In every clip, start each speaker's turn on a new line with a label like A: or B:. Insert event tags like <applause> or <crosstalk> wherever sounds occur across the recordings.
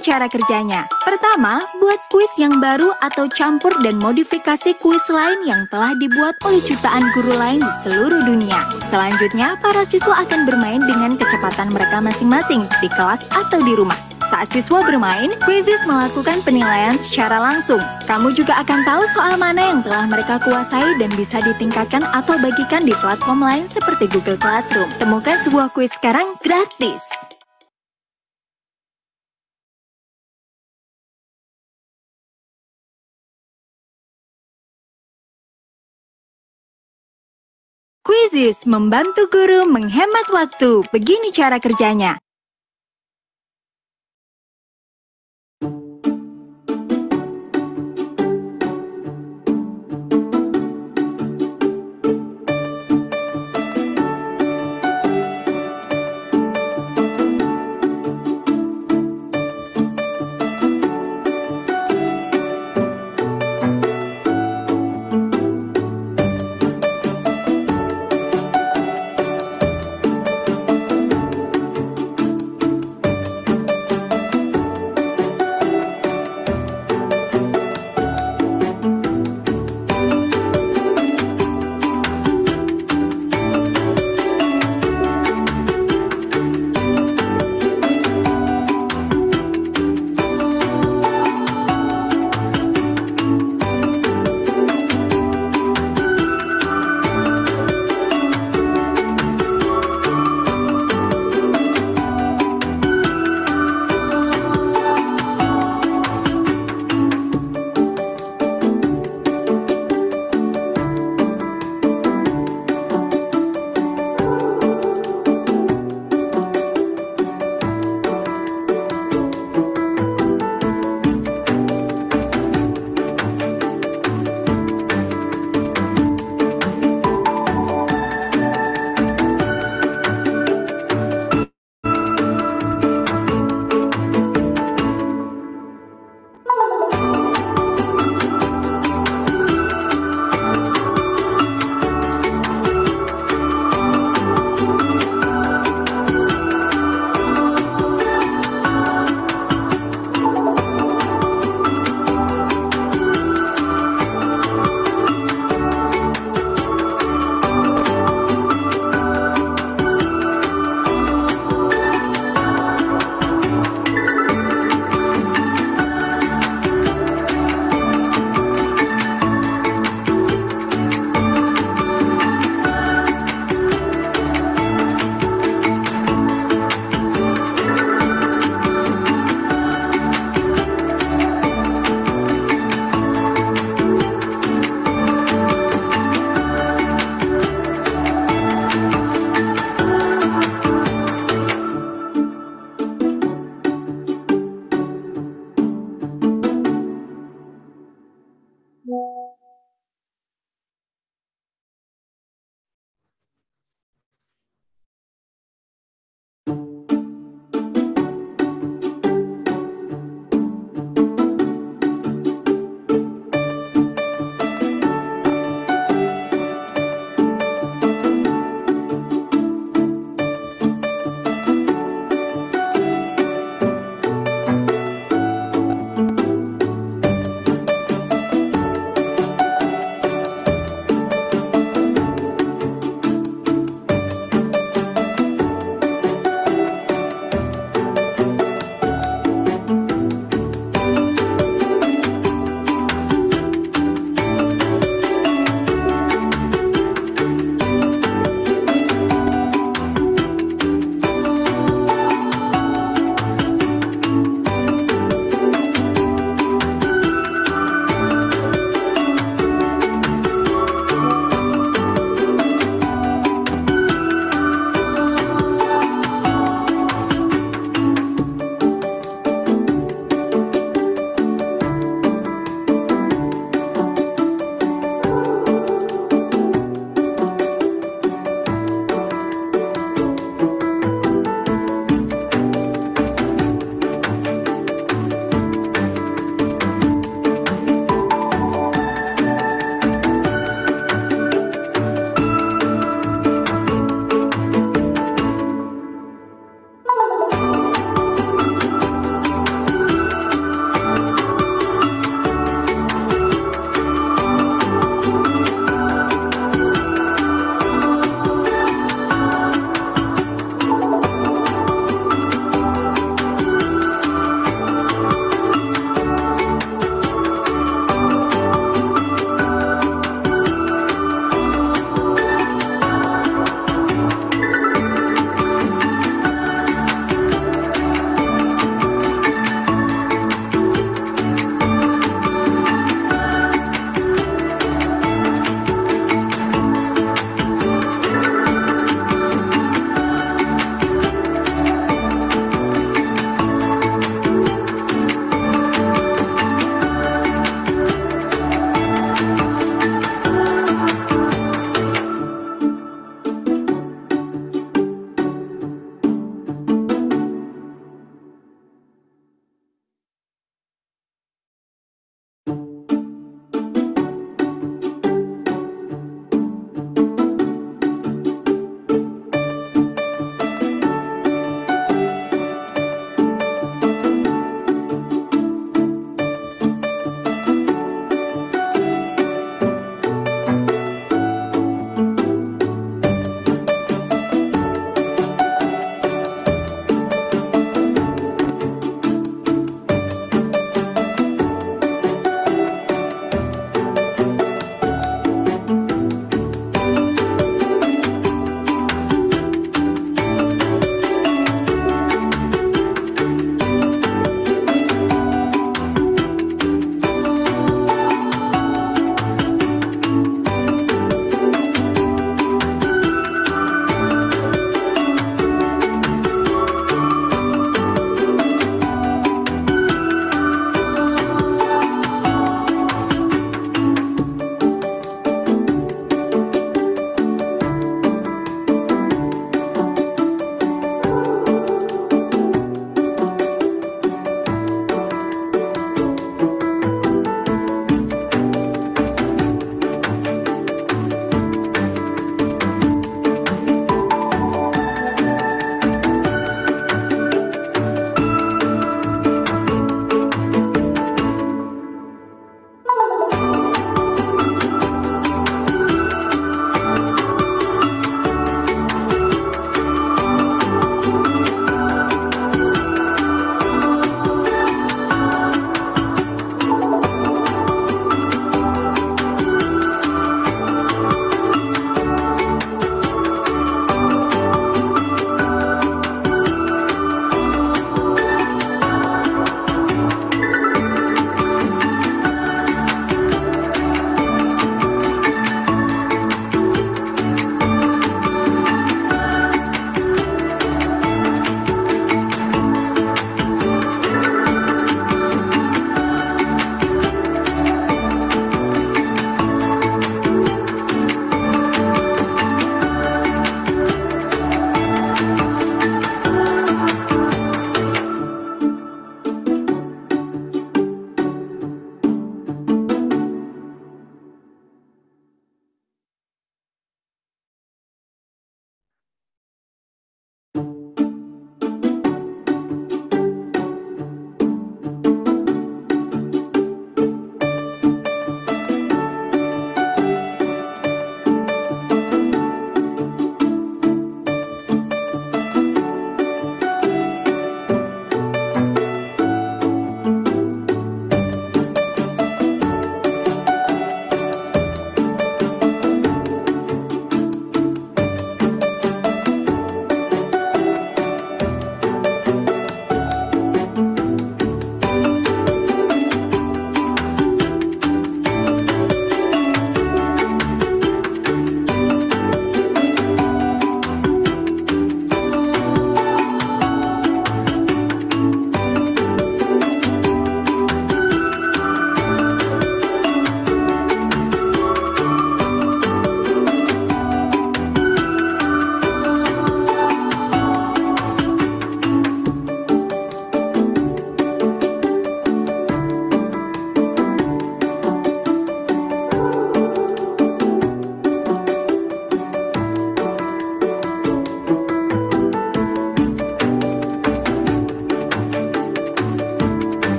A: cara
B: kerjanya. Pertama, buat kuis yang baru atau campur dan modifikasi kuis lain yang telah dibuat oleh jutaan guru lain di seluruh dunia. Selanjutnya, para siswa akan bermain dengan kecepatan mereka masing-masing di kelas atau di rumah. Saat siswa bermain, Quizzes melakukan penilaian secara langsung. Kamu juga akan tahu soal mana yang telah mereka kuasai dan bisa ditingkatkan atau bagikan di platform lain seperti Google Classroom. Temukan sebuah kuis sekarang gratis.
A: Aziz membantu guru menghemat waktu. Begini cara kerjanya.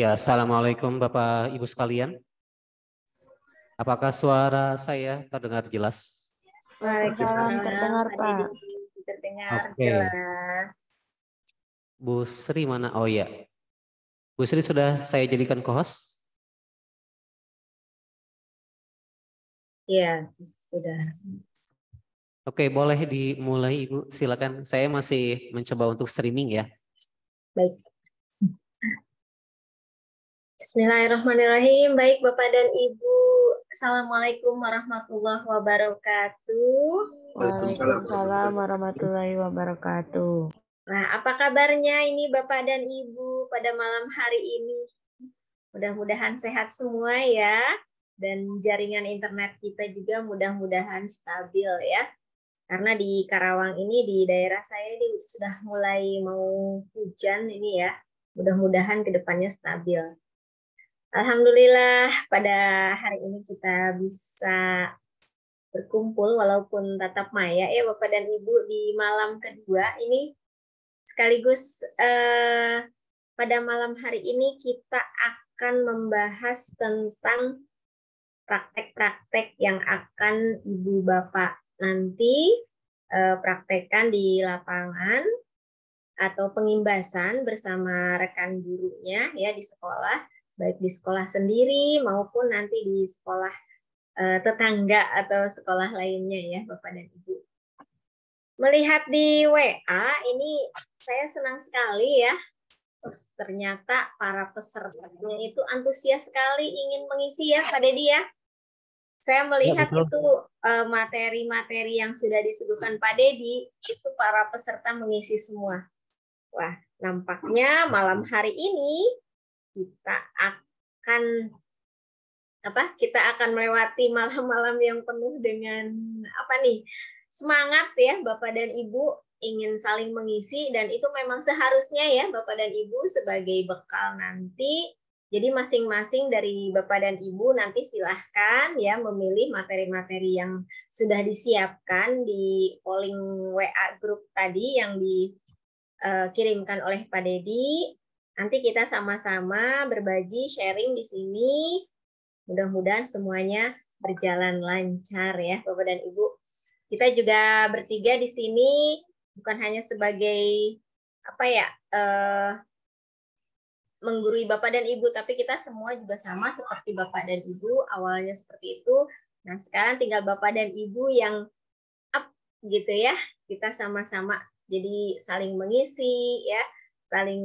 C: Ya, Assalamualaikum Bapak Ibu sekalian. Apakah suara saya terdengar jelas?
A: Waalaikumsalam, terdengar Pak.
D: Terdengar okay. jelas.
A: Bu Sri mana? Oh ya. Bu Sri sudah saya jadikan co-host? Iya, sudah.
C: Oke, boleh dimulai Ibu. Silakan. Saya masih mencoba untuk streaming ya.
D: Baik. Bismillahirrahmanirrahim. Baik Bapak dan Ibu, Assalamualaikum warahmatullahi wabarakatuh. Waalaikumsalam
B: warahmatullahi wabarakatuh.
D: Nah, apa kabarnya ini Bapak dan Ibu pada malam hari ini? Mudah-mudahan sehat semua ya. Dan jaringan internet kita juga mudah-mudahan stabil ya. Karena di Karawang ini, di daerah saya ini sudah mulai mau hujan ini ya. Mudah-mudahan kedepannya stabil. Alhamdulillah pada hari ini kita bisa berkumpul walaupun tatap maya ya Bapak dan Ibu di malam kedua ini sekaligus eh, pada malam hari ini kita akan membahas tentang praktek-praktek yang akan Ibu Bapak nanti eh, praktekkan di lapangan atau pengimbasan bersama rekan gurunya ya di sekolah baik di sekolah sendiri maupun nanti di sekolah uh, tetangga atau sekolah lainnya ya Bapak dan Ibu. Melihat di WA ini saya senang sekali ya. Ternyata para peserta itu antusias sekali ingin mengisi ya Pak deddy ya. Saya melihat ya, itu eh, materi-materi yang sudah disuguhkan Pak deddy itu para peserta mengisi semua. Wah, nampaknya malam hari ini kita akan apa kita akan melewati malam-malam yang penuh dengan apa nih semangat ya Bapak dan Ibu ingin saling mengisi dan itu memang seharusnya ya Bapak dan Ibu sebagai bekal nanti jadi masing-masing dari Bapak dan Ibu nanti silahkan ya memilih materi-materi yang sudah disiapkan di polling WA grup tadi yang dikirimkan eh, oleh Pak deddy Nanti kita sama-sama berbagi sharing di sini. Mudah-mudahan semuanya berjalan lancar ya Bapak dan Ibu. Kita juga bertiga di sini bukan hanya sebagai apa ya eh, menggurui Bapak dan Ibu, tapi kita semua juga sama seperti Bapak dan Ibu awalnya seperti itu. Nah sekarang tinggal Bapak dan Ibu yang up gitu ya. Kita sama-sama jadi saling mengisi ya, saling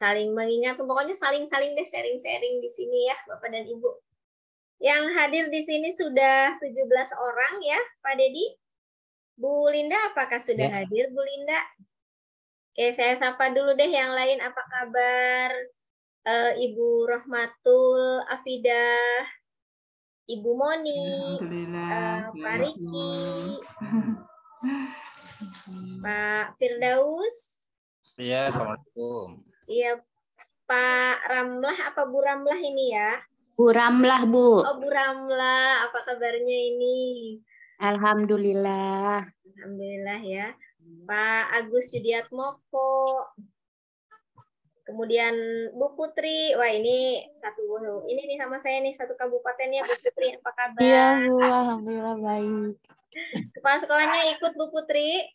D: saling mengingat, pokoknya saling-saling deh sharing-sharing di sini ya, Bapak dan Ibu. Yang hadir di sini sudah 17 orang ya, Pak Dedi. Bu Linda apakah sudah ya. hadir, Bu Linda? Oke, saya sapa dulu deh yang lain. Apa kabar uh, Ibu Rohmatul Afida, Ibu Moni, ya, eh, ya, Pak Riki, <laughs> Pak Firdaus. Iya, Assalamualaikum. Iya, Pak Ramlah apa Bu Ramlah ini ya? Bu Ramlah, Bu. Oh, Bu Ramlah, apa kabarnya ini? Alhamdulillah. Alhamdulillah ya. Pak Agus moko. Kemudian Bu Putri, wah ini satu ini nih sama saya nih satu kabupaten ya Bu Putri, apa kabar? Iya
B: Bu, alhamdulillah baik.
D: Kepala sekolahnya ikut Bu Putri?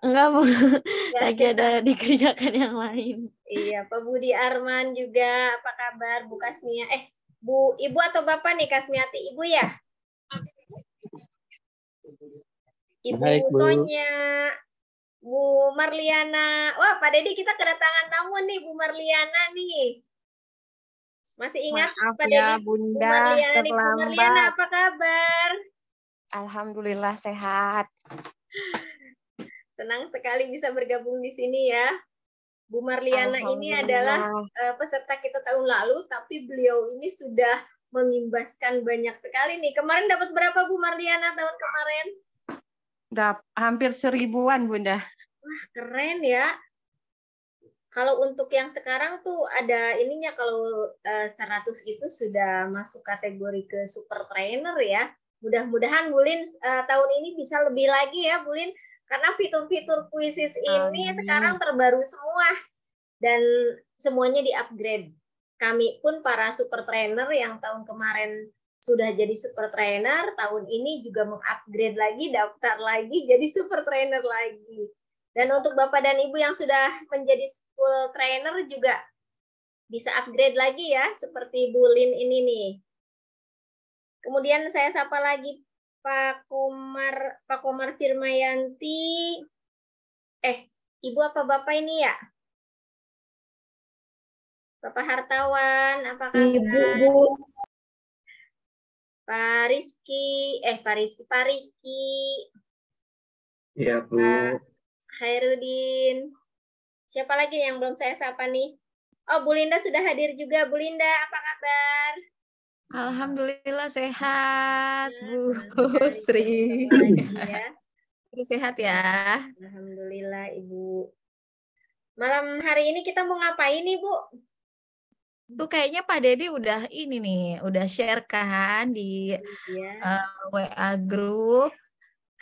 D: Enggak, Bu. Ya, <laughs> Lagi ya. ada dikerjakan yang lain. Iya, Pak Budi Arman juga. Apa kabar Bu Kasmia? Eh, Bu, Ibu atau Bapak nih Kasmiati? Ibu ya? Ibu Baik, Bu. Sonya, Bu Marliana. Wah, Pak Deddy kita kedatangan tamu nih Bu Marliana nih. Masih ingat Maaf Pak ya, Bunda, Bu Marliana nih. Bu Marliana apa kabar? Alhamdulillah sehat. Senang sekali bisa bergabung di sini ya. Bu Marliana ini adalah uh, peserta kita tahun lalu, tapi beliau ini sudah mengimbaskan banyak sekali nih. Kemarin dapat berapa Bu Marliana tahun kemarin?
E: Dap, hampir seribuan Bunda.
D: Wah keren ya. Kalau untuk yang sekarang tuh ada ininya kalau uh, eh, 100 itu sudah masuk kategori ke super trainer ya. Mudah-mudahan Bulin uh, eh, tahun ini bisa lebih lagi ya Bulin karena fitur-fitur kuisis ini Amin. sekarang terbaru semua dan semuanya di-upgrade. Kami pun para super trainer yang tahun kemarin sudah jadi super trainer, tahun ini juga mengupgrade lagi, daftar lagi <laughs> jadi super trainer lagi. Dan untuk Bapak dan Ibu yang sudah menjadi school trainer juga bisa upgrade lagi ya, seperti Bulin ini nih. Kemudian saya sapa lagi Pak Komar Pak Komar Firmayanti. Eh, Ibu apa Bapak ini ya? Bapak Hartawan, apa
A: kabar? Ibu, Bu.
D: Pak Rizky, eh Pak Rizky, Pak Riki.
A: Iya, Bu. Pak
D: Khairuddin. Siapa lagi yang belum saya sapa nih? Oh, Bu Linda sudah hadir juga. Bu Linda, apa kabar?
B: Alhamdulillah sehat, Bu
D: Sri. terus sehat ya. Alhamdulillah, Ibu. Malam hari ini kita mau ngapain nih, Bu? Tuh kayaknya Pak Dedi
B: udah ini nih, udah share kan di
D: ya. uh,
B: eh, WA grup.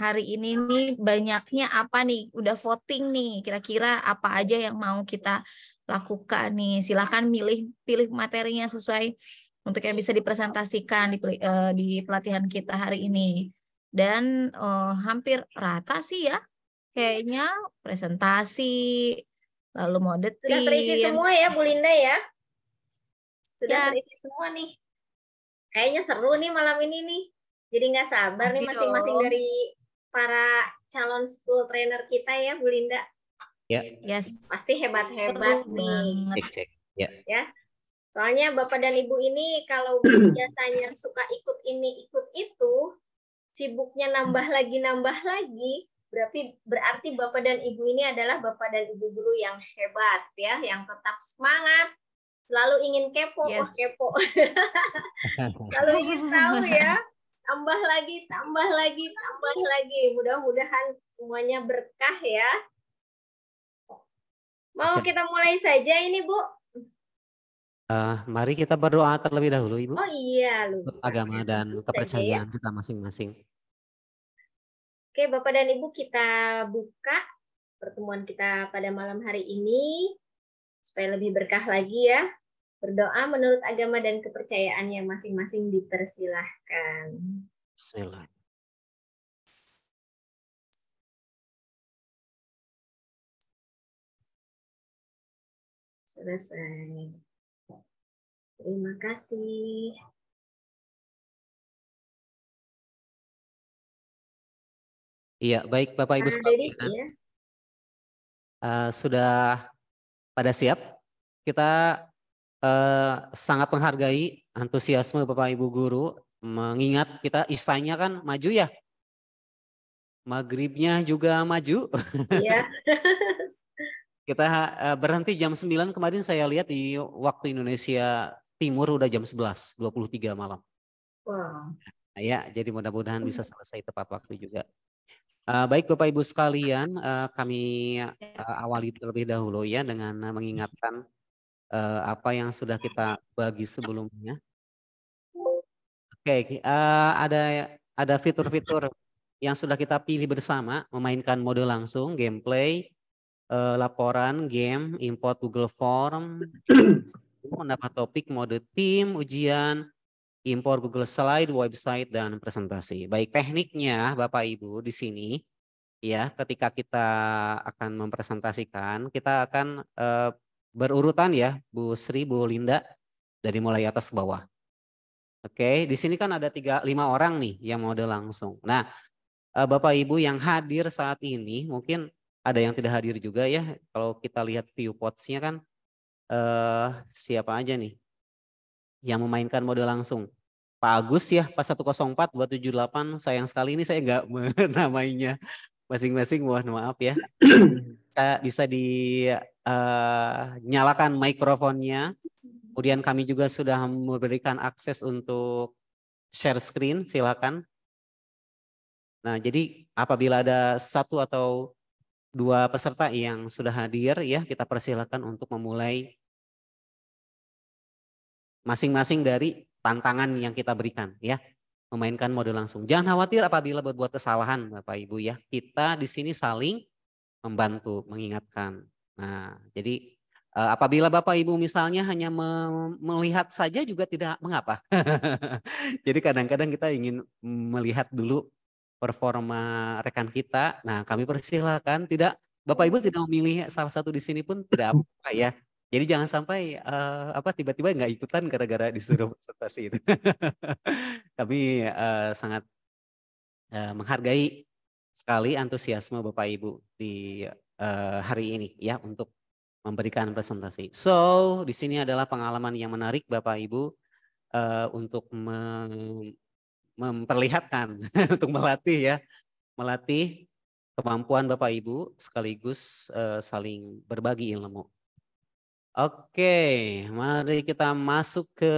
B: Hari ini nih banyaknya apa nih? Udah voting nih. Kira-kira apa aja yang mau kita lakukan nih? Silahkan milih pilih materinya sesuai untuk yang bisa dipresentasikan di, uh, di pelatihan kita hari ini dan uh, hampir rata sih ya kayaknya presentasi lalu mau detik sudah terisi semua ya Bu
D: Linda ya sudah ya. terisi semua nih kayaknya seru nih malam ini nih jadi nggak sabar Pasti nih masing-masing dari para calon school trainer kita ya Bu Linda ya yes. pasti hebat-hebat nih
A: cek, cek. ya
D: ya Soalnya Bapak dan Ibu ini kalau <clears throat> biasanya suka ikut ini ikut itu, sibuknya nambah lagi nambah lagi, berarti berarti Bapak dan Ibu ini adalah Bapak dan Ibu guru yang hebat ya, yang tetap semangat, selalu ingin kepo, oh, yes. oh kepo. Kalau <laughs> ingin tahu ya, tambah lagi, tambah lagi, tambah lagi. Mudah-mudahan semuanya berkah ya. Mau kita mulai saja ini, Bu?
C: Uh, mari kita berdoa terlebih dahulu, Ibu. Oh
D: iya, lupa.
C: Agama dan kepercayaan ya. kita masing-masing.
D: Oke, Bapak dan Ibu, kita buka pertemuan kita pada malam hari ini supaya lebih berkah lagi ya. Berdoa menurut agama dan kepercayaan yang masing-masing dipersilahkan.
A: Bismillah. Selesai. Terima kasih. Iya, baik Bapak Ibu sekalian. Ya. Uh,
C: sudah pada siap? Kita uh, sangat menghargai antusiasme Bapak Ibu guru mengingat kita isanya kan maju ya. Maghribnya juga maju. Iya.
A: <laughs>
C: kita uh, berhenti jam 9 kemarin saya lihat di waktu Indonesia timur udah jam 11, 23 malam. Wow. Nah, ya, jadi mudah-mudahan bisa hmm. selesai tepat waktu juga. Uh, baik Bapak Ibu sekalian, uh, kami uh, awali terlebih dahulu ya dengan mengingatkan uh, apa yang sudah kita bagi sebelumnya. Oke, okay, uh, ada ada fitur-fitur yang sudah kita pilih bersama, memainkan mode langsung, gameplay, uh, laporan, game, import Google Form, mendapat topik mode tim, ujian, impor Google Slide, website, dan presentasi. Baik tekniknya Bapak Ibu di sini, ya ketika kita akan mempresentasikan, kita akan eh, berurutan ya Bu Sri, Bu Linda, dari mulai atas ke bawah. Oke, di sini kan ada tiga, lima orang nih yang mode langsung. Nah, eh, Bapak Ibu yang hadir saat ini, mungkin ada yang tidak hadir juga ya. Kalau kita lihat view potsnya kan uh, siapa aja nih yang memainkan mode langsung? Pak Agus ya, pas 104 278, Sayang sekali ini saya nggak <laughs> menamainya masing-masing. Mohon maaf ya. Kita <clears throat> bisa dinyalakan eh, uh, mikrofonnya. Kemudian kami juga sudah memberikan akses untuk share screen. Silakan. Nah, jadi apabila ada satu atau dua peserta yang sudah hadir ya, kita persilakan untuk memulai masing-masing dari tantangan yang kita berikan ya memainkan mode langsung. Jangan khawatir apabila berbuat kesalahan Bapak Ibu ya. Kita di sini saling membantu, mengingatkan. Nah, jadi eh, apabila Bapak Ibu misalnya hanya melihat saja juga tidak mengapa. <laughs> jadi kadang-kadang kita ingin melihat dulu performa rekan kita. Nah, kami persilahkan tidak Bapak Ibu tidak memilih salah satu di sini pun tidak apa-apa ya. Jadi jangan sampai uh, apa tiba-tiba nggak ikutan gara-gara disuruh <laughs> presentasi itu. <laughs> Kami uh, sangat uh, menghargai sekali antusiasme Bapak Ibu di uh, hari ini ya untuk memberikan presentasi. So di sini adalah pengalaman yang menarik Bapak Ibu uh, untuk mem memperlihatkan <laughs> untuk melatih ya melatih kemampuan Bapak Ibu sekaligus uh, saling berbagi ilmu. Oke, mari kita masuk ke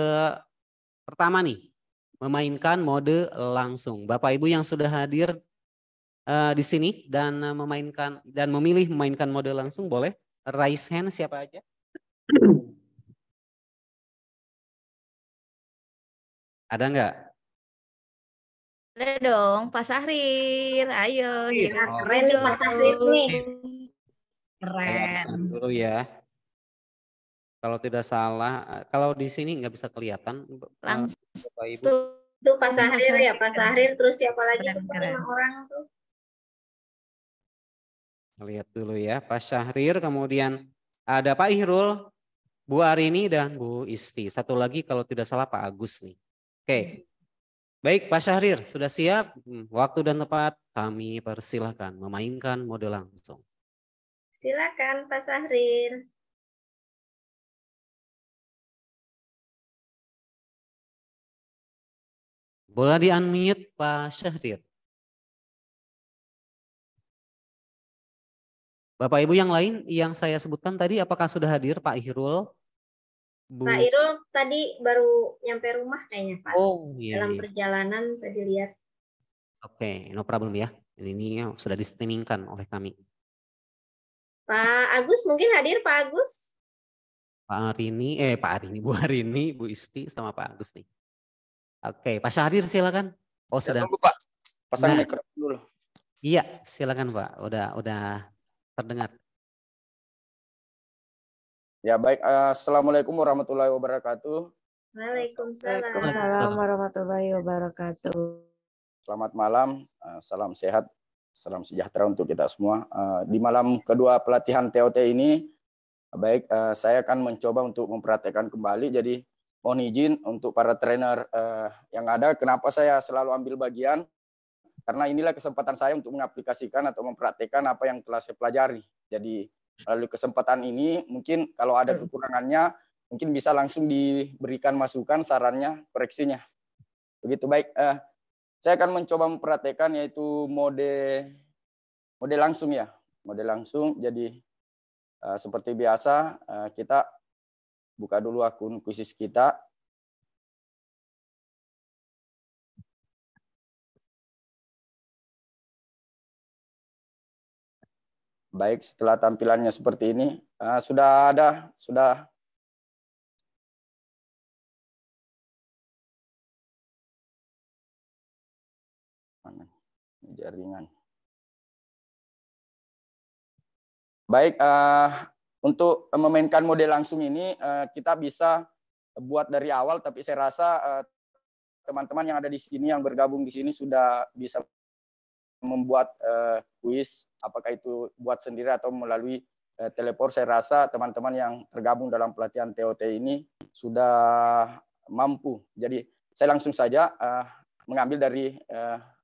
C: pertama nih. Memainkan mode langsung. Bapak Ibu yang sudah hadir uh, di sini dan memainkan dan memilih memainkan mode langsung boleh
A: raise hand siapa aja? Ada enggak?
B: Ada dong, Pak Sahrir. Ayo, oh, keren Pak Sahrir nih.
A: Keren.
C: Dulu ya. Kalau tidak salah, eh, kalau di sini nggak bisa kelihatan. Eh,
D: langsung. Bapak Ibu. Itu Pak Sahir ya, Pak Sahir Terus siapa lagi? Lima orang tuh.
C: Lihat dulu ya, Pak Sahir kemudian ada Pak Ihrul, Bu Arini, dan Bu Isti. Satu lagi kalau tidak salah Pak Agus nih. Oke, hmm. baik Pak Syahrir, sudah siap? Hmm, waktu dan tempat kami persilahkan memainkan mode langsung.
D: Silakan
A: Pak Syahrir. Boleh di-unmute Pak Syahrir. Bapak Ibu yang lain yang saya sebutkan tadi apakah sudah hadir Pak Hirul? Bu... Pak
D: Irul tadi baru nyampe rumah kayaknya Pak. Oh iya. Dalam iya. perjalanan tadi lihat.
C: Oke, okay, no problem ya. Ini sudah di streamingkan oleh kami.
D: Pak Agus mungkin hadir Pak Agus?
C: Pak Arini, eh Pak Arini, Bu Arini, Bu Isti sama Pak Agus nih. Oke, Pak Syahrir silakan. Oh, ya, sudah. Tunggu, Pak.
A: Pasang nah, dulu.
C: Iya, silakan, Pak. Udah udah terdengar.
F: Ya, baik. Eh, Assalamualaikum warahmatullahi wabarakatuh.
D: Waalaikumsalam. Waalaikumsalam warahmatullahi wabarakatuh.
F: Selamat malam, eh, salam sehat, salam sejahtera untuk kita semua. Eh, di malam kedua pelatihan TOT ini, baik saya akan mencoba untuk mempraktekkan kembali. Jadi mohon izin untuk para trainer uh, yang ada kenapa saya selalu ambil bagian karena inilah kesempatan saya untuk mengaplikasikan atau mempraktekkan apa yang telah saya pelajari. Jadi melalui kesempatan ini mungkin kalau ada hmm. kekurangannya mungkin bisa langsung diberikan masukan, sarannya, koreksinya. Begitu baik. uh, saya akan mencoba mempraktekkan yaitu mode mode langsung ya, mode langsung. Jadi
G: uh, seperti biasa uh, kita buka dulu akun kuisis kita.
A: Baik, setelah tampilannya seperti ini, uh, sudah ada, sudah jaringan. Baik, uh,
F: untuk eh, memainkan mode langsung ini eh, kita bisa buat dari awal, tapi saya rasa eh, teman-teman yang ada di sini yang bergabung di sini sudah bisa membuat kuis, apakah itu buat sendiri atau melalui telepon. Saya rasa teman-teman yang tergabung dalam pelatihan TOT ini sudah mampu. Jadi saya langsung saja mengambil dari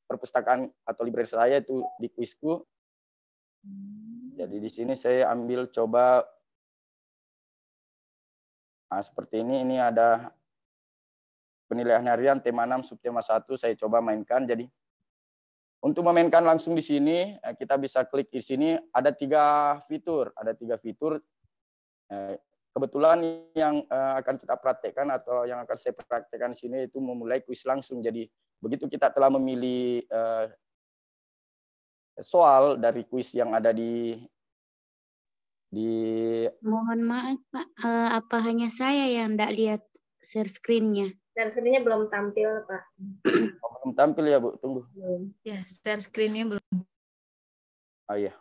F: perpustakaan atau
G: library saya itu di kuisku. Jadi di sini saya ambil coba nah, seperti ini. Ini ada penilaian harian tema 6 subtema 1 saya coba mainkan. Jadi untuk
F: memainkan langsung di sini eh, kita bisa klik di sini ada tiga fitur, ada tiga fitur. Eh, kebetulan yang eh, akan kita praktekkan atau yang akan saya praktekkan di sini itu memulai kuis langsung. Jadi begitu kita telah memilih soal dari kuis yang ada di di
D: mohon maaf pak uh, apa hanya saya yang tidak lihat share screennya share screennya belum tampil pak
G: oh, belum tampil ya bu tunggu
D: belum. ya share screennya belum
G: ah oh, iya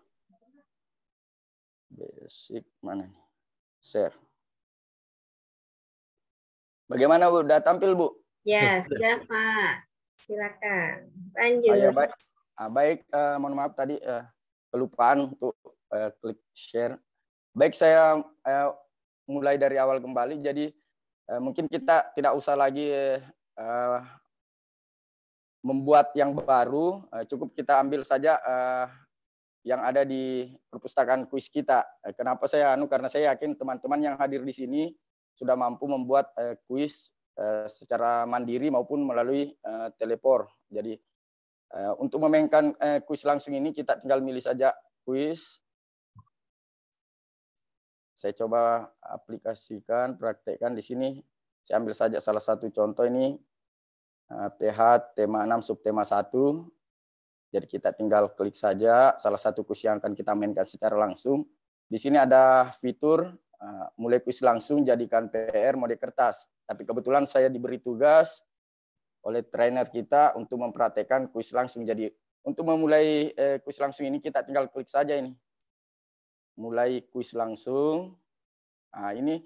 G: basic mana nih share bagaimana bu udah tampil bu
D: ya sudah pak silakan lanjut oh,
F: Ah, baik, eh, mohon maaf tadi eh, kelupaan untuk eh, klik share. Baik, saya eh, mulai dari awal kembali. Jadi eh, mungkin kita tidak usah lagi eh, membuat yang baru. Eh, cukup kita ambil saja eh, yang ada di perpustakaan kuis kita. Eh, kenapa saya anu? Karena saya yakin teman-teman yang hadir di sini sudah mampu membuat eh, kuis eh, secara mandiri maupun melalui eh, telepor. Jadi Eh, untuk memainkan eh, kuis langsung ini kita tinggal milih saja kuis. Saya coba aplikasikan, praktekkan di sini. Saya ambil saja salah satu contoh ini PH eh, tema 6 subtema 1. Jadi kita tinggal klik saja salah satu kuis yang akan kita mainkan secara langsung. Di sini ada fitur mulai kuis langsung jadikan PR mode kertas. Tapi kebetulan saya diberi tugas oleh trainer kita untuk mempraktekkan kuis langsung. Jadi untuk memulai eh, kuis langsung ini kita tinggal klik saja ini. Mulai kuis langsung. Nah, ini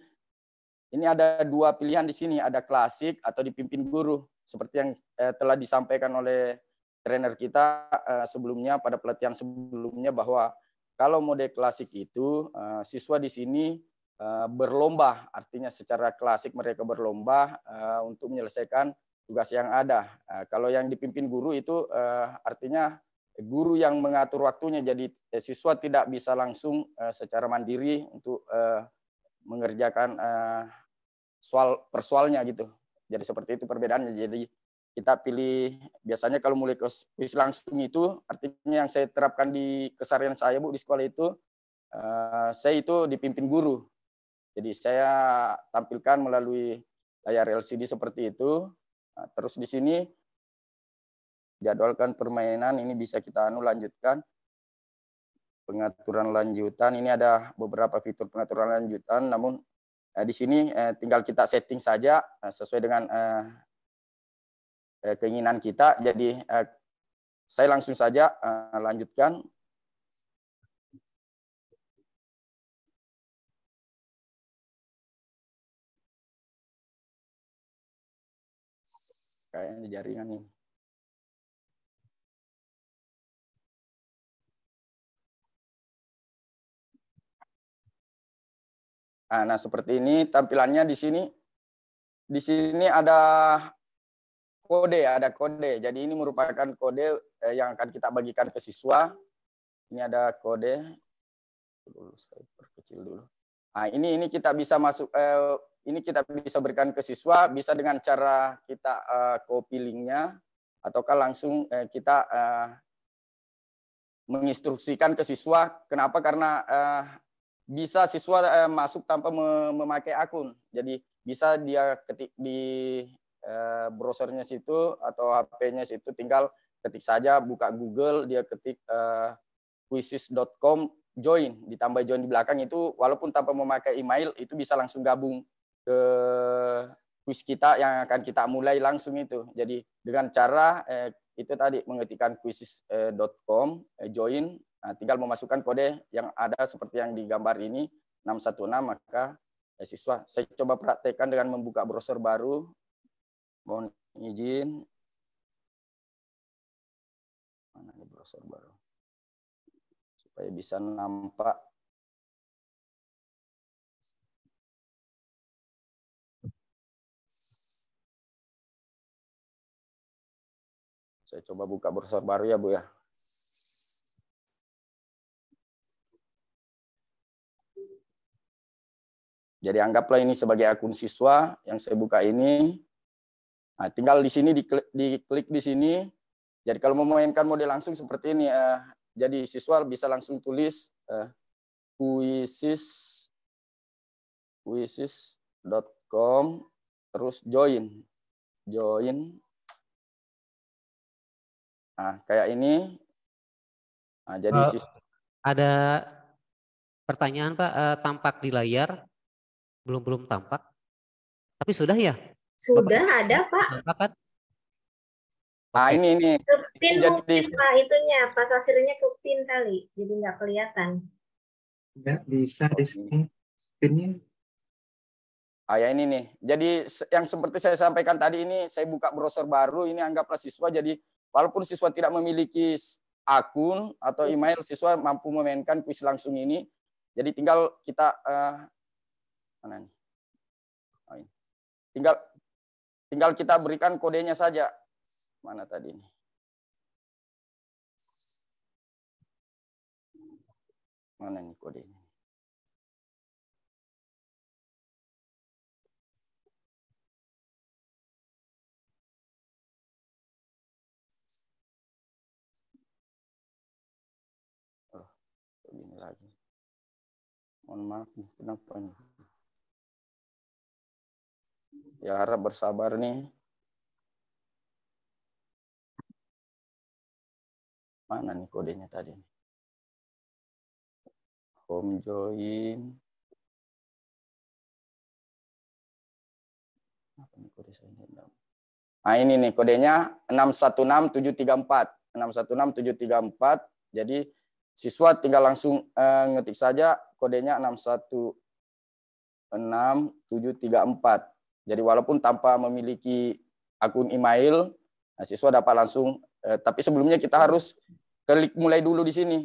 F: ini ada dua pilihan di sini, ada klasik atau dipimpin guru seperti yang eh, telah disampaikan oleh trainer kita eh, sebelumnya pada pelatihan sebelumnya bahwa kalau mode klasik itu siswa di sini berlomba, artinya secara klasik mereka berlomba untuk menyelesaikan tugas yang ada. Eh, kalau yang dipimpin guru itu eh, artinya guru yang mengatur waktunya, jadi eh, siswa tidak bisa langsung secara mandiri untuk mengerjakan soal persoalnya gitu. Jadi seperti itu perbedaannya. Jadi kita pilih biasanya kalau mulai ke kuis langsung itu artinya yang saya terapkan di kesarian saya bu di sekolah itu saya itu dipimpin guru. Jadi saya tampilkan melalui layar LCD seperti itu Nah, terus di sini jadwalkan permainan ini bisa kita anu lanjutkan pengaturan lanjutan ini ada beberapa fitur pengaturan lanjutan namun eh, di sini eh, tinggal kita setting saja eh, sesuai dengan
G: eh, eh, keinginan kita jadi eh, saya langsung saja eh, lanjutkan
A: kayaknya di jaringan nih. Nah, nah seperti ini tampilannya di sini. Di sini
F: ada kode, ada kode. Jadi ini merupakan kode eh, yang akan kita bagikan ke siswa. Ini ada kode. Dulu saya perkecil dulu. Nah, ini ini kita bisa masuk eh, ini kita bisa berikan ke siswa bisa dengan cara kita uh, copy linknya ataukah langsung uh, kita uh, menginstruksikan ke siswa kenapa karena uh, bisa siswa uh, masuk tanpa mem memakai akun jadi bisa dia ketik di uh, browsernya situ atau HP-nya situ tinggal ketik saja buka Google dia ketik uh, quizzes.com join ditambah join di belakang itu walaupun tanpa memakai email itu bisa langsung gabung ke kuis kita yang akan kita mulai langsung itu. Jadi dengan cara eh, itu tadi mengetikkan kuisis.com, eh, eh, join, nah, tinggal memasukkan kode yang ada seperti yang digambar ini
G: 616 maka eh, siswa saya coba praktekkan dengan membuka browser baru. Mohon izin. Mana ini
A: browser baru? Supaya bisa nampak Saya coba buka browser baru ya, Bu ya.
G: Jadi anggaplah ini sebagai akun siswa yang saya buka ini.
F: Nah, tinggal di sini diklik, klik di sini. Jadi kalau memainkan mode langsung seperti ini, eh, jadi siswa bisa langsung tulis eh, puisis
G: puisis.com terus join join Nah, kayak ini. Nah, jadi uh,
A: ada pertanyaan Pak uh,
C: tampak di layar belum belum tampak.
A: Tapi sudah ya? Sudah Bapak,
D: ada Pak. Tampak kan? Nah, ini ini. Kepin ini mungkin Pak itunya, Pak hasilnya kepin kali, jadi nggak kelihatan.
G: Nggak bisa di sini.
A: Pinnya.
F: Ah ya ini nih. Jadi yang
G: seperti saya sampaikan
F: tadi ini, saya buka browser baru, ini anggaplah siswa jadi Walaupun siswa tidak memiliki akun atau iya. email, siswa mampu memainkan kuis langsung ini. Jadi tinggal kita
G: uh, mana nih? Oh, Tinggal tinggal kita berikan kodenya saja. Mana tadi ini? Mana nih kodenya?
A: ini lagi. Mohon maaf
G: nih, kenapa nih? Ya harap bersabar nih.
A: Mana nih kodenya tadi? Home join.
G: Apa nih kode saya ini? Nah, ini nih kodenya 616734. 616734.
F: Jadi Siswa tinggal langsung eh, ngetik saja kodenya 616734. Jadi walaupun tanpa memiliki akun email, nah, siswa dapat langsung eh, tapi sebelumnya kita harus
G: klik mulai dulu di sini.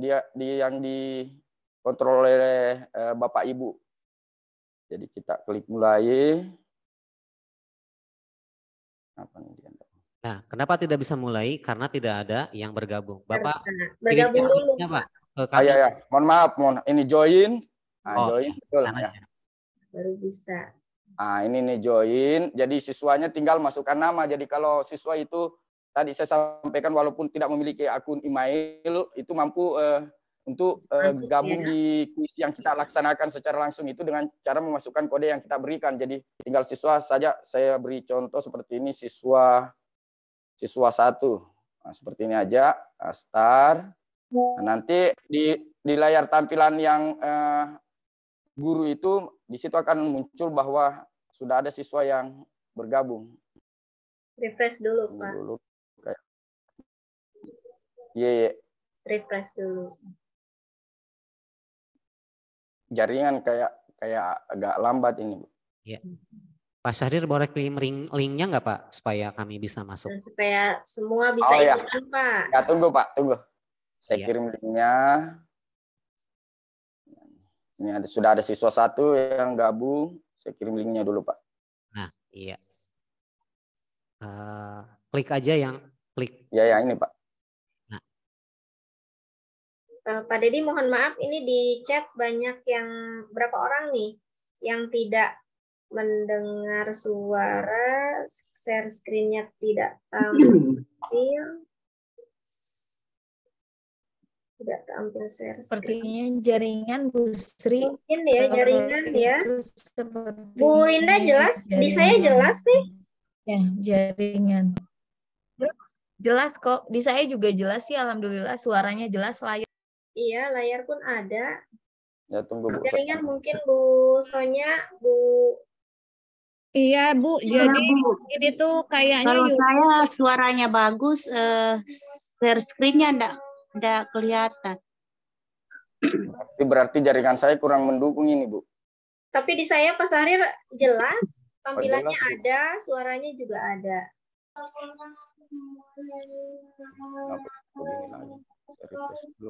F: Dia di yang dikontrol oleh eh,
G: Bapak Ibu. Jadi kita klik mulai.
C: Apa nih dia? Nah, kenapa tidak bisa mulai? Karena tidak ada yang bergabung.
D: Bapak bergabung dulu,
A: Pak.
C: Ah, ya, ya. Mohon maaf, mohon. Ini join.
D: Nah, oh, join. Iya. Ya. Betul, ya. Baru bisa.
F: Nah, ini nih join. Jadi siswanya tinggal masukkan nama. Jadi kalau siswa itu tadi saya sampaikan walaupun tidak memiliki akun email, itu mampu uh, untuk uh, gabung di kuis yang kita laksanakan secara langsung itu dengan cara memasukkan kode yang kita berikan. Jadi tinggal siswa saja saya beri contoh seperti ini siswa siswa satu. Nah, seperti ini aja, nah, start. Nah, nanti di, di layar tampilan yang eh, guru itu, di situ akan muncul bahwa sudah ada siswa yang bergabung.
D: Refresh dulu, Pak.
A: Dulu, yeah, yeah. Iya. Refresh dulu.
G: Jaringan kayak kayak agak lambat ini, Bu. Yeah.
C: Pak Syahrir boleh kirim linknya nggak Pak supaya kami bisa masuk?
D: Supaya semua bisa oh, iya. ikutan ya. Pak. Ya tunggu Pak,
C: tunggu. Saya iya. kirim linknya. Ini ada,
F: sudah ada siswa satu yang gabung. Saya kirim linknya dulu Pak.
C: Nah iya. Uh, klik aja yang klik. Ya ya ini Pak. Nah.
D: Uh, Pak Deddy mohon maaf ini di chat banyak yang berapa orang nih yang tidak mendengar suara, share screennya tidak tampil. Tidak tampil share Sepertinya jaringan Bu Sri. Mungkin ya jaringan ya. Bu Indah jelas, di saya jelas nih.
B: Ya, jaringan. Jelas kok, di saya juga jelas sih alhamdulillah suaranya jelas layar.
D: Iya, layar pun ada.
G: Ya, tunggu Bu. Jaringan
D: mungkin Bu Sonya, Bu
G: Iya
B: Bu, ya, jadi Bu.
D: ini tuh kayaknya kalau saya
B: suaranya bagus, uh, share screen-nya
D: enggak enggak kelihatan.
F: Berarti, berarti jaringan saya kurang mendukung ini Bu.
D: Tapi di saya Pak Sarir jelas, oh, tampilannya jelas, ada, Bu. suaranya juga ada.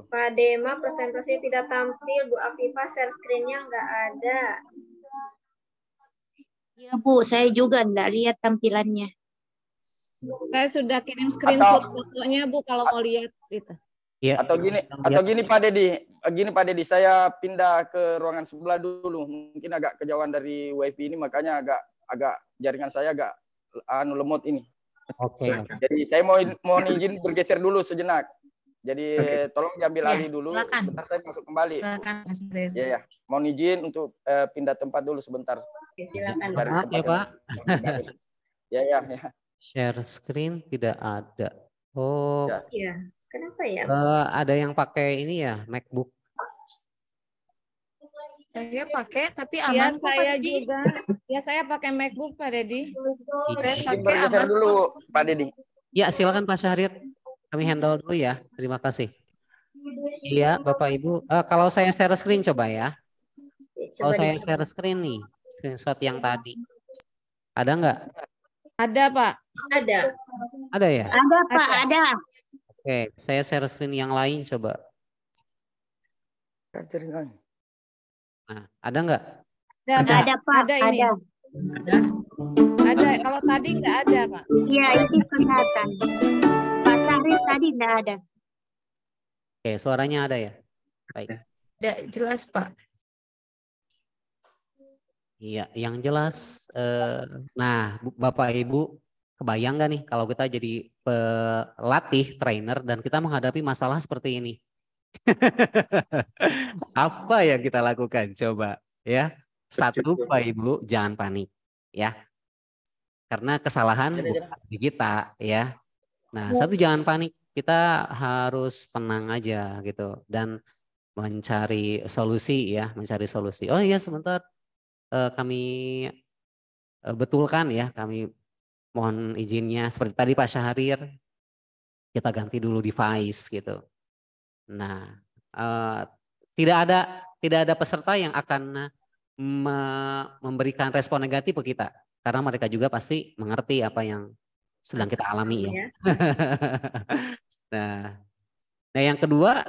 D: Pak Dema presentasi tidak tampil, Bu Afifah share screen-nya enggak ada.
B: Iya Bu, saya juga enggak lihat
D: tampilannya. Saya
B: sudah kirim screenshot atau,
D: fotonya Bu kalau mau lihat
B: gitu.
C: Iya. Atau gini, atau gini
F: Pak Dedi, gini Pak Dedi, saya pindah ke ruangan sebelah dulu. Mungkin agak kejauhan dari wifi ini makanya agak agak jaringan saya agak anu lemot ini. Oke. Okay. Jadi saya mau mau izin bergeser dulu sejenak. Jadi okay. tolong diambil ya, alih dulu. Silakan. Sebentar saya masuk kembali. Silakan
A: Mas Iya ya.
F: Mohon izin untuk uh, pindah tempat dulu sebentar.
G: Oke, silakan. Maaf ya, Pak.
D: ya, ya, ya.
C: Share screen tidak ada. Oh. Ya.
G: Iya.
D: Kenapa ya? Uh,
C: ada yang pakai ini ya, MacBook.
B: Saya pakai tapi ya, aman ya, saya Pak juga. ya saya pakai MacBook Pak Dedi. Iya. Saya pakai aman.
F: dulu Pak Dedi.
C: Ya, silakan Pak Syahrir. Kami handle dulu ya. Terima kasih. Iya, Bapak Ibu. Uh, kalau saya share screen coba ya. kalau saya share screen nih screenshot yang tadi? Ada nggak? Ada, Pak.
D: Ada. Ada ya? Ada, Pak. Ada.
C: Oke, saya share screen yang lain coba. Nah, ada nggak?
D: Ada, ada, ada, Pak. Ada ini. Ada. Ada. Ada. Kalau tadi nggak ada, Pak. Iya, itu kelihatan. Pak Tahrir tadi nggak ada.
C: Oke, suaranya ada ya? Baik.
D: Ada, jelas, Pak.
C: Iya, yang jelas. Eh, nah, Bapak Ibu, kebayang nggak nih kalau kita jadi pelatih, trainer, dan kita menghadapi masalah seperti ini? <laughs> Apa yang kita lakukan? Coba ya. Satu, Bapak Ibu, jangan panik ya. Karena kesalahan bukan di kita ya. Nah, iya. satu jangan panik. Kita harus tenang aja gitu dan mencari solusi ya, mencari solusi. Oh iya sebentar, uh, kami uh, betulkan ya, kami mohon izinnya seperti tadi Pak Syahrir kita ganti dulu device gitu. Nah, uh, tidak ada tidak ada peserta yang akan me memberikan respon negatif ke kita karena mereka juga pasti mengerti apa yang sedang kita alami ya. Iya. <laughs> nah, nah yang kedua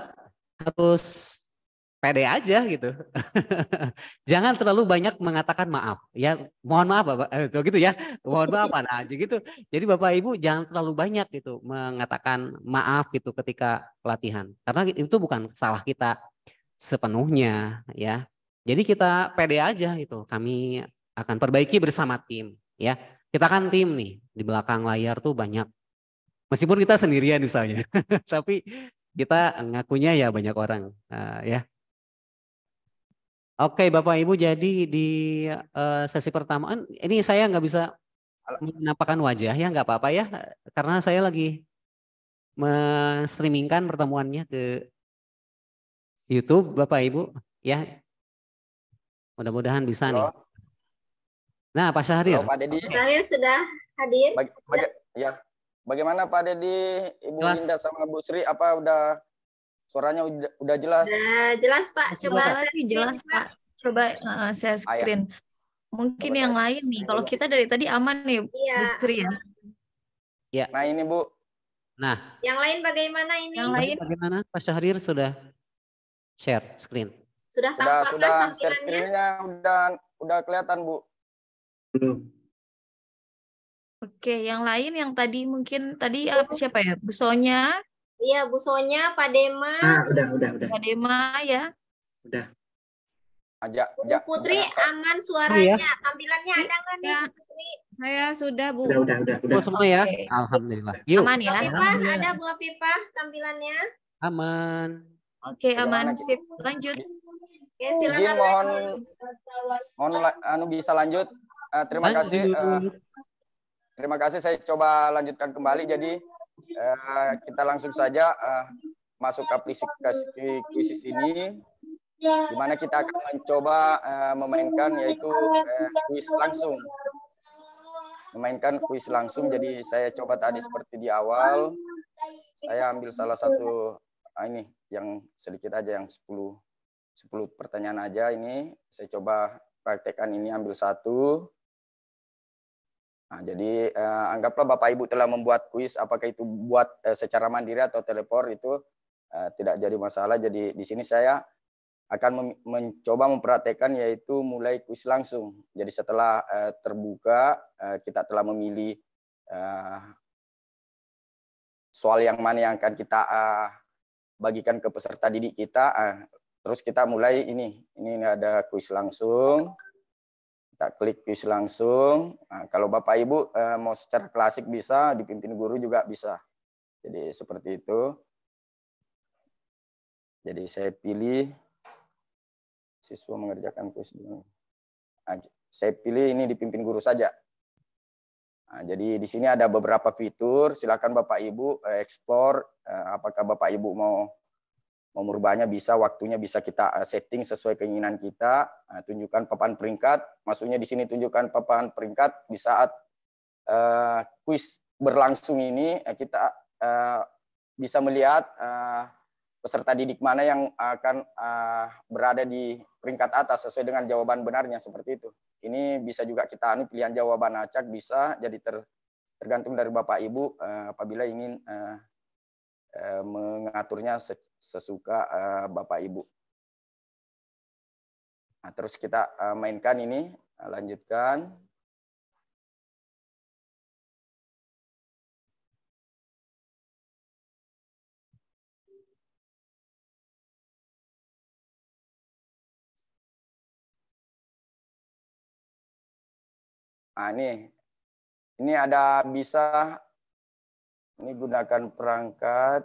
C: harus pede aja gitu. <laughs> Jangan terlalu banyak mengatakan maaf. Ya, mohon maaf Bapak eh, gitu ya. Mohon maaf nah gitu. Jadi Bapak Ibu jangan terlalu banyak gitu mengatakan maaf gitu ketika pelatihan. Karena itu bukan salah kita sepenuhnya ya. Jadi kita pede aja gitu. Kami akan perbaiki bersama tim ya. Kita kan tim nih di belakang layar tuh banyak meskipun kita sendirian misalnya <laughs> tapi kita ngakunya ya banyak orang uh, ya Oke, Bapak Ibu, jadi di uh, sesi pertama eh, ini saya nggak bisa menampakkan wajah ya, nggak apa-apa ya, karena saya lagi menstreamingkan pertemuannya ke YouTube, Bapak Ibu, ya. Mudah-mudahan bisa Halo. nih. Nah, Pak Syahrir. Halo,
D: Pak Deddy. Saya sudah hadir. Baga baga
F: ya. Bagaimana Pak Deddy, Ibu Kelas. Linda sama Bu Sri, apa udah Suaranya udah, udah jelas? Udah
D: jelas Pak. Coba lagi jelas Pak.
B: Coba uh, eh, saya ah, screen. Ayah. Mungkin Coba yang lain nih. Kalau kita dari tadi aman nih, iya. Bu Sri ya.
C: Iya. Nah ini Bu. Nah.
D: Yang lain bagaimana ini? Yang lain
C: bagaimana? Pak Syahrir sudah share screen.
D: Sudah tampak sudah, sudah kan share
G: screennya udah udah kelihatan Bu.
B: Oke, yang lain yang tadi mungkin tadi apa eh, iya. siapa ya? Bu Iya, Bu Sonya,
D: Pak Dema. Ah, udah, udah, udah. Pak Dema ya.
F: Udah. aja.
D: aja. Putri aman suaranya, ya. tampilannya ada nggak nih? Iya. Putri? Saya sudah, Bu. Udah, udah, udah, semua ya. Okay.
C: Alhamdulillah.
H: Yuk. Aman ya. Pipa ada Bu
D: pipa tampilannya?
C: Aman.
D: Oke, okay, aman. Sip. Lanjut. okay, silakan. Jin,
F: mohon mohon anu bisa lanjut. Uh, terima lanjut. kasih. Uh, terima kasih saya coba lanjutkan kembali jadi eh, kita langsung saja eh, masuk aplikasi kuisis ini, di mana kita akan mencoba eh, memainkan yaitu eh, kuis langsung. Memainkan kuis langsung, jadi saya coba tadi seperti di awal,
A: saya ambil salah satu
F: ah, ini yang sedikit aja yang 10 10 pertanyaan aja ini saya coba praktekkan ini ambil satu Nah, jadi eh, anggaplah Bapak Ibu telah membuat kuis, apakah itu buat eh, secara mandiri atau teleport itu eh, tidak jadi masalah. Jadi di sini saya akan mem mencoba memperhatikan yaitu mulai kuis langsung. Jadi setelah eh, terbuka, eh, kita telah memilih eh, soal yang mana yang akan kita eh, bagikan ke peserta didik kita. Eh, terus kita mulai ini, ini ada kuis langsung kita klik kuis langsung. Nah, kalau Bapak Ibu eh, mau
G: secara klasik bisa, dipimpin guru juga bisa. Jadi seperti itu. Jadi saya pilih siswa mengerjakan kuis dulu. Nah, saya pilih ini dipimpin guru saja. Nah,
F: jadi di sini ada beberapa fitur, silakan Bapak Ibu eh, ekspor eh, apakah Bapak Ibu mau mau merubahnya bisa, waktunya bisa kita eh, setting sesuai keinginan kita. Nah, tunjukkan papan peringkat, maksudnya di sini tunjukkan papan peringkat di saat uh, kuis berlangsung ini eh, kita uh, bisa melihat uh, peserta didik mana yang akan uh, berada di peringkat atas sesuai dengan jawaban benarnya seperti itu. Ini bisa juga kita anu pilihan jawaban acak bisa jadi ter, tergantung dari Bapak Ibu uh, apabila ingin uh, uh, mengaturnya
G: sesuka uh, Bapak Ibu. Nah, terus kita uh, mainkan ini, lanjutkan.
A: Nah, ini ini ada bisa ini gunakan perangkat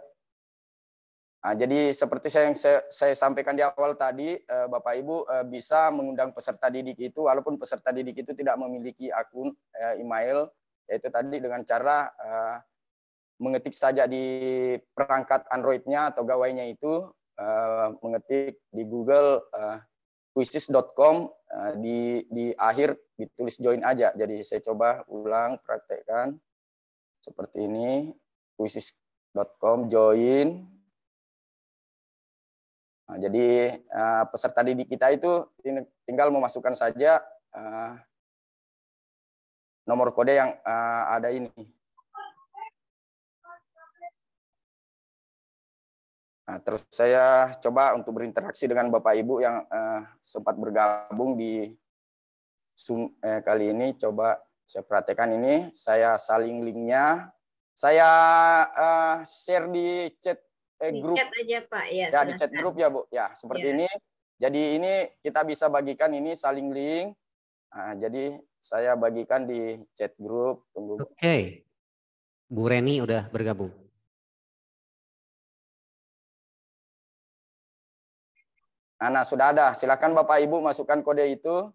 F: Nah, jadi seperti saya yang saya, saya sampaikan di awal tadi, eh, Bapak Ibu eh, bisa mengundang peserta didik itu, walaupun peserta didik itu tidak memiliki akun eh, email, yaitu tadi dengan cara eh, mengetik saja di perangkat Android-nya atau gawainya itu, eh, mengetik di Google eh, quizzes.com eh, di di akhir ditulis join aja. Jadi saya coba ulang praktekkan
G: seperti ini, quizzes.com join Nah, jadi uh, peserta didik kita itu tinggal memasukkan saja uh, nomor kode yang uh, ada ini. Nah, terus saya coba untuk berinteraksi dengan Bapak Ibu yang uh, sempat bergabung
F: di Zoom eh, kali ini. Coba saya perhatikan ini, saya saling linknya. Saya uh, share di chat eh di grup. Chat
D: aja Pak ya. Ya di chat grup
F: ya Bu. Ya seperti ya. ini. Jadi ini kita bisa bagikan
G: ini saling link. Nah, jadi saya bagikan di chat grup. Tunggu. Oke.
A: Okay. Bu Reni udah bergabung.
G: Nah, nah, sudah ada. Silakan Bapak Ibu masukkan kode itu.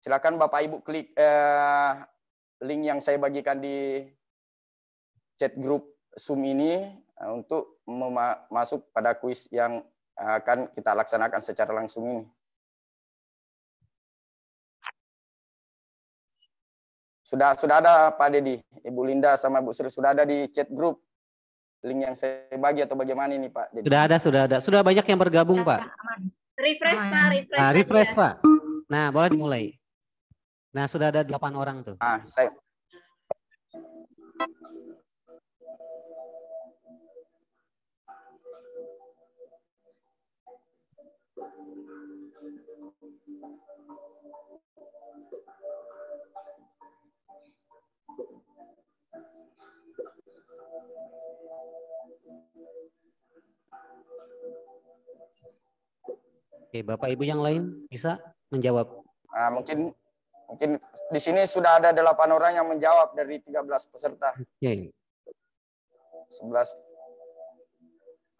G: Silakan Bapak Ibu klik eh,
F: link yang saya bagikan di chat grup Zoom ini eh,
G: untuk masuk pada kuis yang eh, akan kita laksanakan secara langsung ini. Sudah sudah ada Pak Dedi, Ibu Linda sama Bu Sri sudah ada di chat grup link yang saya
F: bagi atau bagaimana ini Pak? Deddy? Sudah ada,
C: sudah ada. Sudah banyak yang bergabung sudah, Pak.
D: Refresh Pak, refresh. Nah, refresh ya.
C: Pak. Nah, boleh dimulai. Nah, sudah ada delapan orang tuh. Ah, saya Oke, Bapak Ibu yang lain bisa menjawab.
F: Nah, mungkin mungkin di sini sudah ada delapan orang yang menjawab dari 13 peserta. Oke. Iya, iya. 11.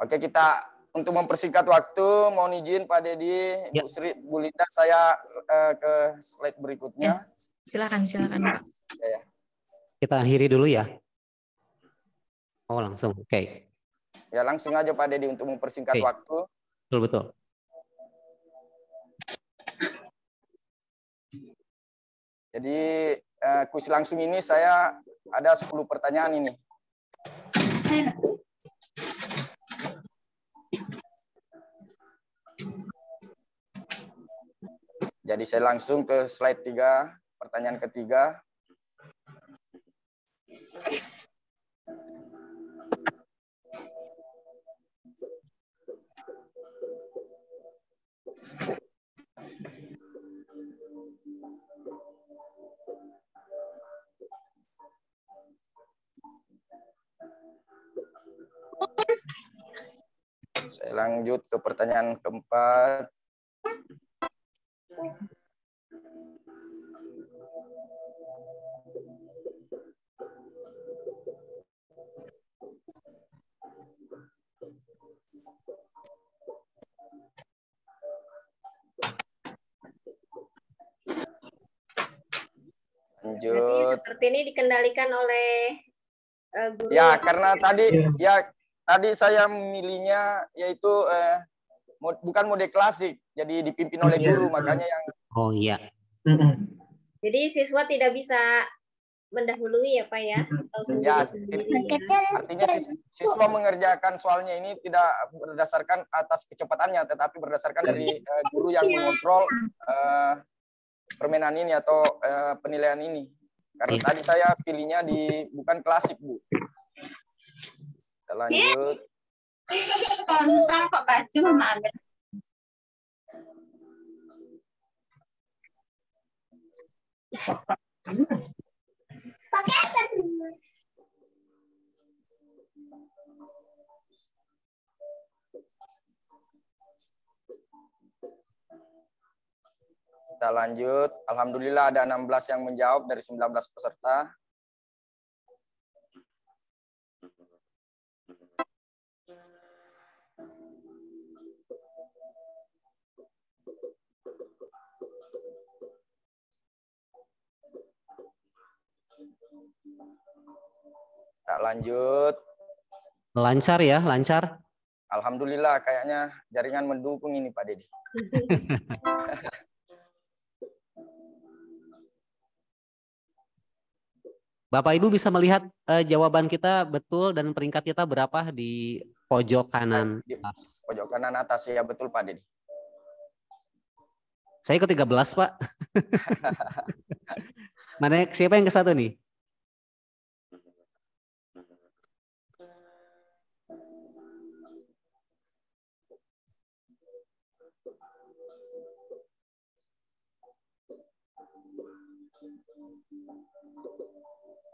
F: Oke, kita untuk mempersingkat waktu, mohon izin Pak Dedi, ya. Bu Sri, Bu Linda, saya eh, ke slide berikutnya. Ya.
B: Silakan, silakan. Ya, ya.
C: Kita akhiri dulu ya. Oh, langsung. Oke. Okay.
F: Ya, langsung aja Pak Dedi untuk mempersingkat okay. waktu. Betul betul. Jadi eh, kuis langsung ini saya ada 10 pertanyaan ini. Jadi saya langsung ke slide 3, pertanyaan ketiga. Saya lanjut ke pertanyaan keempat.
G: Lanjut. Jadi
D: seperti ini dikendalikan oleh uh, guru. Ya, karena tadi iya. ya
F: Tadi saya memilihnya yaitu eh, bukan mode klasik, jadi dipimpin oleh iya. guru, makanya
D: yang Oh iya. Jadi siswa tidak bisa mendahului ya pak ya atau ya, artinya siswa mengerjakan
F: soalnya ini tidak berdasarkan atas kecepatannya tetapi berdasarkan dari uh, guru yang mengontrol uh, permainan ini atau uh, penilaian ini karena iya. tadi saya pilihnya di bukan klasik bu kita lanjut.
D: Spontan kok baju mama
A: Pakai
G: Kita lanjut. Alhamdulillah ada 16 yang menjawab dari 19 peserta. Tak lanjut. Lancar ya,
C: lancar.
F: Alhamdulillah, kayaknya jaringan mendukung ini Pak Dedi. <laughs>
C: Bapak Ibu bisa melihat eh, jawaban kita betul dan peringkat kita berapa di pojok kanan
F: atas. Pojok kanan atas ya betul Pak Dedi.
C: Saya ke-13 Pak. <laughs> Mana siapa yang ke satu nih?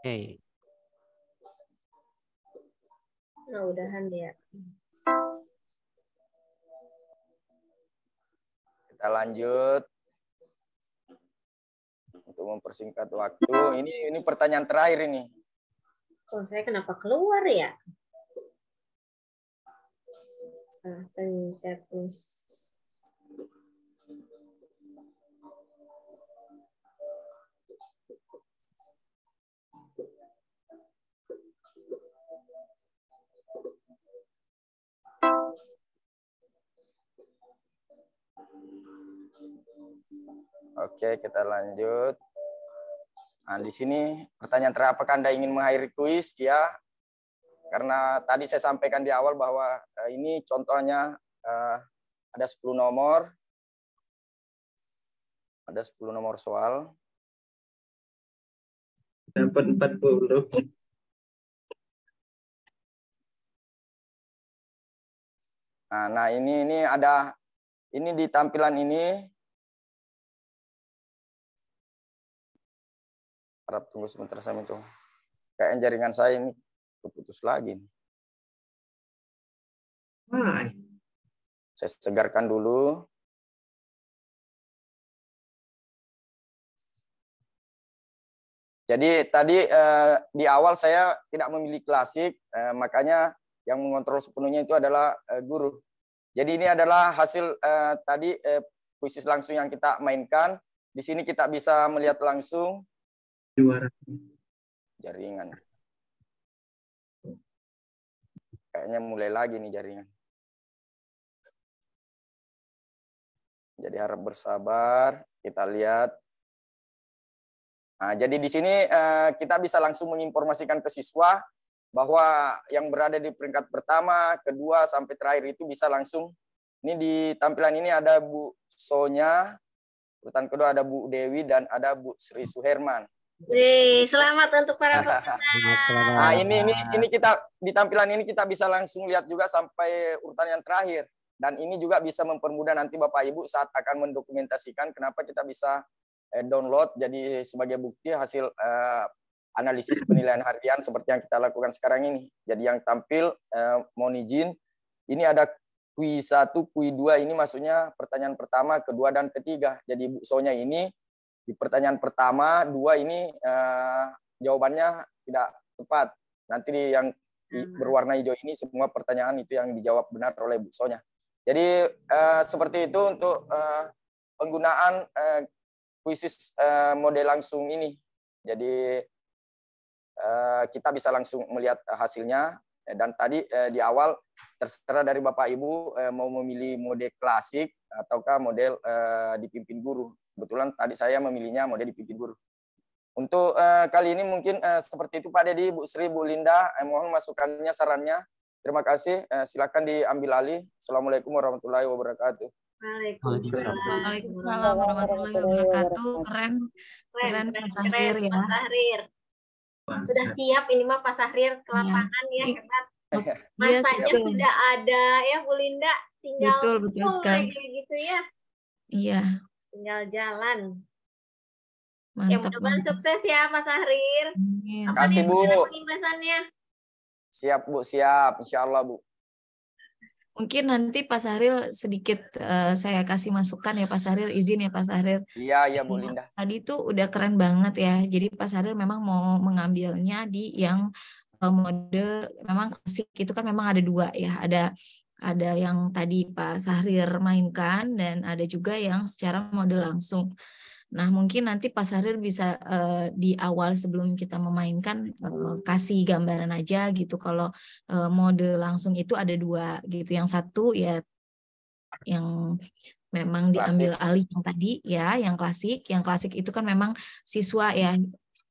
A: okay. Ya, oh, ya.
G: Kita
F: lanjut untuk mempersingkat waktu. Ini ini
G: pertanyaan terakhir ini.
D: Oh, saya kenapa keluar ya? Ah, pencet
G: Oke, kita lanjut. Nah, di sini
F: pertanyaan terakhir, Anda ingin mengakhiri kuis? Ya, karena tadi saya sampaikan di awal
G: bahwa eh, ini contohnya eh, ada 10 nomor. Ada 10 nomor soal. Dapat 40. Nah, nah ini ini ada ini di tampilan ini
A: harap tunggu sebentar saya mencoba. Kayak jaringan saya ini terputus lagi. Hai. Saya segarkan dulu.
G: Jadi tadi eh, di awal saya tidak memilih klasik, eh, makanya yang mengontrol
F: sepenuhnya itu adalah eh, guru. Jadi ini adalah hasil uh, tadi uh, eh, puisi
G: langsung yang kita mainkan. Di sini kita bisa melihat langsung juara jaringan. Kayaknya mulai lagi nih jaringan. Jadi harap bersabar, kita lihat. Nah, jadi di sini
F: kita bisa langsung menginformasikan ke siswa bahwa yang berada di peringkat pertama, kedua sampai terakhir itu bisa langsung. Ini di tampilan ini ada Bu Sonya, urutan kedua ada Bu Dewi dan ada Bu Sri Suherman. Wih,
D: selamat untuk para <laughs> peserta.
A: nah,
F: ini ini ini kita di tampilan ini kita bisa langsung lihat juga sampai urutan yang terakhir dan ini juga bisa mempermudah nanti Bapak Ibu saat akan mendokumentasikan kenapa kita bisa eh, download jadi sebagai bukti hasil eh, analisis penilaian harian seperti yang kita lakukan sekarang ini. Jadi yang tampil eh, mohon izin ini ada kuis 1, kuis 2 ini maksudnya pertanyaan pertama, kedua dan ketiga. Jadi Bu Sonya ini di pertanyaan pertama, dua ini eh, jawabannya tidak tepat. Nanti yang hmm. berwarna hijau ini semua pertanyaan itu yang dijawab benar oleh Bu Sonya. Jadi eh, seperti itu untuk eh, penggunaan eh, kuisis eh, model langsung ini. Jadi Eh, kita bisa langsung melihat eh, hasilnya. Eh, dan tadi di awal terserah dari Bapak Ibu mau memilih mode klasik ataukah model dipimpin guru. Kebetulan tadi saya memilihnya model dipimpin guru. Untuk kali ini mungkin seperti itu Pak Deddy, Bu Sri, Bu Linda. Mohon masukannya, sarannya. Terima kasih. Silakan diambil alih. Assalamualaikum warahmatullahi wabarakatuh.
A: Waalaikumsalam. warahmatullahi wabarakatuh.
D: Keren, keren, keren keren, keren, keren, keren, keren sudah iya. siap ini mah Pak Sahrir ke iya. lapangan ya, ya hebat. Iya, Masanya ya, sudah ada ya Bu Linda, tinggal betul, betul sekali. gitu ya. Iya. Tinggal jalan. Ya, Mantap, ya mudah-mudahan sukses ya Pak Sahrir. Ya. Apa Kasih, nih Bu. Pengimbauannya?
F: Siap Bu, siap. Insya Allah Bu.
B: Mungkin nanti Pak Sahril sedikit uh, saya kasih masukan ya Pak Sahril, izin ya Pak Sahril.
F: Iya, iya Bu Linda.
B: Tadi itu udah keren banget ya. Jadi Pak Sahril memang mau mengambilnya di yang uh, mode memang klasik itu kan memang ada dua ya. Ada ada yang tadi Pak Sahril mainkan dan ada juga yang secara mode langsung. Nah, mungkin nanti Pak Sarir bisa uh, di awal sebelum kita memainkan uh, kasih gambaran aja gitu kalau uh, mode langsung itu ada dua gitu. Yang satu ya yang memang klasik. diambil alih yang tadi ya, yang klasik. Yang klasik itu kan memang siswa ya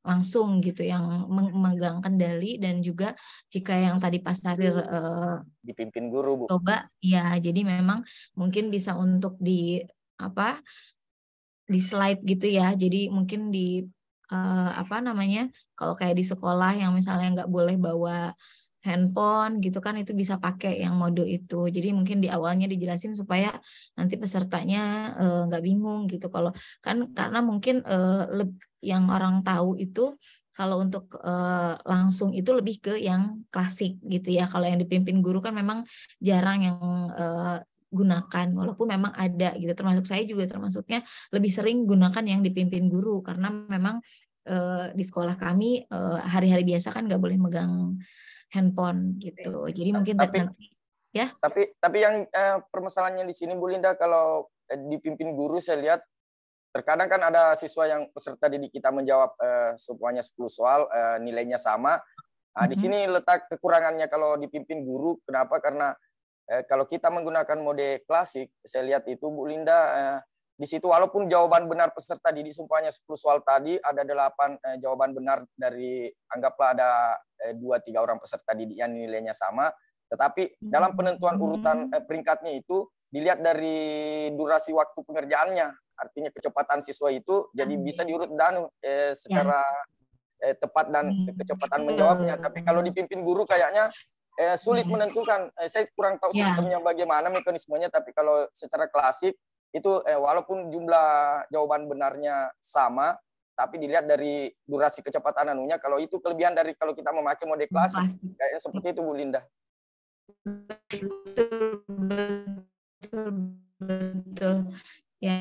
B: langsung gitu yang memegang kendali dan juga jika yang tadi Pak Sarir uh,
F: dipimpin guru Bu. Coba
B: ya jadi memang mungkin bisa untuk di apa di slide gitu ya. Jadi mungkin di uh, apa namanya kalau kayak di sekolah yang misalnya nggak boleh bawa handphone gitu kan itu bisa pakai yang mode itu. Jadi mungkin di awalnya dijelasin supaya nanti pesertanya uh, nggak bingung gitu. Kalau kan karena mungkin uh, eh, le- yang orang tahu itu kalau untuk uh, langsung itu lebih ke yang klasik gitu ya. Kalau yang dipimpin guru kan memang jarang yang uh, gunakan walaupun memang ada gitu termasuk saya juga termasuknya lebih sering gunakan yang dipimpin guru karena memang e, di sekolah kami eh, hari-hari biasa kan nggak boleh megang handphone gitu jadi mungkin tapi, nanti
F: ya tapi tapi yang eh, permasalahannya di sini Bu Linda kalau eh, dipimpin guru saya lihat terkadang kan ada siswa yang peserta didik kita menjawab eh, semuanya 10 soal eh, nilainya sama nah, di sini letak kekurangannya kalau dipimpin guru kenapa karena eh, kalau kita menggunakan mode klasik, saya lihat itu Bu Linda eh, di situ walaupun jawaban benar peserta didik semuanya 10 soal tadi ada 8 eh, jawaban benar dari anggaplah ada eh, dua tiga orang peserta didik yang nilainya sama, tetapi dalam hmm. penentuan urutan eh, peringkatnya itu dilihat dari durasi waktu pengerjaannya, artinya kecepatan siswa itu jadi bisa diurut dan eh, ya. secara eh, tepat dan hmm. kecepatan menjawabnya. Tapi kalau dipimpin guru kayaknya eh, sulit menentukan. Eh, saya kurang tahu yeah. sistemnya bagaimana mekanismenya, tapi kalau secara klasik itu eh, walaupun jumlah jawaban benarnya sama, tapi dilihat dari durasi kecepatan anunya. Kalau itu kelebihan dari kalau kita memakai mode klasik, kayaknya seperti itu Bu Linda.
B: Betul, betul, betul. Ya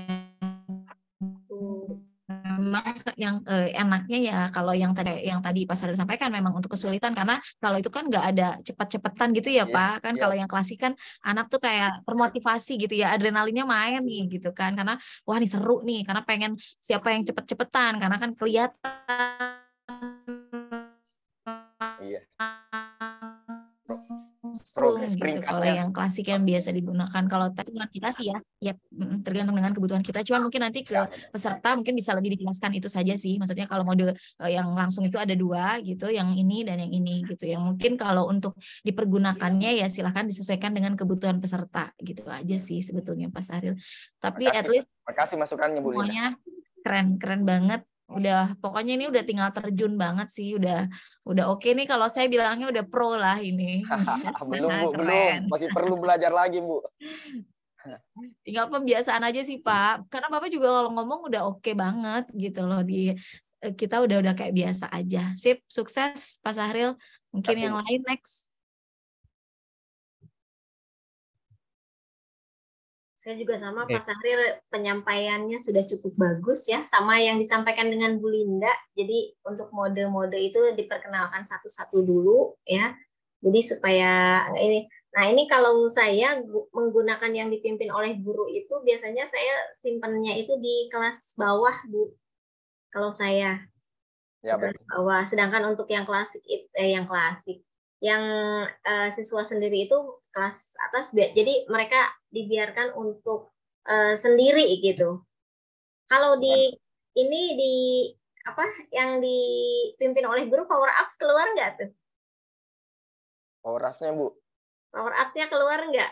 B: memang yang eh, enaknya ya kalau yang tadi yang tadi Pak Sadar sampaikan memang untuk kesulitan karena kalau itu kan nggak ada cepat cepetan gitu ya yeah, Pak kan yeah. kalau yang klasik kan anak tuh kayak termotivasi gitu ya adrenalinnya main nih gitu kan karena wah nih seru nih karena pengen siapa yang cepet-cepetan karena kan kelihatan yeah progress, gitu. Peringkatnya. Kalau ya. yang klasik yang biasa digunakan, kalau tergantung kita sih ya, ya tergantung dengan kebutuhan kita. cuma mungkin nanti ke ya, peserta mungkin bisa lebih dijelaskan itu saja sih. Maksudnya kalau model eh, yang langsung itu ada dua gitu, yang ini dan yang ini gitu. Yang mungkin kalau untuk dipergunakannya ya silahkan disesuaikan dengan kebutuhan peserta gitu aja sih sebetulnya Pak Saril.
G: Tapi makasih, at least makasih
F: masukannya Bu Lina. Semuanya
B: keren keren banget udah pokoknya ini udah tinggal terjun banget sih udah udah oke okay nih kalau saya bilangnya udah pro lah ini <laughs> <laughs> belum bu belum
F: masih perlu belajar lagi bu <laughs>
B: tinggal pembiasaan aja sih pak karena bapak juga kalau ngomong udah oke okay banget gitu loh di eh, kita udah udah kayak biasa aja sip sukses pak Sahril mungkin Kasih. yang lain next
D: Saya juga sama Pak Sahrir penyampaiannya sudah cukup bagus ya sama yang disampaikan dengan Bu Linda. Jadi untuk mode-mode itu diperkenalkan satu-satu dulu ya. Jadi supaya ini Nah, ini kalau saya menggunakan yang dipimpin oleh guru itu biasanya saya simpennya itu di kelas bawah, Bu. Kalau saya ya, kelas bawah. Sedangkan untuk yang klasik eh, yang klasik yang uh, siswa sendiri itu kelas atas jadi mereka dibiarkan untuk uh, sendiri gitu kalau di iya. ini di apa yang dipimpin oleh guru power ups keluar nggak tuh
F: power upsnya bu
D: power upsnya keluar nggak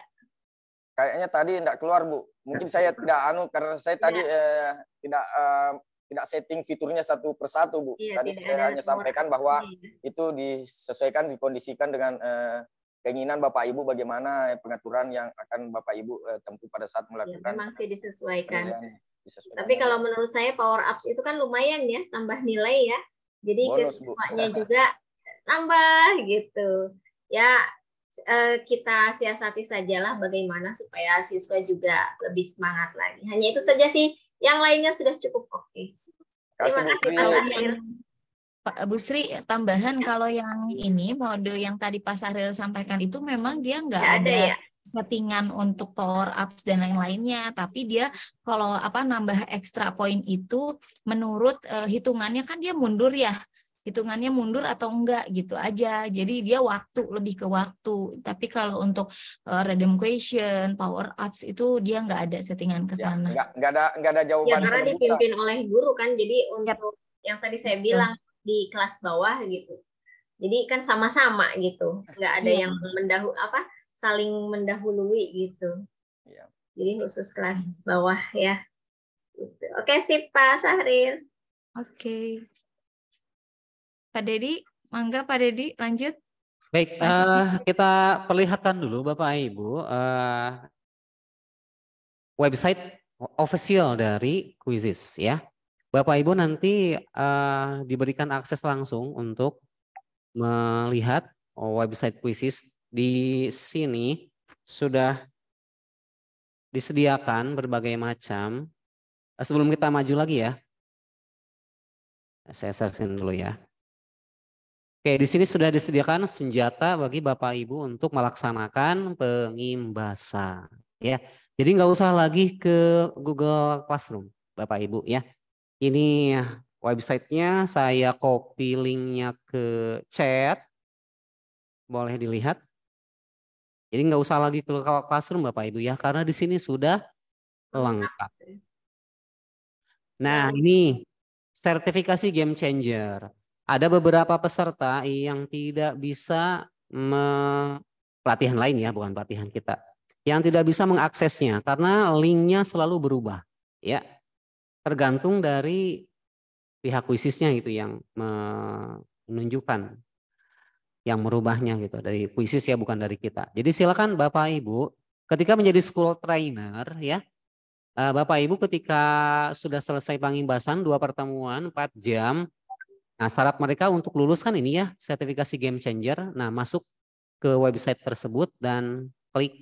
F: kayaknya tadi nggak keluar bu mungkin saya tidak anu karena saya tadi ya. eh, tidak eh, tidak setting fiturnya satu persatu bu. Iya, Tadi saya hanya sampaikan bahwa iya. itu disesuaikan dikondisikan dengan eh, keinginan bapak ibu bagaimana pengaturan yang akan bapak ibu eh, tempuh pada saat iya, melakukan. Ya,
D: memang disesuaikan. disesuaikan. Tapi kalau menurut saya power ups itu kan lumayan ya, tambah nilai ya. Jadi kesiswanya iya. juga nambah gitu. Ya eh, kita siasati sajalah bagaimana supaya siswa juga lebih semangat lagi. Hanya itu saja sih yang lainnya sudah cukup oke. Okay. Terima kasih Pak Bu Sri,
B: tambahan ya. kalau yang ini mode yang tadi Pak Sahril sampaikan itu memang dia nggak ada, ada ya? settingan untuk power ups dan lain-lainnya, tapi dia kalau apa nambah ekstra poin itu menurut uh, hitungannya kan dia mundur ya hitungannya mundur atau enggak gitu aja. Jadi dia waktu lebih ke waktu. Tapi kalau untuk uh, random question, power ups itu dia enggak ada settingan ke ya, sana. Ya, enggak, enggak ada enggak ada jawaban. Ya karena dipimpin oleh
D: guru kan. Jadi ya. untuk ya. yang tadi saya bilang ya. di kelas bawah gitu. Jadi kan sama-sama gitu. Enggak ada ya. yang mendahulu apa saling mendahului gitu. Ya. Jadi khusus kelas hmm. bawah ya. Gitu. Oke sip Pak Sahrir. Oke. Okay.
B: Pak Dedi, mangga Pak Dedi lanjut.
C: Baik, uh, kita perlihatkan dulu Bapak Ibu uh, website official dari Quizzes ya. Bapak Ibu nanti uh, diberikan akses langsung untuk melihat website Quizzes di sini sudah disediakan berbagai macam. Sebelum kita maju lagi ya, saya sersin dulu ya. Oke, di sini sudah disediakan senjata bagi Bapak Ibu untuk melaksanakan pengimbasan. Ya, jadi nggak usah lagi ke Google Classroom, Bapak Ibu ya. Ini websitenya saya copy linknya ke chat, boleh dilihat. Jadi nggak usah lagi ke Google Classroom, Bapak Ibu ya, karena di sini sudah lengkap. Nah, ini sertifikasi game changer ada beberapa peserta yang tidak bisa me, pelatihan lain ya, bukan pelatihan kita, yang tidak bisa mengaksesnya karena linknya selalu berubah, ya tergantung dari pihak kuisisnya itu yang menunjukkan yang merubahnya gitu dari kuisis ya bukan dari kita. Jadi silakan Bapak Ibu ketika menjadi school trainer ya eh, Bapak Ibu ketika sudah selesai pengimbasan dua pertemuan empat jam Nah, syarat mereka untuk lulus kan ini ya, sertifikasi game changer. Nah, masuk ke website tersebut dan klik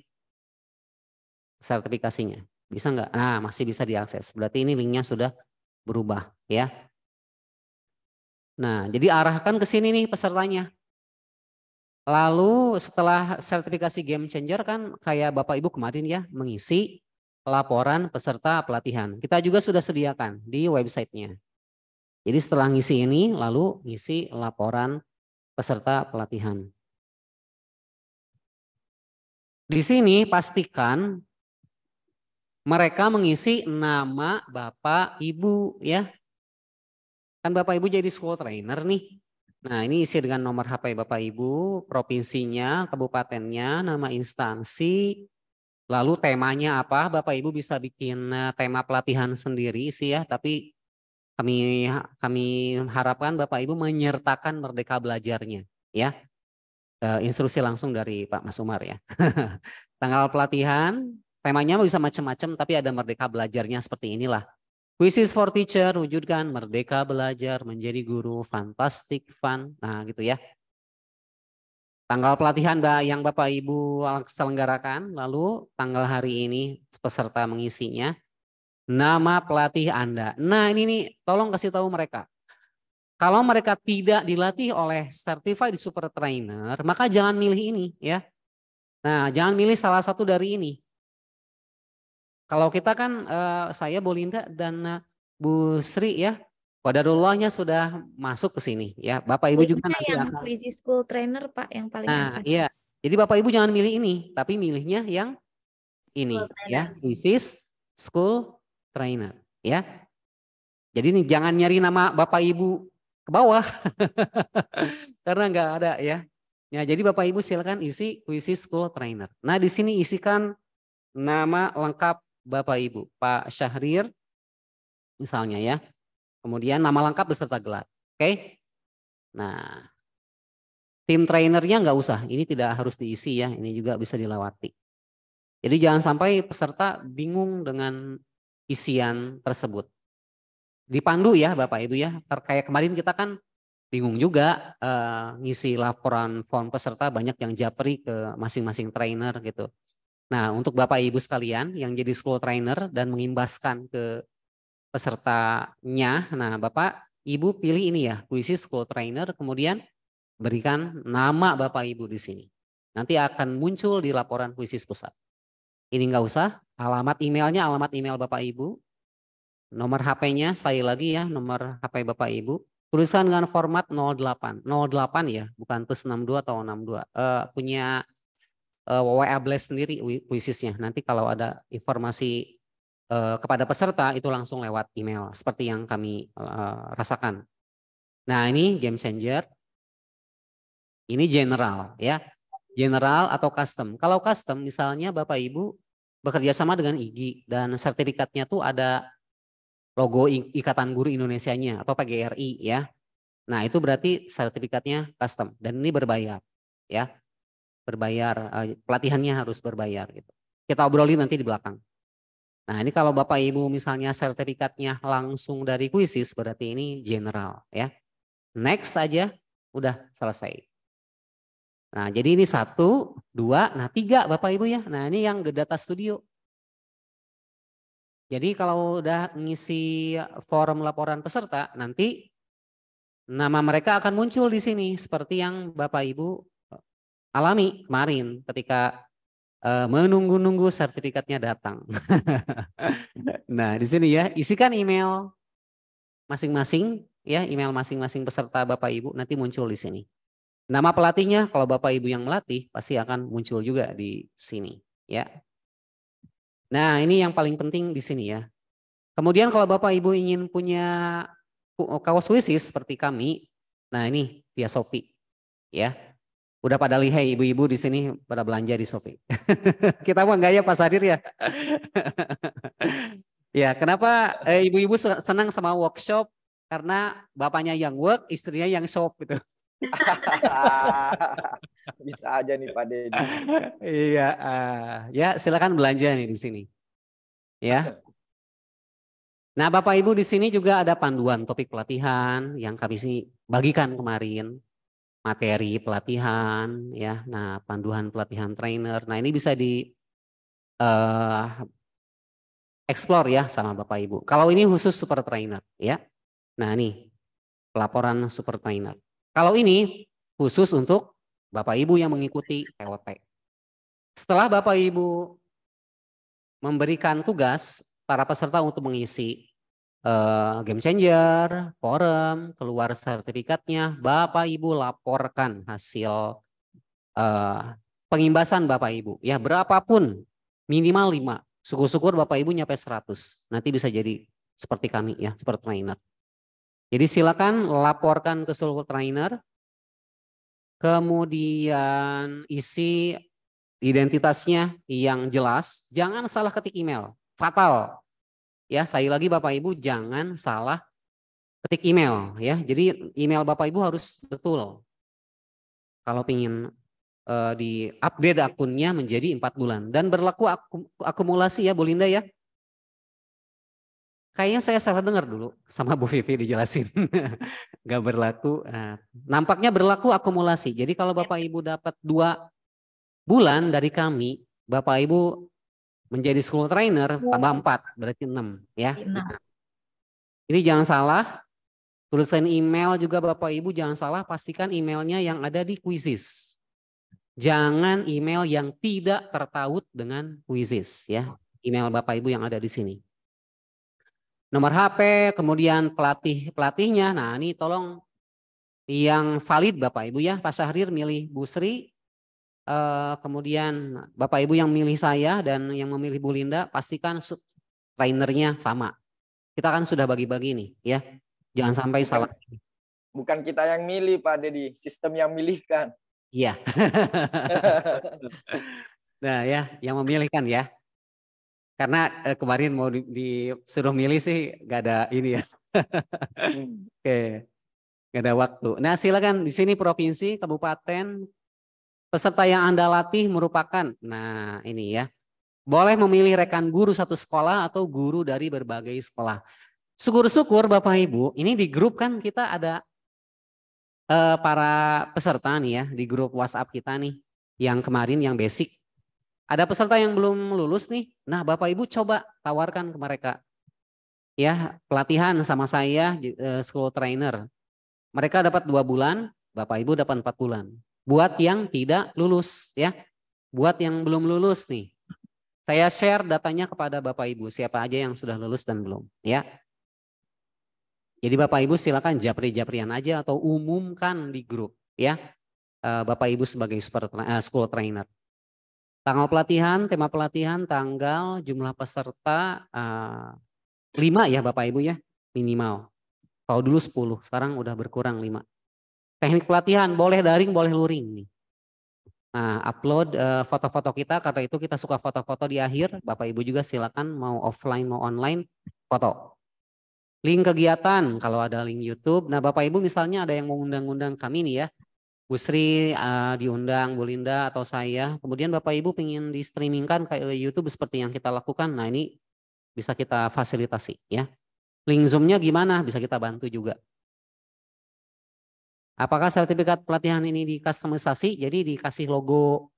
C: sertifikasinya. Bisa nggak? Nah, masih bisa diakses. Berarti ini linknya sudah berubah ya. Nah, jadi arahkan ke sini nih pesertanya. Lalu setelah sertifikasi game changer kan kayak Bapak Ibu kemarin ya mengisi laporan peserta pelatihan. Kita juga sudah sediakan di websitenya. Jadi setelah ngisi ini, lalu ngisi laporan peserta pelatihan. Di sini pastikan mereka mengisi nama Bapak Ibu ya. Kan Bapak Ibu jadi school trainer nih. Nah ini isi dengan nomor HP Bapak Ibu, provinsinya, kabupatennya, nama instansi, lalu temanya apa. Bapak Ibu bisa bikin eh, tema pelatihan sendiri sih ya, tapi kami kami harapkan Bapak Ibu menyertakan merdeka belajarnya ya. Eh, instruksi langsung dari Pak Mas Umar ya. <laughs> Tanggal pelatihan temanya bisa macam-macam tapi ada merdeka belajarnya seperti inilah. Quizzes for teacher wujudkan merdeka belajar menjadi guru fantastic fun. Nah, gitu ya. Tanggal pelatihan yang Bapak Ibu selenggarakan, lalu tanggal hari ini peserta mengisinya nama pelatih Anda. Nah, ini nih tolong kasih tahu mereka. Kalau mereka tidak dilatih oleh certified super trainer, maka jangan milih ini ya. Nah, jangan milih salah satu dari ini. Kalau kita kan uh, saya Bolinda dan eh, Bu Sri ya, Kodarullahnya sudah masuk ke sini ya. Bapak Ibu juga nanti yang akan...
B: Lizzy School Trainer Pak yang paling Nah,
C: iya. Jadi Bapak Ibu jangan milih ini, tapi milihnya yang ini ya. trainer. ya. This is school trainer ya. Jadi nih jangan nyari nama Bapak Ibu ke bawah <laughs> karena nggak ada ya. Ya jadi Bapak Ibu silakan isi puisi school trainer. Nah di sini isikan nama lengkap Bapak Ibu Pak Syahrir misalnya ya. Kemudian nama lengkap beserta gelar. Oke. Nah, tim trainernya nggak usah. Ini tidak harus diisi ya. Ini juga bisa dilewati. Jadi jangan sampai peserta bingung dengan isian tersebut. Dipandu ya Bapak Ibu ya, terkait kemarin kita kan bingung juga uh, ngisi laporan form peserta banyak yang japri ke masing-masing trainer gitu. Nah untuk Bapak Ibu sekalian yang jadi school trainer dan mengimbaskan ke pesertanya, nah Bapak Ibu pilih ini ya, puisi school trainer, kemudian berikan nama Bapak Ibu di sini. Nanti akan muncul di laporan puisi pusat. Ini nggak usah. Alamat emailnya alamat email Bapak Ibu. Nomor HP-nya sekali lagi ya, nomor HP Bapak Ibu. Tulisan dengan format 08. 08 ya, bukan plus 62 atau 62. Uh, eh, punya uh, eh, WA Blast sendiri puisisnya. Nanti kalau ada informasi uh, kepada peserta itu langsung lewat email seperti yang kami uh, rasakan. Nah, ini game changer. Ini general ya. General atau custom. Kalau custom misalnya Bapak Ibu bekerja sama dengan IGI dan sertifikatnya tuh ada logo Ikatan Guru Indonesia-nya atau PGRI ya. Nah, itu berarti sertifikatnya custom dan ini berbayar ya. Berbayar eh, pelatihannya harus berbayar gitu. Kita obrolin nanti di belakang. Nah, ini kalau Bapak Ibu misalnya sertifikatnya langsung dari kuisis berarti ini general ya. Next saja udah selesai. Nah, jadi ini satu, dua, nah tiga Bapak Ibu ya. Nah, ini yang data Studio. Jadi kalau udah ngisi form laporan peserta, nanti nama mereka akan muncul di sini. Seperti yang Bapak Ibu alami kemarin ketika eh, menunggu-nunggu sertifikatnya datang. <laughs> nah, di sini ya, isikan email masing-masing ya, email masing-masing peserta Bapak Ibu nanti muncul di sini. Nama pelatihnya kalau Bapak Ibu yang melatih pasti akan muncul juga di sini ya. Nah, ini yang paling penting di sini ya. Kemudian kalau Bapak Ibu ingin punya kaos wisis seperti kami, nah ini via Shopee ya. Udah pada lihai ibu-ibu di sini pada belanja di Shopee. <laughs> Kita mah enggak ya Pak Sadir ya. <laughs> ya, kenapa eh, ibu-ibu senang sama workshop? Karena bapaknya yang work, istrinya yang shop gitu. <laughs>
F: Bisa aja nih Pak Deddy.
C: iya, uh, ya silakan belanja nih di sini. Ya. Nah, Bapak Ibu di sini juga ada panduan topik pelatihan yang kami sih bagikan kemarin. Materi pelatihan ya. Nah, panduan pelatihan trainer. Nah, ini bisa di uh, explore ya sama Bapak Ibu. Kalau ini khusus super trainer ya. Nah, nih pelaporan super trainer. Kalau ini khusus untuk Bapak Ibu yang mengikuti POT. Setelah Bapak Ibu memberikan tugas para peserta untuk mengisi uh, game changer, forum, keluar sertifikatnya, Bapak Ibu laporkan hasil uh, pengimbasan Bapak Ibu. Ya berapapun minimal 5. Syukur-syukur Bapak Ibu nyampe 100. Nanti bisa jadi seperti kami ya, seperti trainer. Jadi silakan laporkan ke seluruh trainer. Kemudian isi identitasnya yang jelas. Jangan salah ketik email. Fatal. Ya, saya lagi Bapak Ibu jangan salah ketik email ya. Jadi email Bapak Ibu harus betul. Kalau ingin uh, eh, di update akunnya menjadi empat bulan dan berlaku akumulasi ya Bu Linda ya. Kayaknya saya salah dengar dulu sama Bu Vivi dijelasin. <laughs> Gak berlaku. Nah, nampaknya berlaku akumulasi. Jadi kalau ya. Bapak Ibu dapat dua bulan dari kami, Bapak Ibu menjadi school trainer ya. tambah empat berarti enam ya. Iya, ini jangan salah. Tulisan email juga Bapak Ibu jangan salah pastikan emailnya yang ada di quizzes. Jangan email yang tidak tertaut dengan quizzes, ya. Email Bapak Ibu yang ada di sini nomor HP, kemudian pelatih pelatihnya. Nah ini tolong yang valid Bapak Ibu ya, Pak Syahrir milih Bu Sri, eh, kemudian Bapak Ibu yang milih saya dan yang memilih Bu Linda, pastikan trainernya sama. Kita kan sudah bagi-bagi nih ya, jangan sampai bukan, salah.
F: Bukan kita yang milih Pak Dedi, sistem yang milihkan.
C: Iya. <laughs> nah ya, yang memilihkan ya. Karena eh, kemarin mau disuruh milih sih gak ada ini ya. Hmm. <laughs> Oke, okay. nggak ada waktu. Nah silakan di sini provinsi, kabupaten, peserta yang anda latih merupakan, nah ini ya, boleh memilih rekan guru satu sekolah atau guru dari berbagai sekolah. Syukur-syukur Bapak Ibu, ini di grup kan kita ada eh, para peserta nih ya di grup WhatsApp kita nih yang kemarin yang basic ada peserta yang belum lulus nih. Nah, Bapak Ibu coba tawarkan ke mereka. Ya, pelatihan sama saya e, school trainer. Mereka dapat dua bulan, Bapak Ibu dapat empat bulan. Buat yang tidak lulus ya. Buat yang belum lulus nih. Saya share datanya kepada Bapak Ibu siapa aja yang sudah lulus dan belum ya. Jadi Bapak Ibu silakan japri-japrian aja atau umumkan di grup ya. E, Bapak Ibu sebagai e, school trainer. Tanggal pelatihan, tema pelatihan, tanggal, jumlah peserta, uh, eh, 5 ya Bapak Ibu ya, minimal. Kalau dulu 10, sekarang udah berkurang 5. Teknik pelatihan, boleh daring, boleh luring. Nih. Nah, upload eh, foto-foto uh, kita karena itu kita suka foto-foto di akhir. Bapak Ibu juga silakan mau offline mau online foto. Link kegiatan kalau ada link YouTube. Nah, Bapak Ibu misalnya ada yang mengundang undang kami nih ya. Bu Sri uh, eh, diundang, Bu Linda atau saya. Kemudian Bapak Ibu ingin di streamingkan ke YouTube seperti yang kita lakukan. Nah ini bisa kita fasilitasi ya. Link Zoom-nya gimana? Bisa kita bantu juga. Apakah sertifikat pelatihan ini dikustomisasi? Jadi dikasih logo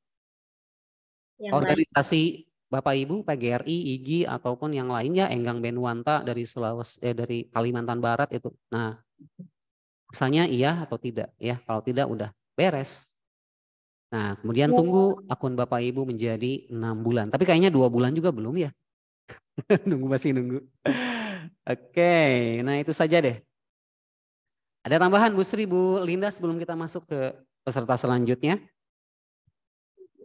C: organisasi Bapak Ibu, PGRI, IGI ataupun yang lainnya, Enggang Benwanta dari Sulawesi eh, dari Kalimantan Barat itu. Nah, misalnya iya atau tidak ya. Kalau tidak udah beres. Nah, kemudian ya. tunggu akun Bapak Ibu menjadi enam bulan. Tapi kayaknya dua bulan juga belum ya. <laughs> nunggu masih nunggu. Oke, okay. nah itu saja deh. Ada tambahan Bu Sri, Bu Linda sebelum kita masuk ke peserta selanjutnya?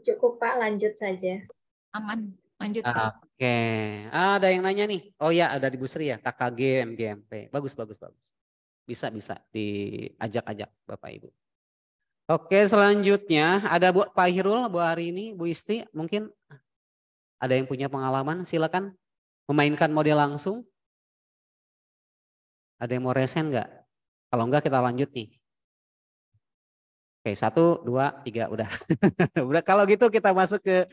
D: Cukup Pak, lanjut saja. Aman, lanjut Pak. Ah,
B: oke, okay.
C: Ah, ada yang nanya nih. Oh ya, ada di Bu Sri ya, KKG, MGMP. Bagus, bagus, bagus. Bisa, bisa diajak-ajak Bapak Ibu. Oke, selanjutnya ada Bu Pak Hirul, Bu hari ini, Bu Isti, mungkin ada yang punya pengalaman, silakan memainkan model langsung. Ada yang mau resen nggak? Kalau enggak kita lanjut nih. Oke, satu, dua, tiga, udah. <laughs> udah. Kalau gitu kita masuk ke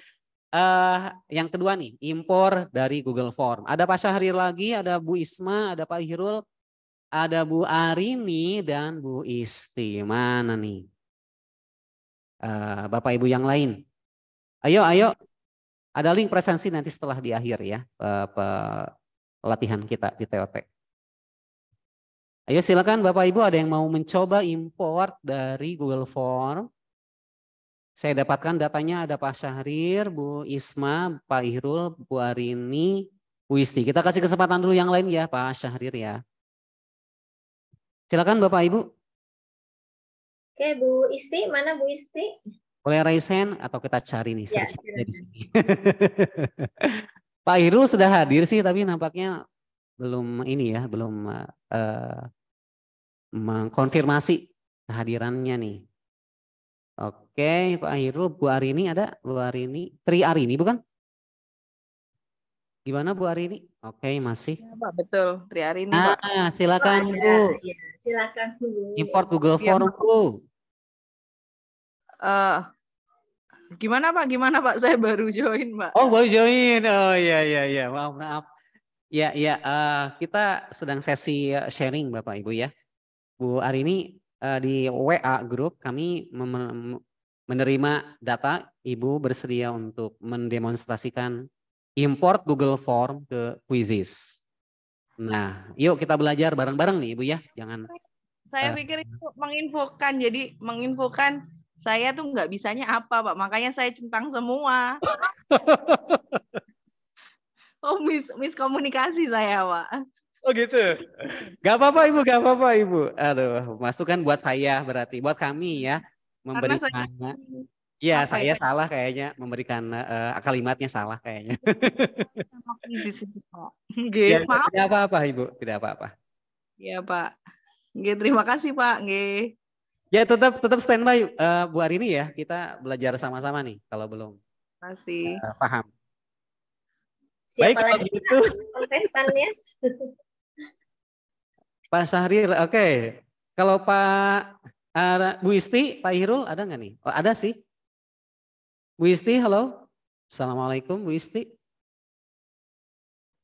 C: uh, yang kedua nih, impor dari Google Form. Ada Pak Syahri lagi, ada Bu Isma, ada Pak Hirul, ada Bu Arini, dan Bu Isti. Mana nih? Eh, Bapak Ibu yang lain. Ayo, ayo. Ada link presensi nanti setelah di akhir ya pelatihan kita di TOT. Ayo silakan Bapak Ibu ada yang mau mencoba import dari Google Form. Saya dapatkan datanya ada Pak Syahrir, Bu Isma, Pak Ihrul, Bu Arini, Bu Isti. Kita kasih kesempatan dulu yang lain ya Pak Syahrir ya. Silakan Bapak Ibu.
D: Oke, Bu Isti, mana Bu Isti?
C: Boleh raise hand atau kita cari nih ya, di sini. <laughs> Pak Iru sudah hadir sih, tapi nampaknya belum ini ya, belum uh, mengkonfirmasi kehadirannya nih. Oke, Pak Hirul, Bu Arini ada? Bu Arini, Tri Arini bukan? Gimana Bu Arini? Oke, masih. Ya,
D: Pak, betul, Tri Arini. Ah, silakan Bu. Ya, ya silakan Bu. Import Google iya. Form, ya,
C: Bu.
B: Uh, gimana Pak? Gimana Pak? Saya baru join, Pak. Oh, baru
C: join. Oh, iya iya iya. Maaf, maaf. Ya, ya, uh, kita sedang sesi eh, sharing Bapak Ibu ya. Bu Arini uh, di WA grup kami menerima data Ibu bersedia untuk mendemonstrasikan import Google Form ke Quizzes. Nah, yuk kita belajar bareng-bareng nih Ibu ya. Jangan Saya uh,
B: pikir itu menginfokan. Jadi menginfokan saya tuh nggak bisanya apa, Pak. Makanya saya centang semua. <laughs> oh, mis miskomunikasi saya, Pak. Oh
A: gitu.
C: Gak apa-apa Ibu, gak apa-apa Ibu. Aduh, masukan buat saya berarti, buat kami ya. Memberi saya... Iya, saya ya? salah kayaknya memberikan uh, kalimatnya salah kayaknya. <laughs> Iya, tidak apa-apa, Ibu. Tidak apa-apa.
B: Iya, Pak. Nge, terima kasih, Pak. Nge.
C: Ya, tetap tetap standby uh, Bu Arini ya. Kita belajar sama-sama nih kalau belum.
D: Pasti. Uh, paham. Siapa Baik, lagi gitu. kontestannya? <laughs>
C: Pak Sahrir, oke. Okay. Kalau Pak Uh, Bu Isti, Pak Hirul ada nggak nih? Oh, ada sih. Bu Isti, halo. Assalamualaikum Bu Isti.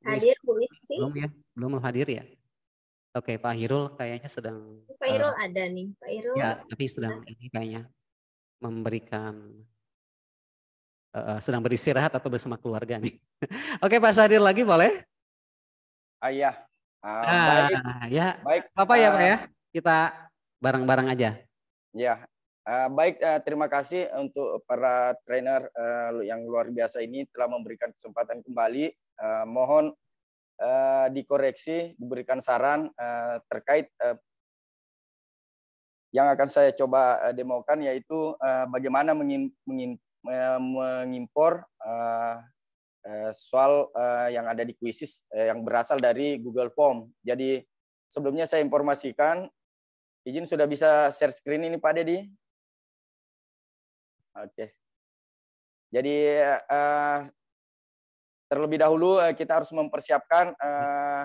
C: Hadir
D: Bu Isti. Belum ya?
C: Belum hadir ya? Oke, Pak Hirul kayaknya sedang Pak eh, Hirul uh,
D: ada nih, Pak Hirul. Ya,
C: tapi sedang ini kayaknya memberikan uh, sedang beristirahat atau bersama keluarga nih. <laughs> Oke, Pak Sadir lagi boleh?
G: Ayah. Uh,
C: iya. ah, ah, baik. Ya.
F: Baik. Apa uh, ya, Pak ah. ya? Kita
C: bareng-bareng aja.
F: Ya, Eh, baik, uh, terima kasih untuk para trainer uh, yang luar biasa ini telah memberikan kesempatan kembali. Uh, mohon uh, dikoreksi, diberikan saran uh, terkait uh,
G: yang akan saya coba
F: uh, demokan, yaitu uh, bagaimana mengin, mengin, uh, mengimpor uh, soal yang ada di kuisis yang berasal dari Google Form.
G: Jadi sebelumnya saya informasikan, izin sudah bisa share screen ini Pak Deddy. Oke. Jadi uh, terlebih dahulu uh, kita harus mempersiapkan uh,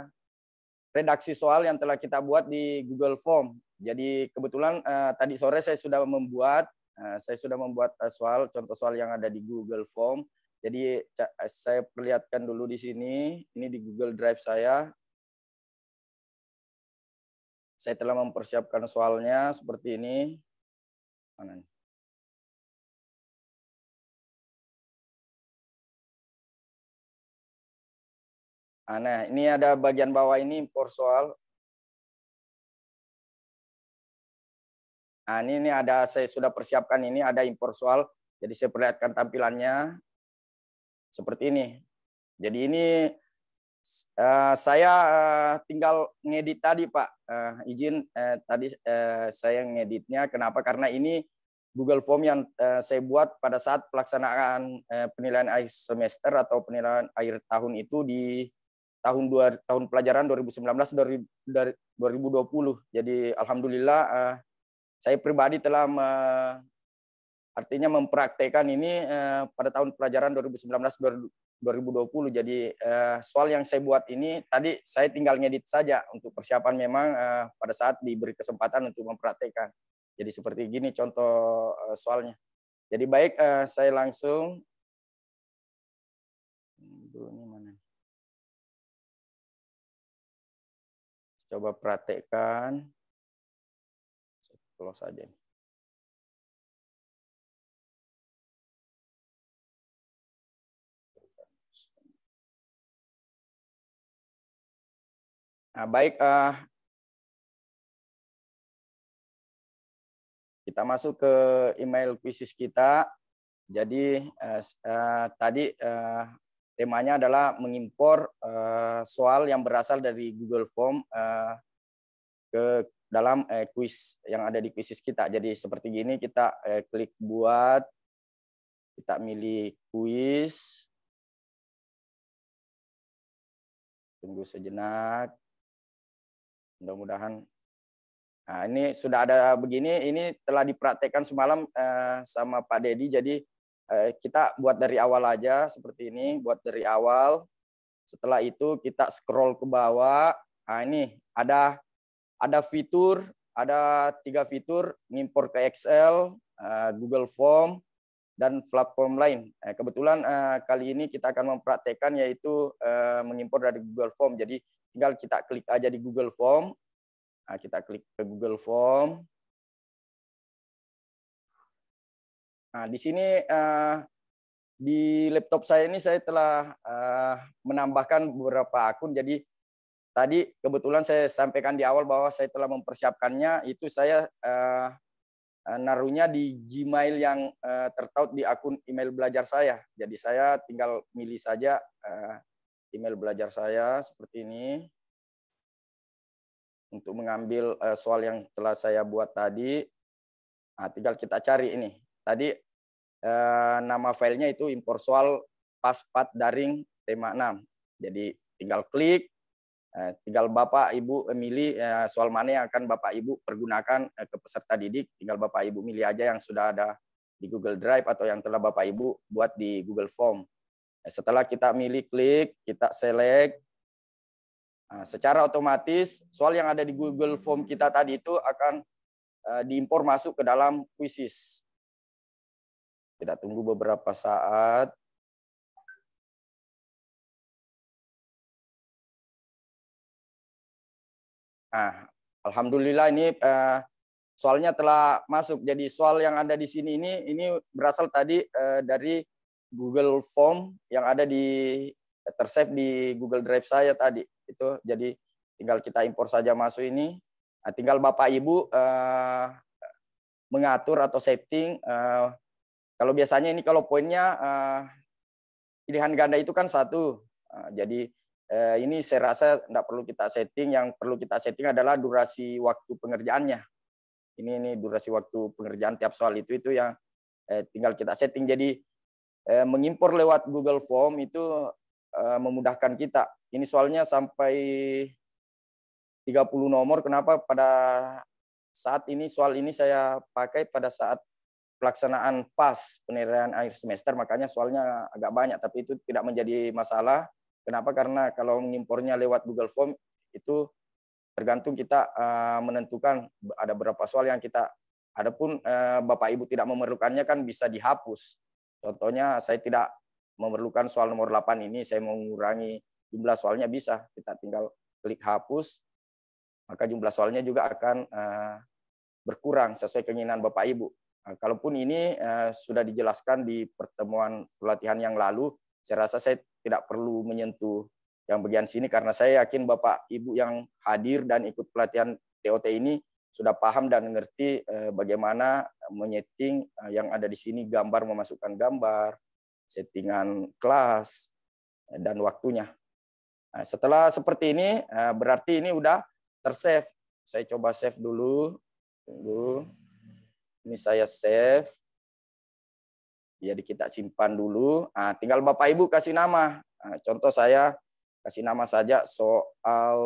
F: redaksi soal yang telah kita buat di Google Form. Jadi kebetulan uh, tadi sore saya sudah membuat uh, saya sudah membuat uh, soal contoh soal yang ada di Google Form. Jadi
G: saya perlihatkan dulu di sini. Ini di Google Drive saya. Saya telah mempersiapkan soalnya seperti ini.
A: Mana nih? Ah, nah, ini ada bagian bawah ini impor soal.
G: Nah, ini, ini ada saya sudah persiapkan ini ada impor soal. Jadi saya perlihatkan tampilannya
F: seperti ini. Jadi ini eh, saya eh, tinggal ngedit tadi Pak. Uh, izin tadi saya ngeditnya kenapa? Karena ini Google Form yang saya buat pada saat pelaksanaan penilaian akhir semester atau penilaian akhir tahun itu di tahun dua tahun pelajaran 2019 dari dari 2020. Jadi alhamdulillah uh, saya pribadi telah me, artinya mempraktekkan ini uh, pada tahun pelajaran 2019 2020. Jadi uh, soal yang saya buat ini tadi saya tinggal ngedit saja untuk persiapan memang uh, pada saat diberi kesempatan untuk mempraktekkan. Jadi seperti gini
A: contoh uh, soalnya. Jadi baik uh, saya langsung coba praktekkan. Close aja nih. Nah,
G: baik, uh, kita masuk ke email kuisis kita. Jadi uh, uh, tadi
F: uh, Temanya adalah mengimpor eh, soal yang berasal dari Google Form eh, ke dalam eh, kuis yang ada di kuisis kita. Jadi seperti
G: gini kita klik buat, kita milih kuis, tunggu sejenak, mudah-mudahan. Nah ini sudah ada begini, ini telah
F: dipraktekkan semalam eh, sama Pak Dedi. Jadi Eh, kita buat dari awal aja seperti ini, buat dari awal. Setelah itu kita scroll ke bawah. Nah, ini ada ada fitur, ada tiga fitur, ngimpor ke Excel, eh, Google Form, dan platform lain. Eh, kebetulan kali ini kita akan mempraktekkan yaitu mengimpor dari Google Form. Jadi tinggal kita klik aja di
G: Google Form. Nah, kita klik ke Google Form. Nah, di sini uh, di laptop saya ini
F: saya telah uh, menambahkan beberapa akun. Jadi tadi kebetulan saya sampaikan di awal bahwa saya telah mempersiapkannya. Itu saya uh, naruhnya di Gmail yang uh, tertaut di akun email belajar saya. Jadi saya tinggal milih saja uh, email belajar saya seperti ini untuk mengambil uh, soal yang telah saya buat tadi. Nah, tinggal kita cari ini tadi eh, nama filenya itu impor soal paspat daring tema 6. Jadi tinggal klik, eh, tinggal Bapak Ibu milih eh, soal mana yang akan Bapak Ibu pergunakan eh, ke peserta didik. Tinggal Bapak Ibu milih aja yang sudah ada di Google Drive atau yang telah Bapak Ibu buat di Google Form. Eh, setelah kita milih klik, kita select, Nah, secara otomatis soal yang ada di Google Form kita tadi itu akan eh, diimpor masuk ke dalam
A: kuisis. Kita tunggu beberapa saat. Nah, alhamdulillah ini eh, soalnya telah masuk. Jadi
F: soal yang ada di sini ini ini berasal tadi eh, dari Google Form yang ada di tersave di Google Drive saya tadi. Itu jadi tinggal kita impor saja masuk ini. Nah, tinggal Bapak Ibu eh, mengatur atau setting kalau biasanya ini kalau poinnya eh, pilihan ganda itu kan satu. Eh, jadi eh, ini saya rasa tidak perlu kita setting. Yang perlu kita setting adalah durasi waktu pengerjaannya. Ini ini durasi waktu pengerjaan tiap soal itu itu yang tinggal kita setting. Jadi mengimpor lewat Google Form itu memudahkan kita. Ini soalnya sampai 30 nomor. Kenapa pada saat ini soal ini saya pakai pada saat pelaksanaan pas penilaian akhir semester, makanya soalnya agak banyak, tapi itu tidak menjadi masalah. Kenapa? Karena kalau mengimpornya lewat Google Form itu tergantung kita eh, menentukan ada berapa soal yang kita. Adapun uh, Bapak Ibu tidak memerlukannya kan bisa dihapus. Contohnya saya tidak memerlukan soal nomor 8 ini, saya mengurangi jumlah soalnya bisa. Kita tinggal klik hapus, maka jumlah soalnya juga akan eh, berkurang sesuai keinginan Bapak Ibu. Eh, kalaupun ini eh, sudah dijelaskan di pertemuan pelatihan yang lalu, saya rasa saya tidak perlu menyentuh yang bagian sini karena saya yakin Bapak Ibu yang hadir dan ikut pelatihan TOT ini sudah paham dan mengerti eh, bagaimana menyeting yang ada di sini gambar memasukkan gambar, settingan kelas dan waktunya. Setelah seperti ini berarti ini udah tersave. Saya coba save dulu. Tunggu. Ini saya save. Jadi kita simpan dulu. Nah, tinggal Bapak Ibu kasih nama. Nah, contoh saya kasih nama saja soal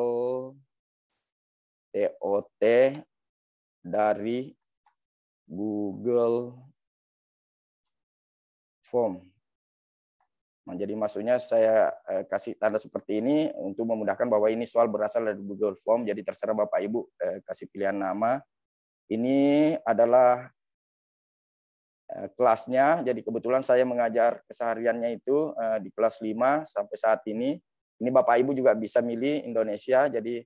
G: TOT dari
A: Google Form. Nah, jadi
F: maksudnya saya eh, kasih tanda seperti ini untuk memudahkan bahwa ini soal berasal dari Google Form. Jadi terserah Bapak Ibu eh, kasih pilihan nama. Ini adalah eh, kelasnya. Jadi kebetulan saya mengajar kesehariannya itu eh, di kelas 5 sampai saat ini. Ini Bapak Ibu juga bisa milih Indonesia. Jadi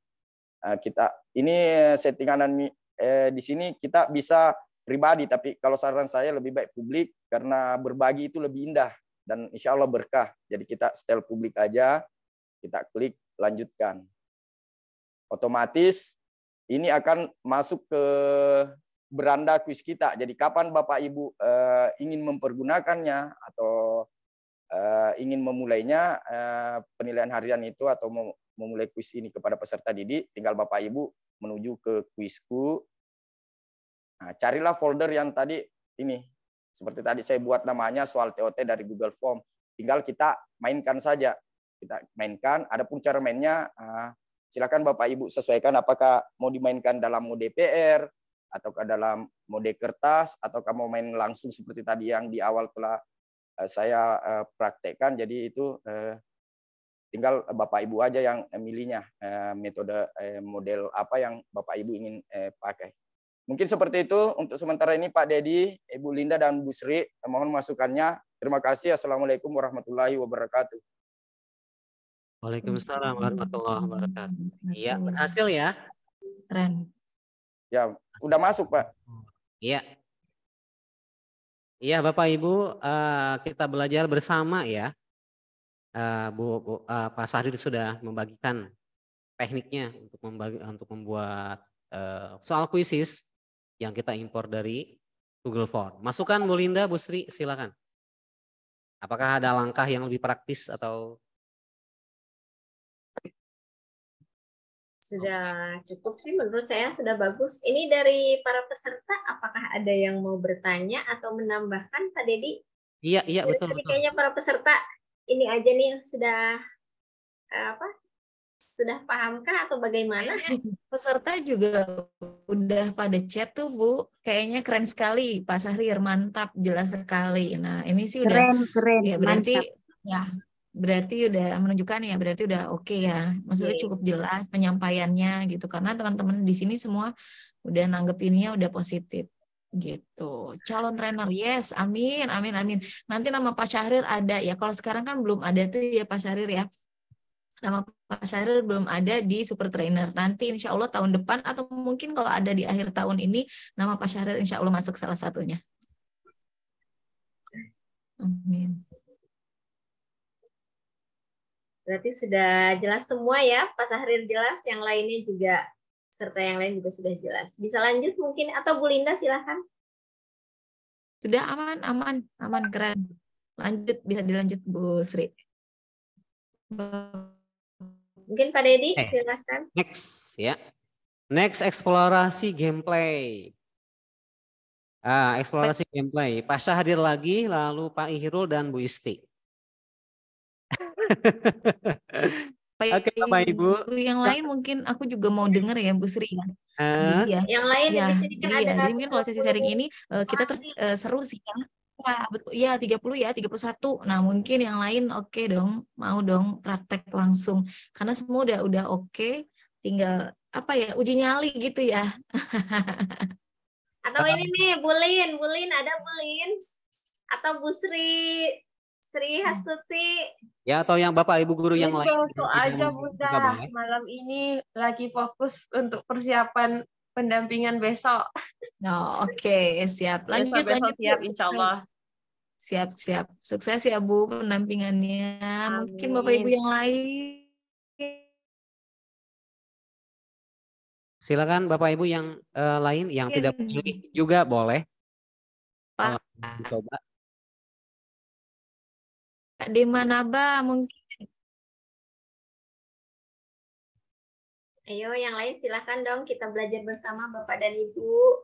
F: eh, kita ini settingan di sini kita bisa pribadi tapi kalau saran saya lebih baik publik karena berbagi itu lebih indah dan insya Allah berkah. Jadi kita setel publik aja, kita klik lanjutkan. Otomatis ini akan masuk ke beranda kuis kita. Jadi kapan Bapak Ibu uh, ingin mempergunakannya atau uh, ingin memulainya uh, penilaian harian itu atau memulai kuis ini kepada peserta didik, tinggal Bapak Ibu menuju ke kuisku. Nah, carilah folder yang tadi ini seperti tadi saya buat namanya soal TOT dari Google Form. Tinggal kita mainkan saja. Kita mainkan. Adapun cara mainnya uh, silakan Bapak Ibu sesuaikan apakah mau dimainkan dalam mode PR atau ke dalam mode kertas ataukah mau main langsung seperti tadi yang di awal telah eh, saya eh, praktekkan. Jadi itu eh, tinggal Bapak Ibu aja yang milihnya metode model apa yang Bapak Ibu ingin pakai. Mungkin seperti itu untuk sementara ini Pak Dedi, Ibu Linda dan Bu Sri, mohon masukannya. Terima kasih. Assalamualaikum warahmatullahi
G: wabarakatuh. Waalaikumsalam warahmatullahi wabarakatuh. Iya, berhasil ya. Keren. Ya, udah masuk, Pak. Iya.
C: Iya, Bapak Ibu, uh, kita belajar bersama ya. Uh, Bu, Bu uh, Pak Sahrir sudah membagikan tekniknya untuk membagi, untuk membuat uh, soal kuisis yang kita impor dari
A: Google Form. Masukkan Bu Linda, Bu Sri, silakan. Apakah ada langkah yang lebih praktis atau
D: Sudah cukup sih menurut saya, sudah bagus. Ini dari para peserta, apakah ada yang mau bertanya atau menambahkan Pak Deddy?
C: Iya, iya Jadi, betul. betul.
D: kayaknya para peserta ini aja nih sudah eh, apa? Sudah pahamkah atau bagaimana? Peserta juga udah pada chat tuh Bu, kayaknya keren sekali
B: Pak Sahrir, mantap, jelas sekali. Nah ini sih udah keren, keren, ya berarti ya berarti udah menunjukkan ya berarti udah oke okay ya maksudnya iya. cukup jelas penyampaiannya gitu karena teman-teman di sini semua udah nanggepinnya udah positif gitu calon trainer yes amin amin amin nanti nama Pak Syahrir ada ya kalau sekarang kan belum ada tuh ya Pak Syahrir ya nama Pak Syahrir belum ada di super trainer nanti insya Allah tahun depan atau mungkin kalau ada di akhir tahun ini nama Pak Syahrir insya Allah masuk salah satunya
D: amin Berarti sudah jelas semua ya, Pak Sahrir jelas, yang lainnya juga, serta yang lain juga sudah jelas. Bisa lanjut mungkin, atau Bu Linda silahkan.
B: Sudah aman, aman, aman, keren. Lanjut, bisa dilanjut Bu Sri.
D: Mungkin Pak Deddy, eh, silahkan. Next,
C: ya. Next, eksplorasi gameplay. Ah, eksplorasi gameplay. Pak lagi, lalu Pak Ihrul dan Bu Isti.
B: Oke, okay, Bapak Ibu. Yang nah. lain mungkin aku juga mau dengar ya, Bu Sri.
A: Uh, ya. Yang lain ya, di sini kan iya. ada. Jadi
B: mungkin kalau sesi sharing ini uh, kita ter, uh, eh, seru sih kan. Ya, iya, betul. Iya, ya, 30 ya, 31. Nah, mungkin yang lain oke okay dong, mau dong praktek langsung. Karena semua udah udah oke, okay, tinggal apa ya, uji nyali gitu ya. Atau
D: ini nih, Bulin, Bulin ada Bulin atau Bu Sri Sri hmm. Hastuti.
C: Ya atau yang Bapak Ibu guru yang lain. Itu
B: aja
D: Bunda. Malam ini lagi
B: fokus untuk persiapan pendampingan besok. No, <laughs> oh, oke, okay. siap. Lanjut besok, lanjut siap insya Siap, siap. Sukses ya Bu pendampingannya. Amin. Mungkin Bapak Ibu yang lain.
A: Silakan Bapak Ibu yang uh, lain yang ya. tidak iya. pilih juga boleh. Pak. Uh, coba di Naba mungkin. Ayo yang
D: lain silahkan dong kita belajar bersama Bapak dan Ibu.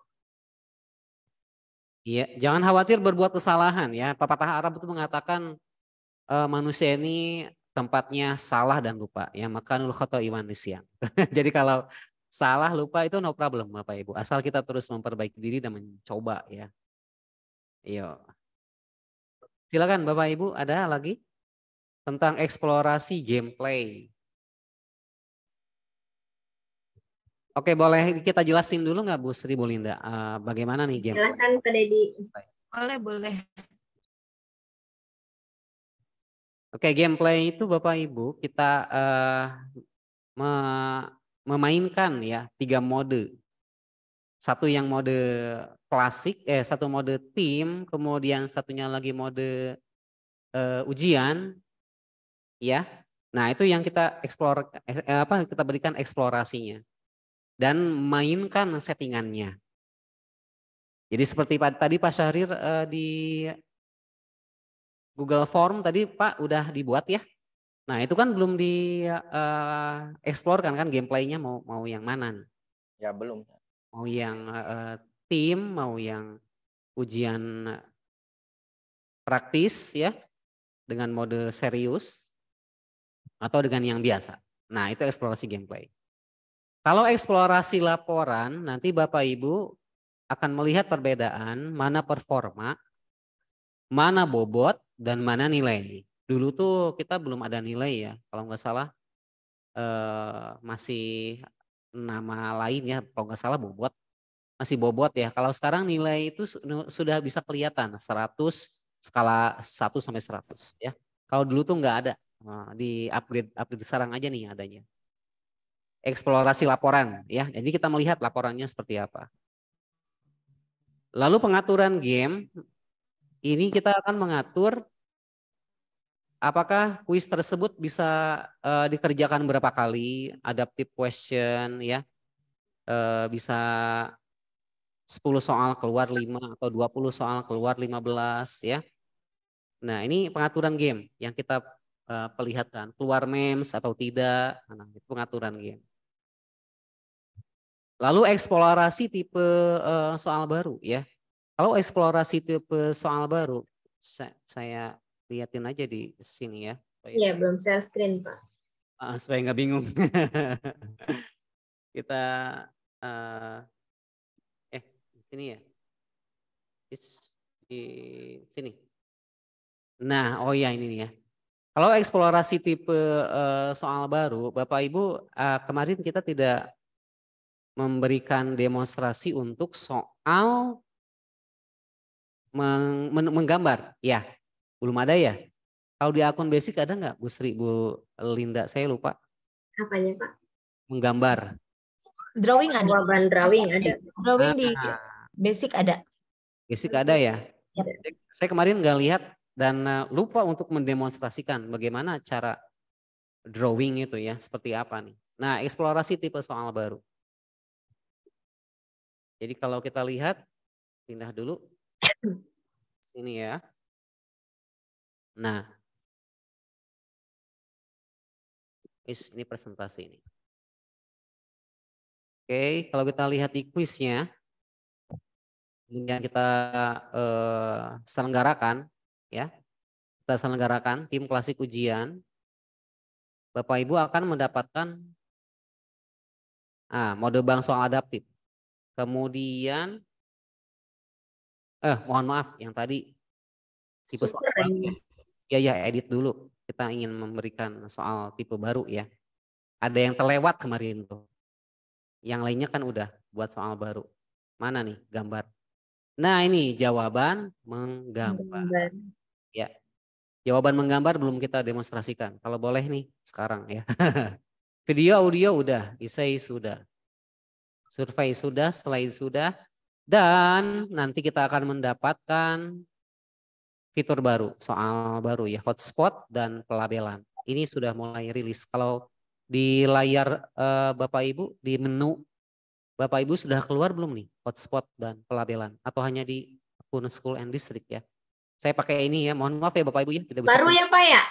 C: Iya, jangan khawatir berbuat kesalahan ya. Pepatah Arab itu mengatakan e, manusia ini tempatnya salah dan lupa. Ya, makanul khoto iman siang. <laughs> Jadi kalau salah lupa itu no problem Bapak Ibu. Asal kita terus memperbaiki diri dan mencoba ya. Iya. Silakan Bapak Ibu ada lagi tentang eksplorasi gameplay. Oke, boleh kita jelasin dulu nggak Bu Sri Bulinda Uh, bagaimana nih game?
D: Silakan Pak Deddy.
A: Boleh, boleh.
C: Oke, gameplay itu Bapak Ibu kita uh, me memainkan ya tiga mode. Satu yang mode klasik eh satu mode tim kemudian satunya lagi mode eh, ujian ya nah itu yang kita eksplor eh, eh, apa kita berikan eksplorasinya dan mainkan settingannya jadi seperti tadi Pak Syahrir eh, di Google Form tadi Pak udah dibuat ya nah itu kan belum di eh, kan, kan gameplaynya mau mau yang mana ya belum mau yang eh, eh tim, mau yang ujian eh, praktis ya dengan mode serius atau dengan yang biasa. Nah, itu eksplorasi gameplay. Kalau eksplorasi laporan, nanti Bapak Ibu akan melihat perbedaan mana performa, mana bobot, dan mana nilai. Dulu tuh kita belum ada nilai ya, kalau nggak salah eh, masih nama lain ya, kalau nggak salah bobot masih bobot ya. Kalau sekarang nilai itu sudah bisa kelihatan 100 skala 1 sampai 100 ya. Kalau dulu tuh nggak ada. Nah, di upgrade upgrade sekarang aja nih adanya. Eksplorasi laporan ya. Jadi kita melihat laporannya seperti apa. Lalu pengaturan game ini kita akan mengatur apakah kuis tersebut bisa uh, dikerjakan berapa kali, adaptive question ya. Uh, bisa 10 soal keluar 5 atau 20 soal keluar 15 ya. Nah, ini pengaturan game yang kita eh, perlihatkan, keluar memes atau tidak, nah, itu pengaturan game. Lalu eksplorasi tipe eh, soal baru ya. Kalau eksplorasi tipe soal baru saya, saya liatin aja di sini ya.
D: Iya, belum saya screen, Pak.
C: Uh, supaya nggak bingung. <laughs> kita eh, Sini ya. Di sini. Nah, oh ya ini nih ya. Kalau eksplorasi tipe eh, soal baru, Bapak Ibu eh, kemarin kita tidak memberikan demonstrasi untuk soal menggambar. Ya, belum ada ya. Kalau di akun basic ada nggak Bu Sri, Bu Linda? Saya lupa. apa ya, Pak? Menggambar.
D: Drawing ada. drawing ada. Drawing di nah, Basic ada.
C: Basic ada ya. Yep. Saya kemarin nggak lihat dan eh, lupa untuk mendemonstrasikan bagaimana cara drawing itu ya seperti apa nih. Nah eksplorasi tipe soal baru.
A: Jadi kalau kita lihat pindah dulu sini ya. Nah, ini presentasi ini. Oke, kalau kita lihat di quiznya, kemudian kita
C: eh, selenggarakan ya kita selenggarakan tim klasik ujian
A: Bapak Ibu akan mendapatkan ah, mode bank soal adaptif kemudian eh
C: mohon maaf yang tadi tipe soal ya ya edit dulu kita ingin memberikan soal tipe baru ya ada yang terlewat kemarin tuh yang lainnya kan udah buat soal baru mana nih gambar Nah ini jawaban menggambar. Ya, jawaban menggambar belum kita demonstrasikan. Kalau boleh nih sekarang ya. <laughs> Video audio udah, isai sudah, survei sudah, slide sudah, dan nanti kita akan mendapatkan fitur baru, soal baru ya, hotspot dan pelabelan. Ini sudah mulai rilis. Kalau di layar uh, Bapak Ibu di menu Bapak Ibu sudah keluar belum nih hotspot dan pelabelan atau hanya di akun school and district ya? Saya pakai ini ya, mohon maaf ya Bapak Ibu ya. Tidak bisa baru ya Pak ya?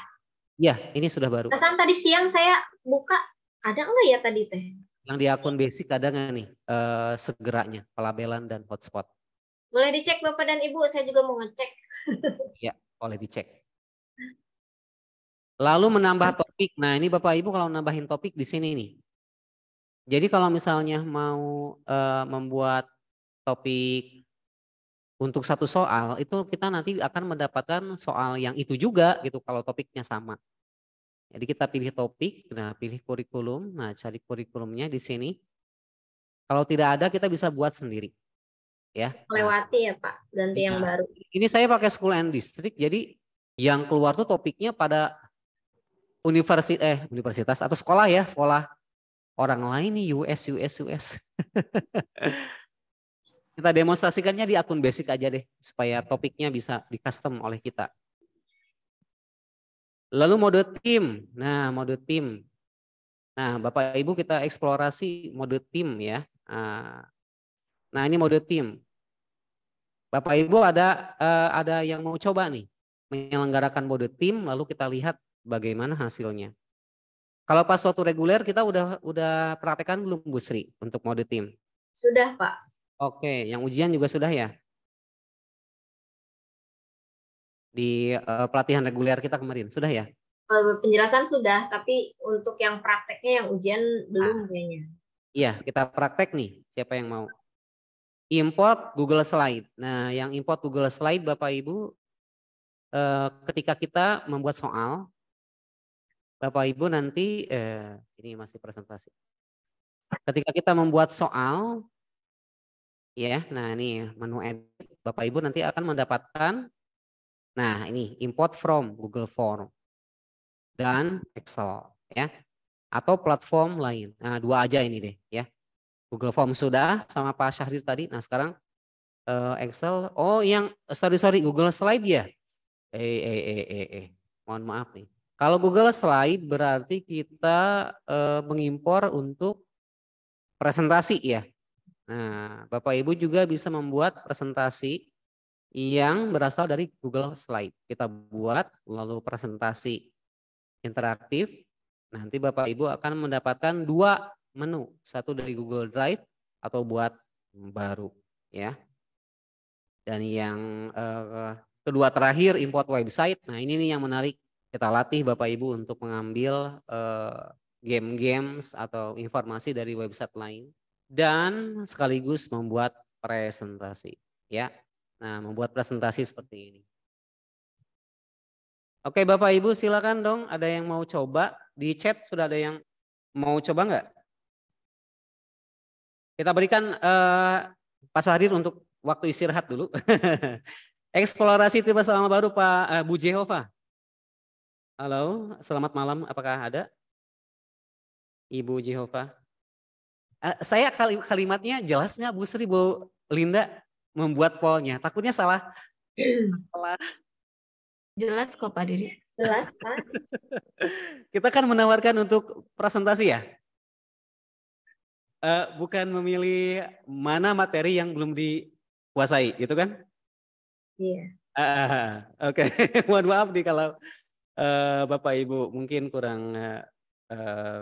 C: Ya, ini sudah baru. Kesan
D: tadi siang saya buka, ada enggak ya tadi teh?
C: Yang di akun basic ada nggak nih eh, segeranya pelabelan dan hotspot?
D: Boleh dicek Bapak dan Ibu, saya juga mau ngecek.
C: <laughs> ya, boleh dicek. Lalu menambah topik. Nah ini Bapak Ibu kalau nambahin topik di sini nih. Jadi kalau misalnya mau uh, membuat topik untuk satu soal itu kita nanti akan mendapatkan soal yang itu juga gitu kalau topiknya sama. Jadi kita pilih topik, nah pilih kurikulum, nah cari kurikulumnya di sini. Kalau tidak ada kita bisa buat sendiri. Ya.
D: Melewati ya Pak, ganti yang iya. baru.
C: Ini saya pakai school and district jadi yang keluar tuh topiknya pada universitas eh universitas atau sekolah ya, sekolah orang lain nih US, US, US. <laughs> kita demonstrasikannya di akun basic aja deh, supaya topiknya bisa di custom oleh kita. Lalu mode tim. Nah, mode tim. Nah, Bapak Ibu kita eksplorasi mode tim ya. Ah, nah, ini mode tim. Bapak Ibu ada eh, ada yang mau coba nih menyelenggarakan mode tim lalu kita lihat bagaimana hasilnya. Kalau pas waktu reguler kita udah udah praktekan belum Bu Sri untuk mode tim?
D: Sudah, Pak.
C: Oke, yang ujian juga sudah ya? Di uh, pelatihan reguler kita kemarin sudah ya?
D: Eh, penjelasan sudah, tapi untuk yang prakteknya yang ujian belum ah. kayaknya.
C: Iya, kita praktek nih. Siapa yang mau? Import Google Slide. Nah, yang import Google Slide Bapak Ibu, eh, ketika kita membuat soal, Bapak Ibu nanti eh, ini masih presentasi. Ketika kita membuat soal, ya, nah ini menu edit, Bapak Ibu nanti akan mendapatkan, nah ini import from Google Form dan Excel, ya, atau platform lain. Nah dua aja ini deh, ya. Google Form sudah sama Pak Syahrir tadi. Nah sekarang eh, Excel, oh yang sorry sorry Google Slide ya. Eh eh eh eh, eh. eh. mohon maaf nih. Kalau Google Slide berarti kita e, mengimpor untuk presentasi ya. Nah, Bapak Ibu juga bisa membuat presentasi yang berasal dari Google Slide. Kita buat lalu presentasi interaktif. Nanti Bapak Ibu akan mendapatkan dua menu, satu dari Google Drive atau buat baru ya. Dan yang e, kedua terakhir import website. Nah, ini nih yang menarik kita latih Bapak Ibu untuk mengambil eh, game-games atau informasi dari website lain dan sekaligus membuat presentasi ya. Nah, membuat presentasi seperti ini. Oke, Bapak Ibu silakan dong ada yang mau coba di chat sudah ada yang mau coba enggak? Kita berikan uh, Pak Sahrir untuk waktu istirahat dulu. <laughs> Eksplorasi tiba selama baru Pak uh, Bu Jehova. Halo, selamat malam. Apakah ada? Ibu Jehova. Uh, eh, saya kalimatnya jelas nggak Bu Sri, Bu Linda membuat polnya. Takutnya salah. salah. Jelas kok Pak Diri.
A: Jelas Pak.
C: <laughs> Kita kan menawarkan untuk presentasi ya? Uh, bukan memilih mana materi yang belum dikuasai, gitu kan? Iya. Yeah. Uh, ah, ah. Oke, okay. <laughs> mohon maaf nih kalau Eh, Bapak Ibu mungkin kurang eh,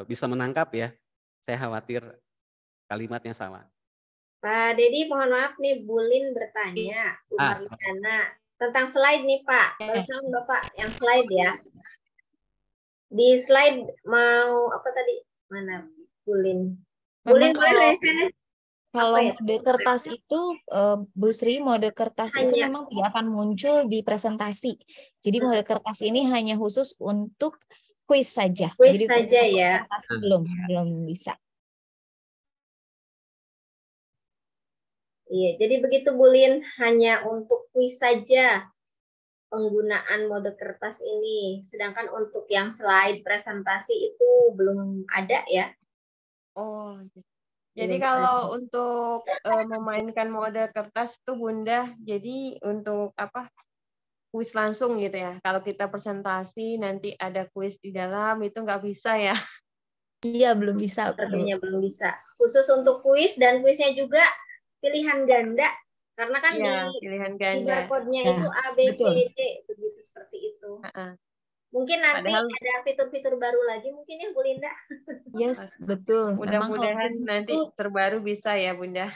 C: bisa menangkap ya. Saya khawatir kalimatnya sama.
D: Pak Dedi, mohon maaf nih, Bulin bertanya, iya. Umar ah, tentang slide nih Pak. Iya. Barusan Bapak yang slide ya. Di slide mau apa tadi? Mana Bulin? Bulin boleh
B: kalau ya? mode kertas itu, uh, Bu Sri, mode kertas hanya. itu memang tidak akan muncul di presentasi. Jadi hmm. mode kertas ini hanya khusus untuk kuis saja. Kuis Jadi, saja
D: ya. Hmm. Belum,
B: belum bisa.
D: Iya, jadi begitu Bulin hanya untuk kuis saja penggunaan mode kertas ini. Sedangkan untuk yang slide presentasi itu belum ada ya. Oh, gitu. Jadi iya, kalau untuk uh, memainkan model kertas itu Bunda, jadi untuk apa
B: kuis langsung gitu ya. Kalau kita presentasi nanti ada kuis di
D: dalam itu nggak bisa ya. Iya belum bisa. Sepertinya belum bisa. Khusus untuk kuis dan kuisnya juga pilihan ganda karena kan ya, di pilihan ganda. di barcode-nya ya, nah, itu A B C D e, begitu seperti itu. Uh -uh. Mungkin nanti Padahal... ada fitur-fitur baru lagi mungkin ya Bu Linda. Yes, betul. Mudah-mudahan nanti
B: terbaru bisa ya Bunda.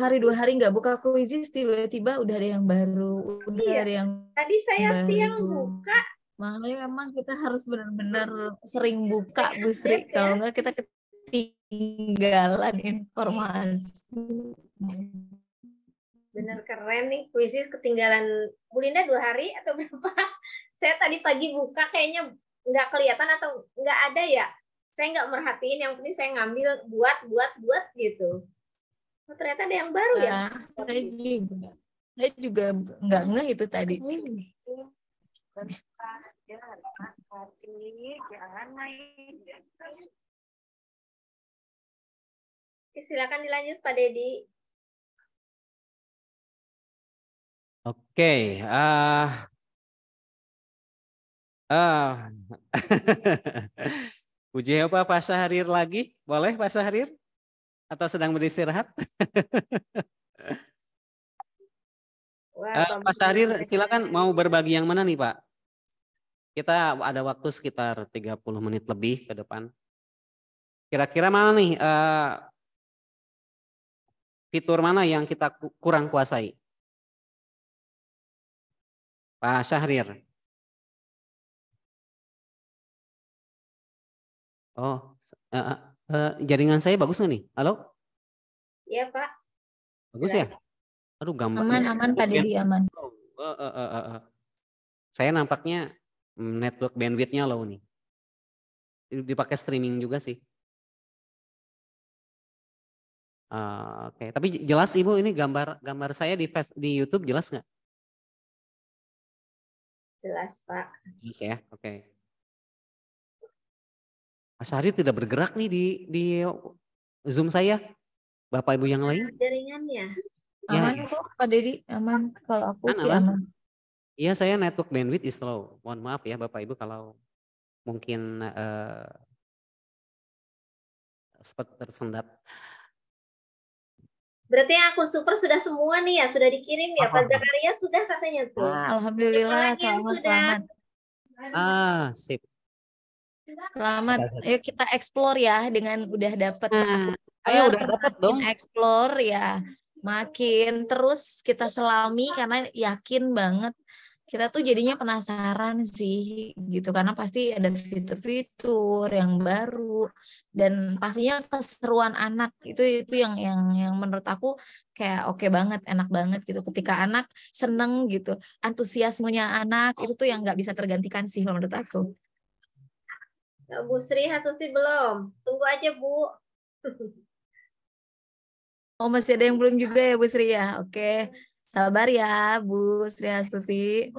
B: Hari dua hari nggak buka kuisis tiba-tiba udah ada yang baru, udah iya. ada yang Tadi saya baru. siang buka Makanya memang kita harus
D: benar-benar
B: sering buka Bu iya, Sri. Kalau nggak kita ketinggalan informasi.
D: Bener keren nih, kuisis ketinggalan Bu Linda dua hari atau berapa? saya tadi pagi buka kayaknya nggak kelihatan atau nggak ada ya saya nggak merhatiin yang penting saya ngambil buat buat buat gitu oh, ternyata ada yang baru nah, ya ah, saya
B: juga saya juga nggak ngeh itu tadi hmm.
A: Oke, silakan dilanjut Pak Dedi. Oke, uh, Ah.
C: Puji <laughs> apa Pak Sahrir lagi. Boleh Pak Sahrir? Atau sedang beristirahat?
A: Wah, eh, Pak Sahrir silakan
C: mau berbagi yang mana nih Pak? Kita ada waktu sekitar 30 menit lebih ke depan. Kira-kira mana nih uh,
A: fitur mana yang kita kurang kuasai? Pak Syahrir. Oh, uh, uh, jaringan saya bagus nggak nih? Halo? Iya Pak. Bagus ya? Aduh gambar. Aman ya. aman tadi di aman. Oh, uh, uh, uh, uh. Saya nampaknya network bandwidthnya low nih. Dipakai streaming juga sih.
C: Uh, Oke, okay. tapi jelas ibu ini gambar gambar saya di di YouTube jelas nggak?
D: Jelas pak.
A: Jelas ya, oke. Okay. Mas Hari tidak bergerak nih di di Zoom saya.
C: Bapak Ibu yang lain?
D: Jaringannya. Ya, aman ya. kok Pak Dedi, aman kalau aku aman, sih aman.
C: Iya, saya network bandwidth is low. Mohon maaf ya Bapak Ibu kalau mungkin uh, tersendat.
D: Berarti aku super sudah semua nih ya, sudah dikirim ya. Pak Zakaria sudah katanya tuh. Alhamdulillah. Yang sudah.
C: Ah, sip.
B: Selamat. Nah, ayo kita explore ya dengan udah dapet. Nah, ayo udah dapet dong. Explore ya. Makin terus kita selami karena yakin banget kita tuh jadinya penasaran sih gitu karena pasti ada fitur-fitur yang baru dan pastinya keseruan anak itu itu yang yang yang menurut aku kayak oke okay banget enak banget gitu ketika anak seneng gitu antusiasmenya anak itu tuh yang nggak bisa tergantikan sih menurut aku
D: Eh, Bu Sri Hasusi belum. Tunggu aja, Bu.
B: Oh, masih ada yang belum juga ya, Bu Sri ya? Oke. Sabar ya, Bu
A: Sri Hasusi.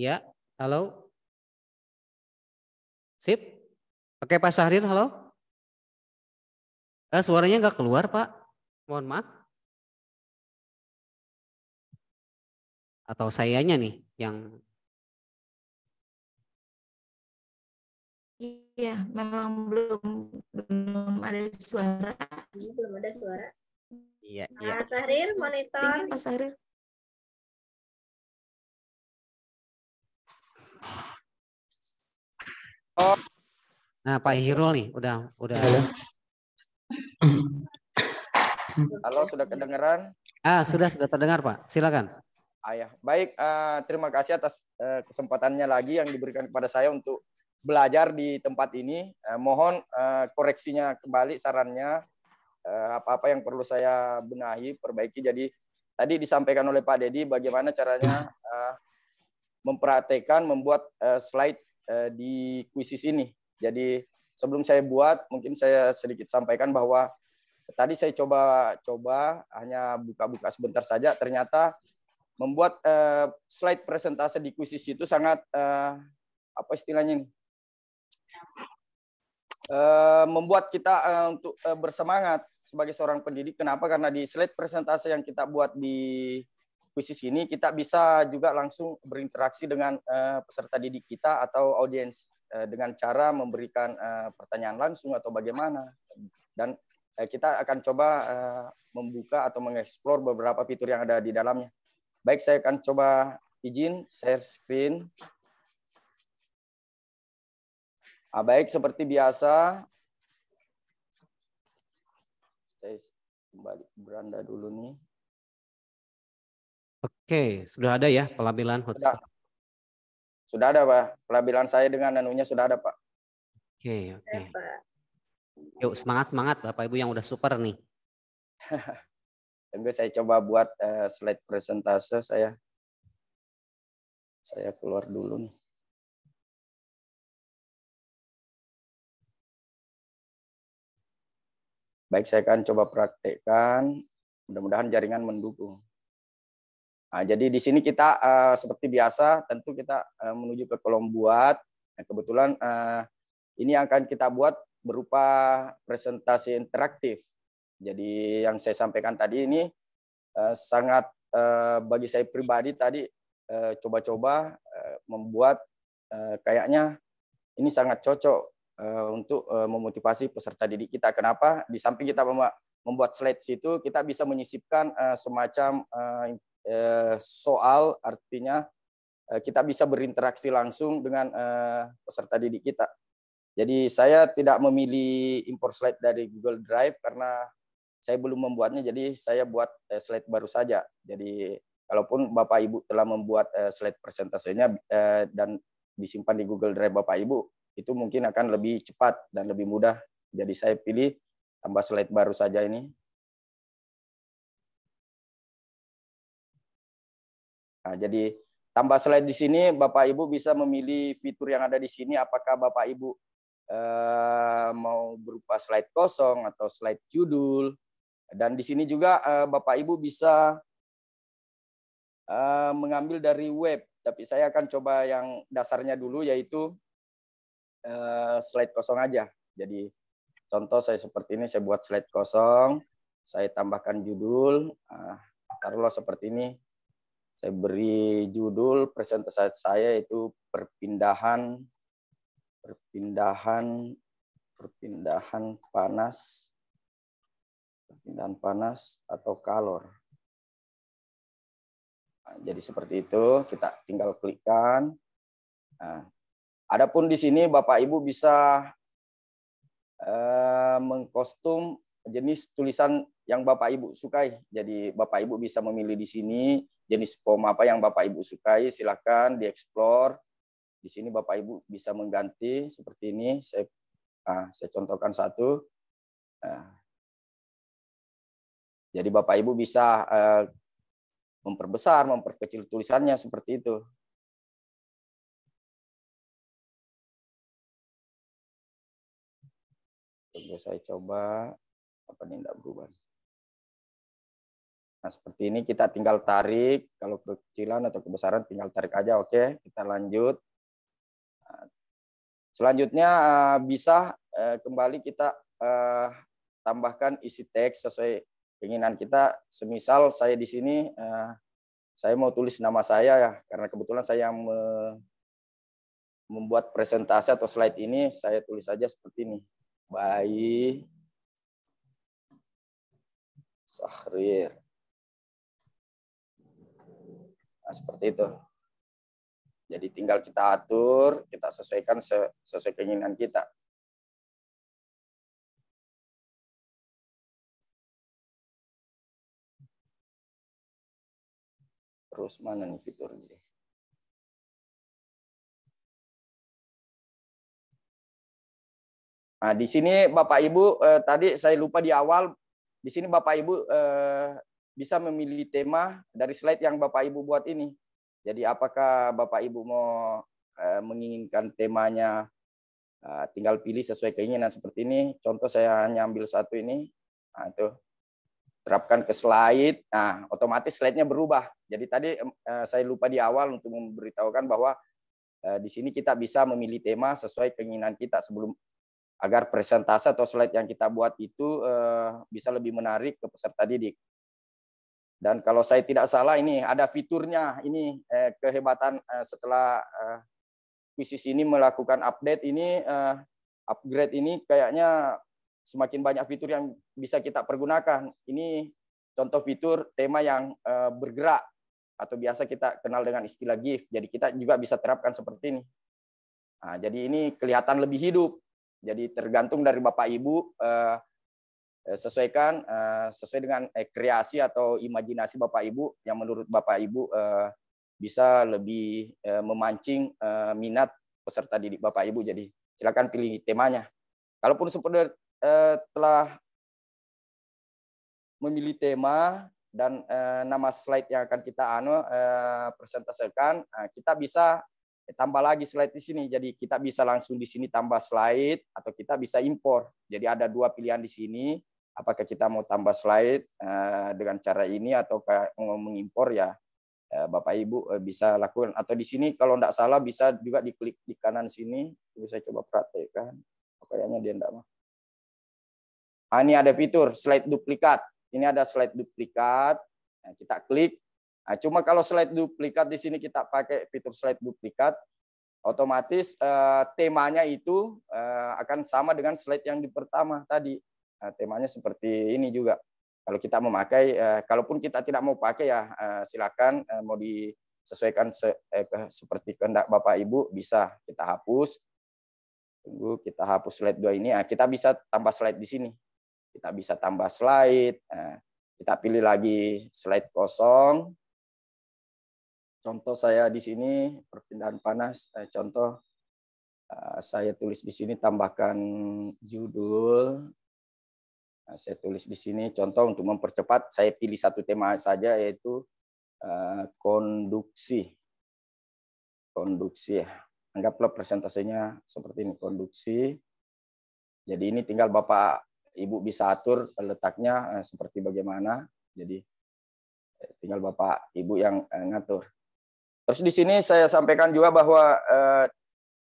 A: Ya, halo. Sip. Oke Pak Sahrir, halo? Eh, suaranya nggak keluar Pak, mohon maaf. Atau sayanya nih yang... Iya,
D: memang belum belum ada suara. Belum ada suara. Iya, iya. Pak monitor. Pak iya, Sahrir.
C: Oh. Nah, Pak Hirul nih, udah udah. Halo,
F: Halo sudah kedengeran?
C: Ah, sudah sudah terdengar, Pak. Silakan.
F: Ayah, ya. baik. Uh, terima kasih atas uh, kesempatannya lagi yang diberikan kepada saya untuk belajar di tempat ini. Uh, mohon uh, koreksinya kembali, sarannya apa-apa uh, yang perlu saya benahi, perbaiki. Jadi tadi disampaikan oleh Pak Dedi bagaimana caranya uh, memperhatikan membuat uh, slide uh, di kuisis ini jadi sebelum saya buat, mungkin saya sedikit sampaikan bahwa tadi saya coba-coba hanya buka-buka sebentar saja. Ternyata membuat uh, slide presentase di kuisis itu sangat uh, apa istilahnya ini? Uh, membuat kita uh, untuk uh, bersemangat sebagai seorang pendidik. Kenapa? Karena di slide presentase yang kita buat di kuisis ini kita bisa juga langsung berinteraksi dengan uh, peserta didik kita atau audiens Eh, dengan cara memberikan eh, pertanyaan langsung atau bagaimana. Dan eh, kita akan coba membuka atau mengeksplor beberapa fitur yang ada di dalamnya. Baik, saya akan coba izin
G: share screen. Ah, baik, seperti biasa. Saya kembali ke beranda dulu nih.
C: Oke, sudah ada ya pelabelan
G: hotspot. Sudah ada, Pak. Pelabelan saya dengan anunya sudah ada, Pak.
C: Oke, okay, oke. Okay. Yuk, semangat-semangat Bapak Ibu yang udah super nih. <laughs>
G: tunggu saya coba buat eh, slide presentase saya. Saya
A: keluar dulu
G: nih. Baik, saya akan coba praktekkan. Mudah-mudahan jaringan mendukung. Nah, jadi di sini kita uh, seperti
F: biasa tentu kita uh, menuju ke kolom buat. Nah, kebetulan uh, ini akan kita buat berupa presentasi interaktif. Jadi yang saya sampaikan tadi ini uh, sangat uh, bagi saya pribadi tadi coba-coba uh, uh, membuat uh, kayaknya ini sangat cocok uh, untuk uh, memotivasi peserta didik kita. Kenapa? Di samping kita membuat slide situ, kita bisa menyisipkan uh, semacam uh, Eh, soal artinya eh, kita bisa berinteraksi langsung dengan eh, peserta didik kita. Jadi saya tidak memilih import slide dari Google Drive karena saya belum membuatnya, jadi saya buat slide baru saja. Jadi kalaupun Bapak Ibu telah membuat slide presentasinya dan disimpan di Google Drive Bapak Ibu, itu mungkin akan lebih
G: cepat dan lebih mudah. Jadi saya pilih tambah slide baru saja ini Nah, jadi tambah slide di sini, Bapak Ibu bisa memilih fitur yang ada di sini. Apakah Bapak Ibu
F: eh, mau berupa slide kosong atau slide judul? Dan di sini juga eh, Bapak Ibu bisa eh, mengambil dari web, tapi saya akan coba yang dasarnya dulu, yaitu eh, slide kosong aja. Jadi contoh saya seperti ini, saya buat slide kosong, saya tambahkan judul, ah, taruhlah seperti ini, saya beri judul presentasi saya itu perpindahan perpindahan
G: perpindahan panas perpindahan panas atau kalor. Nah, jadi seperti itu, kita tinggal klikkan. Nah, adapun di sini Bapak Ibu bisa
F: eh, mengkostum jenis tulisan yang Bapak Ibu sukai. Jadi Bapak Ibu bisa memilih di sini jenis pom apa yang Bapak Ibu sukai,
G: silakan dieksplor. Di sini Bapak Ibu bisa mengganti seperti ini. Saya ah, saya contohkan satu. Nah. Jadi Bapak Ibu bisa eh, memperbesar, memperkecil tulisannya seperti itu. Coba saya coba apa ini tidak berubah. Nah, seperti ini kita tinggal tarik. Kalau kecilan atau kebesaran tinggal tarik
F: aja. Oke, kita lanjut. Nah, selanjutnya eh, bisa eh, kembali kita eh, tambahkan isi teks sesuai keinginan kita. Semisal saya di sini, saya mau tulis nama saya ya, karena kebetulan saya yang membuat presentasi atau slide ini, saya tulis saja
G: seperti ini. Bayi Sahrir. Nah, seperti itu. Jadi tinggal kita atur, kita sesuaikan sesuai keinginan kita.
A: Terus mana nih fiturnya?
G: Nah, di sini Bapak Ibu eh, tadi saya lupa di awal di sini Bapak Ibu
F: eh, bisa memilih tema dari slide yang Bapak Ibu buat ini. Jadi apakah Bapak Ibu mau eh, menginginkan temanya eh, tinggal pilih sesuai keinginan seperti ini. Contoh saya hanya ambil satu ini. Nah, itu terapkan ke slide. Nah, otomatis slide-nya berubah. Jadi tadi eh, saya lupa di awal untuk memberitahukan bahwa di sini kita bisa memilih tema sesuai keinginan kita sebelum agar presentasi atau slide yang kita buat itu bisa lebih menarik ke peserta didik. Dan kalau saya tidak salah ini ada fiturnya ini eh, kehebatan eh, setelah eh, ini melakukan update ini eh, upgrade ini kayaknya semakin banyak fitur yang bisa kita pergunakan. Ini contoh fitur tema yang eh, bergerak atau biasa kita kenal dengan istilah GIF. Jadi kita juga bisa terapkan seperti ini. Nah, jadi ini kelihatan lebih hidup. Jadi tergantung dari Bapak Ibu eh, Eh, sesuaikan eh, sesuai dengan eh, kreasi atau imajinasi Bapak Ibu yang menurut Bapak Ibu bisa lebih memancing minat peserta didik Bapak Ibu. Jadi silakan pilih temanya. Kalaupun sudah telah memilih tema dan nama slide yang akan kita anu presentasikan, kita bisa tambah lagi slide di sini. Jadi kita bisa langsung di sini tambah slide atau kita bisa impor. Jadi ada dua pilihan di sini apakah kita mau tambah slide eh, dengan cara ini atau mau mengimpor ya eh, Bapak Ibu eh, bisa lakukan atau di sini kalau tidak salah bisa juga diklik di kanan sini bisa coba perhatikan kayaknya dia tidak mau. Ah, ini ada fitur slide duplikat. Ini ada slide duplikat. Nah, kita klik. Nah, cuma kalau slide duplikat di sini kita pakai fitur slide duplikat, otomatis eh, temanya itu eh, akan sama dengan slide yang di pertama tadi. Eh, temanya seperti ini juga. Kalau kita memakai, eh, kalaupun kita tidak mau pakai ya eh, silakan mau disesuaikan seperti kehendak Bapak Ibu bisa kita hapus. Tunggu kita hapus slide dua ini. kita bisa tambah slide di sini. Kita bisa tambah slide. kita pilih lagi slide kosong. Contoh saya di sini perpindahan panas. contoh saya tulis di sini tambahkan judul Nah, saya tulis di sini contoh untuk mempercepat saya pilih satu tema saja yaitu uh, konduksi. Konduksi ya. Anggaplah presentasenya seperti ini konduksi. Jadi ini tinggal Bapak Ibu bisa atur letaknya uh, seperti bagaimana. Jadi eh, tinggal Bapak Ibu yang uh, ngatur. Terus di sini saya sampaikan juga bahwa uh,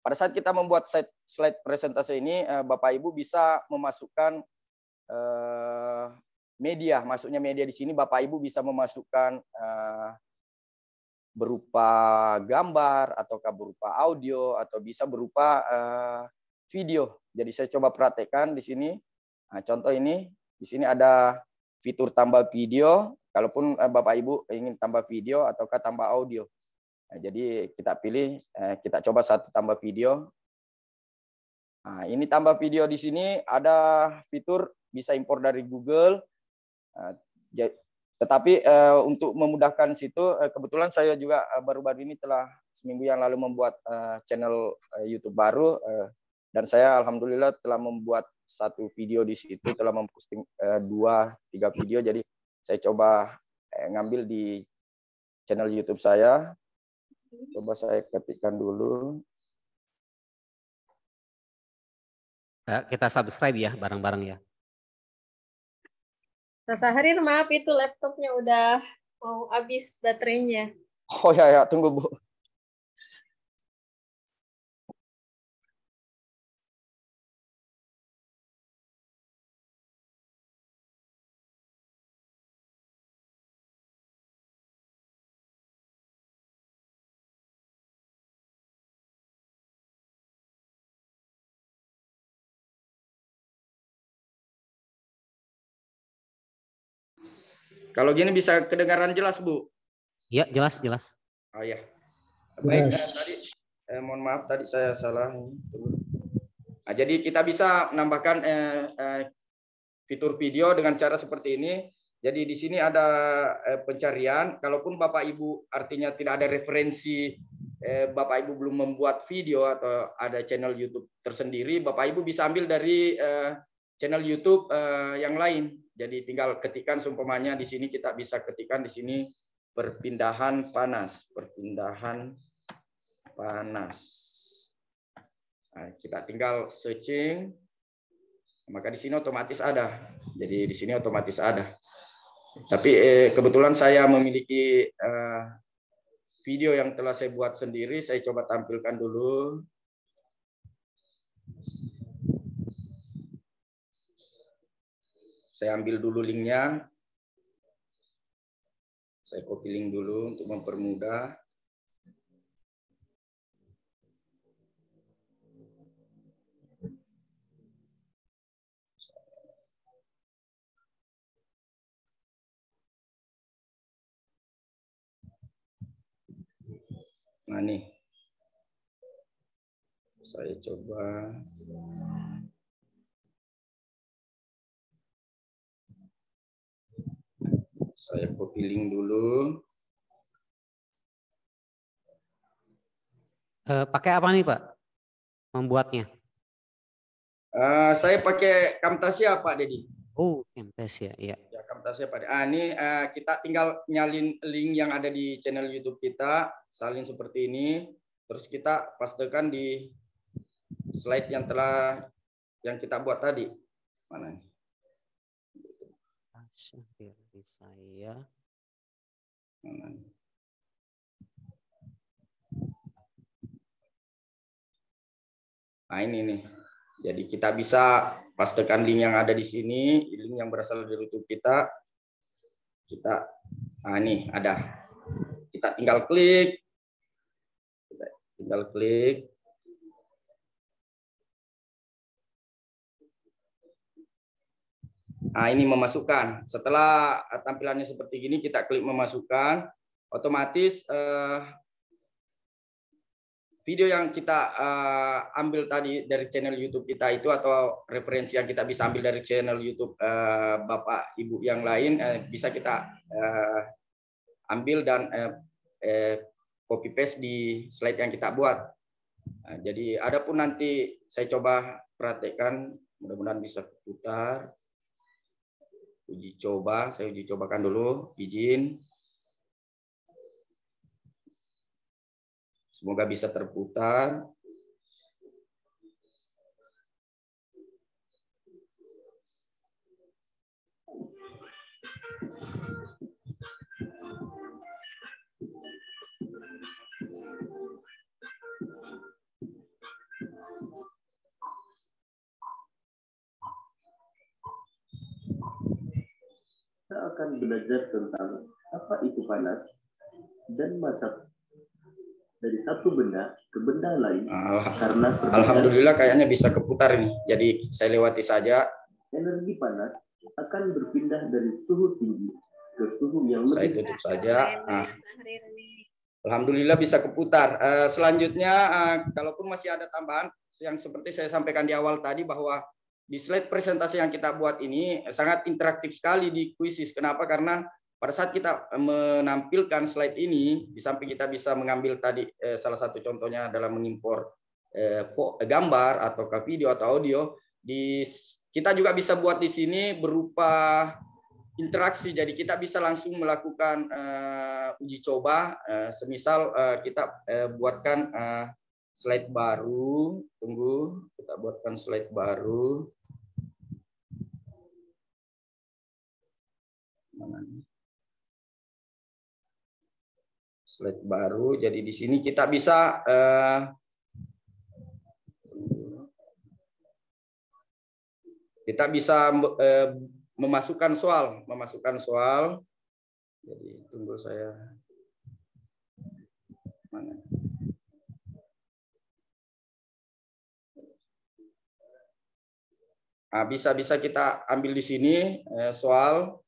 F: pada saat kita membuat slide, presentasi ini, Bapak Ibu bisa memasukkan uh, media, masuknya media di sini Bapak Ibu bisa memasukkan uh, berupa gambar ataukah berupa audio atau bisa berupa uh, video. Jadi saya coba praktekkan di sini. Nah, contoh ini di sini ada fitur tambah video. Kalaupun uh, Bapak Ibu ingin tambah video ataukah tambah audio. Nah, jadi kita pilih, uh, kita coba satu tambah video. Nah, ini tambah video di sini ada fitur bisa impor dari Google. Nah, tetapi eh, untuk memudahkan situ, eh, kebetulan saya juga eh, baru-baru ini telah seminggu yang lalu membuat channel YouTube baru dan saya alhamdulillah telah membuat satu video di situ, telah memposting dua tiga video. Jadi
G: saya coba ngambil di channel YouTube saya. Coba saya ketikkan dulu.
A: Kita subscribe ya bareng-bareng ya.
D: Mas Sahrir, maaf itu laptopnya udah mau habis baterainya.
A: Oh ya ya, tunggu Bu. Kalau gini bisa kedengaran jelas, Bu? Iya, jelas, jelas. Oh ya.
F: Baik, yes. Eh, tadi eh, mohon maaf tadi saya salah. Nah, jadi kita bisa menambahkan eh, eh, fitur video dengan cara seperti ini. Jadi di sini ada eh, pencarian. Kalaupun Bapak Ibu artinya tidak ada referensi eh, Bapak Ibu belum membuat video atau ada channel YouTube tersendiri, Bapak Ibu bisa ambil dari eh, channel YouTube eh, yang lain jadi tinggal ketikan seumpamanya di sini kita bisa ketikan di sini perpindahan panas, perpindahan panas. Nah, kita tinggal searching, maka di sini otomatis ada. Jadi di sini otomatis ada. Tapi eh, kebetulan saya memiliki eh, video yang telah saya buat
G: sendiri, saya coba tampilkan dulu. Saya ambil dulu linknya. Saya copy link dulu untuk mempermudah.
A: Nah nih, saya coba Saya copy link dulu. Uh, pakai apa nih Pak? Membuatnya?
C: Uh, saya
F: pakai Camtasia Pak Dedi.
C: Oh Camtasia, ya.
F: Ya Camtasia Pak. Ah ini uh, kita tinggal nyalin link yang ada di channel YouTube kita, salin seperti ini. Terus kita pastekan di slide yang telah
A: yang kita buat tadi. Mana? saya
G: nah ini nih jadi kita bisa pastikan link yang ada di sini link yang berasal dari YouTube kita kita nah ini ada kita tinggal klik kita tinggal klik Nah, ini
A: memasukkan. Setelah eh,
F: tampilannya seperti ini, kita klik memasukkan. Otomatis eh, video yang kita eh, ambil tadi dari channel YouTube kita itu atau referensi yang kita bisa ambil dari channel YouTube eh, Bapak Ibu yang lain eh, bisa kita
G: eh,
F: ambil dan eh, eh, copy paste di slide yang kita buat. Nah, jadi adapun nanti saya coba praktekkan,
G: mudah-mudahan bisa putar uji coba. Saya uji cobakan dulu, izin. Semoga bisa terputar.
A: kita akan belajar
G: tentang apa itu panas dan macam dari satu benda ke benda lain Alhamdulillah. karena
F: Alhamdulillah kayaknya bisa keputar nih. Jadi saya lewati saja.
D: Energi panas akan berpindah dari suhu tinggi ke suhu yang lebih. Saya tutup saja.
F: Nah. Alhamdulillah bisa keputar. Eh, selanjutnya, eh, kalaupun masih ada tambahan yang seperti saya sampaikan di awal tadi bahwa di slide presentasi yang kita buat ini eh, sangat interaktif sekali di kuisis. Kenapa? Karena pada saat kita eh, menampilkan slide ini, di samping kita bisa mengambil tadi eh, salah satu contohnya dalam mengimpor gambar atau ke video atau audio, di kita juga bisa buat di sini berupa interaksi. Jadi kita bisa langsung melakukan eh, uji coba, eh, semisal eh, kita eh,
G: buatkan eh, slide baru. Tunggu, kita buatkan slide baru. perkembangannya. Slide baru. Jadi di sini kita bisa eh,
F: kita bisa eh, memasukkan soal, memasukkan soal.
A: Jadi tunggu saya mana?
G: Nah, bisa bisa kita ambil di sini eh, soal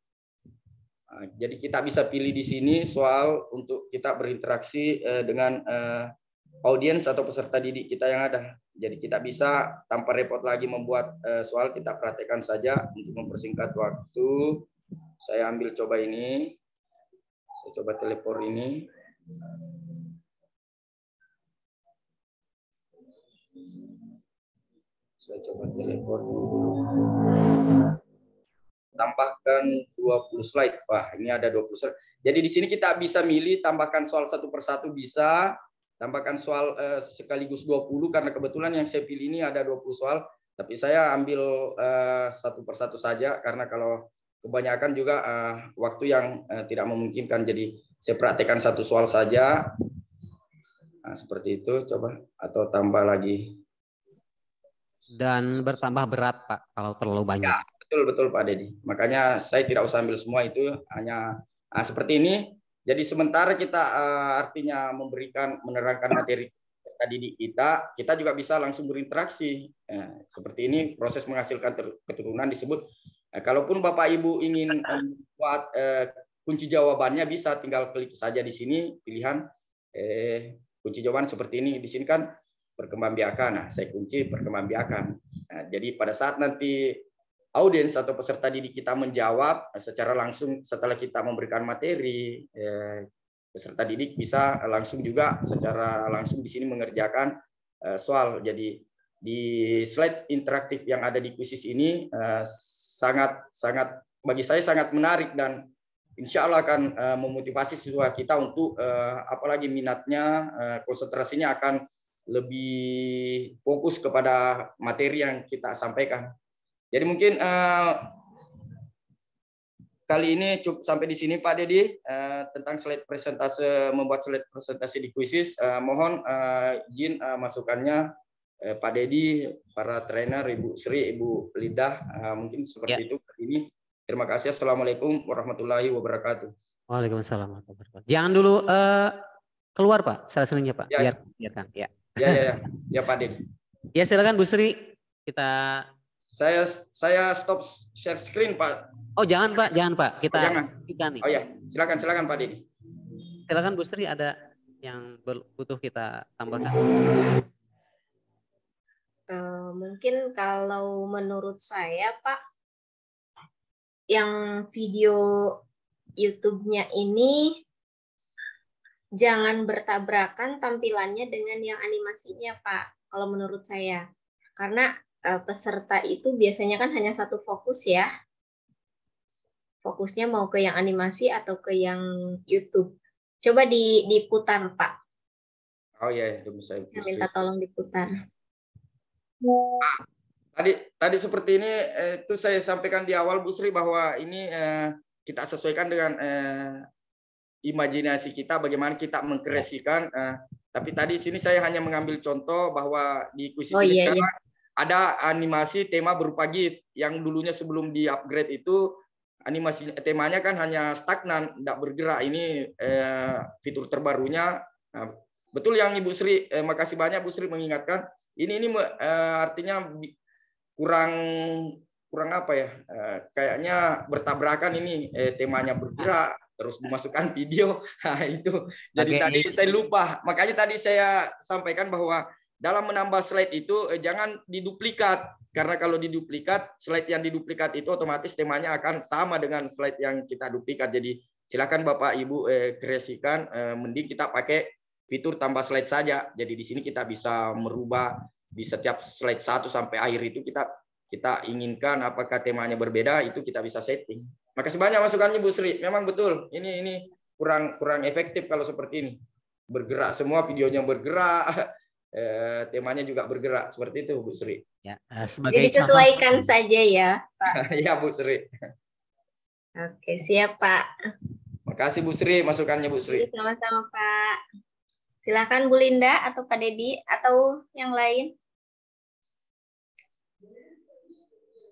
F: Ah, jadi kita bisa pilih di sini soal untuk kita berinteraksi eh, dengan eh, audiens atau peserta didik kita yang ada. Jadi kita bisa tanpa repot lagi membuat eh, soal, kita praktekkan saja untuk mempersingkat waktu. Saya ambil coba
A: ini. Saya coba telepon ini.
G: Saya coba telepon dulu tambahkan 20 slide. Wah,
F: ini ada 20 slide. Jadi di sini kita bisa milih tambahkan soal satu persatu bisa, tambahkan soal eh, sekaligus 20 karena kebetulan yang saya pilih ini ada 20 soal, tapi saya ambil eh, satu persatu saja karena kalau kebanyakan juga eh, waktu yang eh, tidak memungkinkan. Jadi saya praktekkan satu soal saja. Nah, seperti itu coba atau tambah lagi
C: dan bertambah berat Pak kalau terlalu banyak. Ya.
F: Betul betul Pak Dedi. Makanya saya tidak usah ambil semua itu hanya nah, seperti ini. Jadi sementara kita uh, artinya memberikan menerangkan materi tadi di kita, kita juga bisa langsung berinteraksi. Eh, seperti ini proses menghasilkan keturunan disebut. Eh, kalaupun Bapak Ibu ingin membuat eh, kunci jawabannya bisa tinggal klik saja di sini pilihan eh, kunci jawaban seperti ini di sini kan perkembangbiakan. Nah, saya kunci perkembangbiakan. Nah, jadi pada saat nanti audiens atau peserta didik kita menjawab secara langsung setelah kita memberikan materi, ya, peserta didik bisa langsung juga secara langsung di sini mengerjakan eh, soal. Jadi di slide interaktif yang ada di kuisis ini eh, sangat sangat bagi saya sangat menarik dan insya Allah akan eh, memotivasi siswa kita untuk apalagi minatnya konsentrasinya akan lebih fokus kepada materi yang kita sampaikan. Jadi mungkin uh, kali ini cukup sampai di sini Pak Dedi uh, eh, tentang slide presentase membuat slide presentasi di kuisis. Uh, mohon uh, izin uh, masukannya uh, Pak Dedi, para trainer Ibu Sri, Ibu Lidah, uh, mungkin seperti ya. itu ini. Terima kasih. Assalamualaikum warahmatullahi
C: wabarakatuh. Waalaikumsalam warahmatullahi wabarakatuh. Jangan dulu uh, keluar Pak, salah seringnya Pak. Ya, ya. Biar biarkan. Ya. Ya ya ya. Ya Pak Dedi. Ya silakan Bu Sri kita saya saya stop share screen, Pak. Oh, jangan, Pak. Jangan, Pak. Kita oh, jangan. Kita nih. Oh ya, silakan silakan Pak Dini. Silakan Bu Sri ada yang butuh kita tambahkan.
D: Uh, mungkin kalau menurut saya, Pak, yang video YouTube-nya ini jangan bertabrakan tampilannya dengan yang animasinya, Pak. Kalau menurut saya, karena Eh, peserta itu biasanya kan hanya satu fokus ya. Fokusnya mau ke yang animasi atau ke yang YouTube. Coba di diputar, Pak.
G: Oh iya, iya itu bisa. Saya minta
D: tolong diputar.
G: Tadi
F: tadi seperti ini eh, itu saya sampaikan di awal Bu Sri bahwa ini eh, kita sesuaikan dengan eh, imajinasi kita bagaimana kita mengkreasikan eh, tapi tadi sini saya hanya mengambil contoh bahwa di kuisi oh, iya, sekarang iya ada animasi tema berupa GIF yang dulunya sebelum di-upgrade itu animasi temanya kan hanya stagnan, tidak bergerak. Ini eh, fitur terbarunya. Nah, betul yang Ibu Sri, eh, makasih banyak Bu Sri mengingatkan. Ini ini eh, artinya kurang kurang apa ya? Eh, kayaknya bertabrakan ini eh, temanya bergerak terus dimasukkan video. <laughs> Nah, itu. Jadi okay. tadi saya lupa. Makanya tadi saya sampaikan bahwa dalam menambah slide itu eh, jangan diduplikat karena kalau diduplikat slide yang diduplikat itu otomatis temanya akan sama dengan slide yang kita duplikat. Jadi silakan Bapak Ibu eh, kreasikan eh, mending kita pakai fitur tambah slide saja. Jadi di sini kita bisa merubah di setiap slide satu sampai akhir itu kita kita inginkan apakah temanya berbeda itu kita bisa setting. Makasih banyak masukannya Bu Sri. Memang betul ini ini kurang kurang efektif kalau seperti ini. Bergerak semua videonya bergerak <laughs> eh, temanya juga bergerak seperti itu Bu Sri.
H: Ya, eh, ya. sebagai Jadi
D: sesuaikan contoh. saja ya, Pak.
F: <laughs> ya Bu Sri.
D: Oke, siap Pak.
G: Makasih Bu Sri masukannya Bu Sri.
D: Sama-sama Pak. Silakan Bu Linda atau Pak Dedi atau yang lain.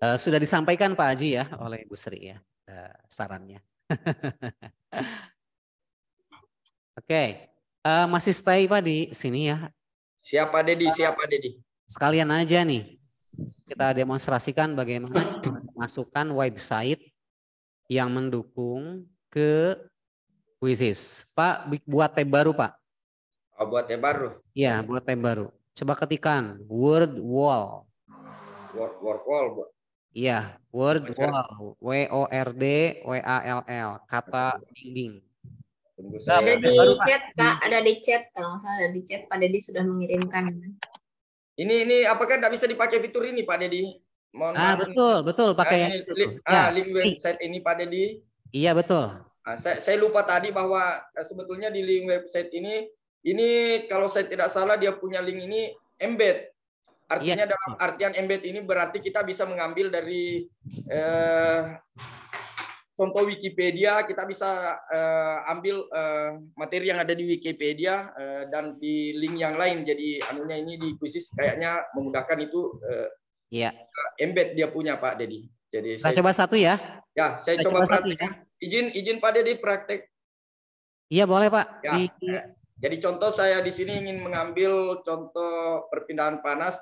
C: Uh, sudah disampaikan Pak Haji ya oleh Bu Sri ya uh, sarannya. <laughs> Oke, okay. uh, masih stay Pak di sini ya.
F: Siapa Dedi? Siapa Dedi?
C: Sekalian aja nih. Kita demonstrasikan bagaimana masukkan website yang mendukung ke Quizzes. Pak, buat tab baru, Pak.
G: Oh, buat tab baru.
C: Iya, buat tab baru. Coba ketikan word wall.
G: Word, word wall, Bu.
C: Iya, word wall. W O R D W A L L, kata dinding. Tunggu nah,
F: saya. Ada di baru, chat Pak,
D: ada di chat kalau nggak salah ada di chat Pak Dedi sudah mengirimkan.
F: Ini ini apakah tidak bisa dipakai fitur ini Pak Dedi? Mohon ah, maaf. betul, betul ah, pakai nah, ini, li, ya. ah, link website ini Pak Dedi. Iya, betul. Nah, saya, saya lupa tadi bahwa eh, sebetulnya di link website ini ini kalau saya tidak salah dia punya link ini embed. Artinya ya. dalam artian embed ini berarti kita bisa mengambil dari eh, contoh Wikipedia, kita bisa uh, ambil uh, materi yang ada di Wikipedia uh, dan di link yang lain. Jadi anunya ini di kuisis kayaknya memudahkan itu uh, yeah. embed dia punya Pak Dedi. Jadi saya, saya coba satu ya. Ya, saya, saya coba, coba praktek. Ya. Izin izin Pak Dedi praktek.
C: Iya, boleh Pak. Ya. Di...
F: Jadi contoh saya di sini ingin mengambil contoh perpindahan panas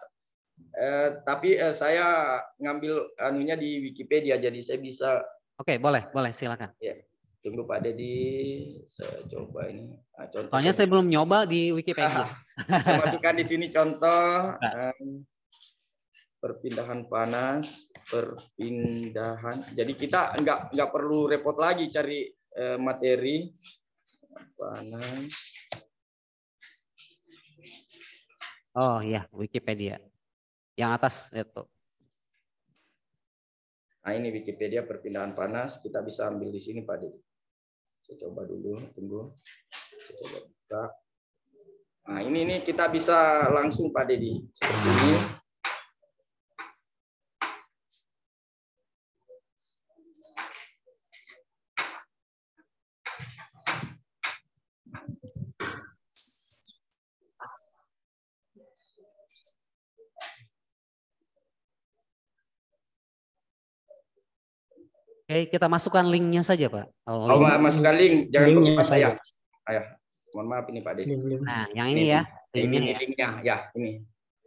F: eh, tapi eh, saya ngambil anunya di Wikipedia jadi saya bisa
C: Oke, boleh, boleh, silakan.
F: Ya. Tunggu Pak Deddy, saya coba ini. Nah, contoh Soalnya saya
C: belum nyoba di Wikipedia.
F: <laughs> saya masukkan di sini contoh nah. perpindahan panas, perpindahan. Jadi kita nggak nggak perlu repot lagi cari eh, materi panas.
C: Oh iya, Wikipedia. Yang atas itu.
F: Nah ini Wikipedia perpindahan panas, kita bisa ambil di sini Pak Didi. Saya coba dulu, tunggu. Saya coba buka.
H: Nah ini, ini
G: kita bisa langsung Pak Deddy Seperti ini.
C: Oke, kita masukkan linknya saja, Pak. Oh, link. Oh, masukkan
F: link, jangan link lupa saya. Ayah, mohon maaf ini Pak Dedi. Nah, yang ini, ini ya. Ini, ini ya. linknya, ya ini.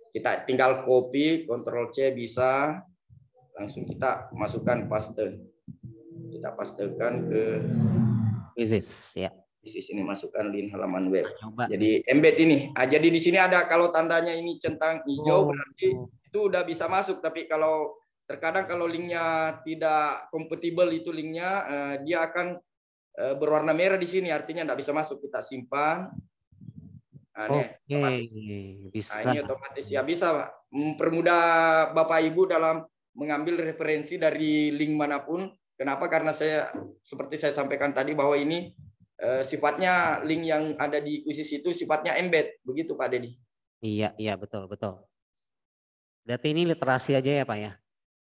F: Kita tinggal copy, Ctrl C bisa, langsung kita masukkan paste. Kita pastekan ke Isis, ya. Isis ini masukkan link halaman web. Nah, coba. Jadi embed ini. Ah, jadi di sini ada kalau tandanya ini centang hijau oh. berarti itu udah bisa masuk, tapi kalau Terkadang kalau linknya tidak kompatibel itu linknya, uh, dia akan uh, berwarna merah di sini, artinya tidak bisa masuk. Kita simpan. Nah, okay.
A: Otomatis. bisa. Nah, ini
F: otomatis ya bisa, Pak. Mempermudah Bapak Ibu dalam mengambil referensi dari link manapun. Kenapa? Karena saya seperti saya sampaikan tadi bahwa ini uh, sifatnya link yang ada di kuisis itu sifatnya embed, begitu Pak
G: Deddy.
C: Iya, iya betul, betul. Berarti ini literasi aja ya Pak ya?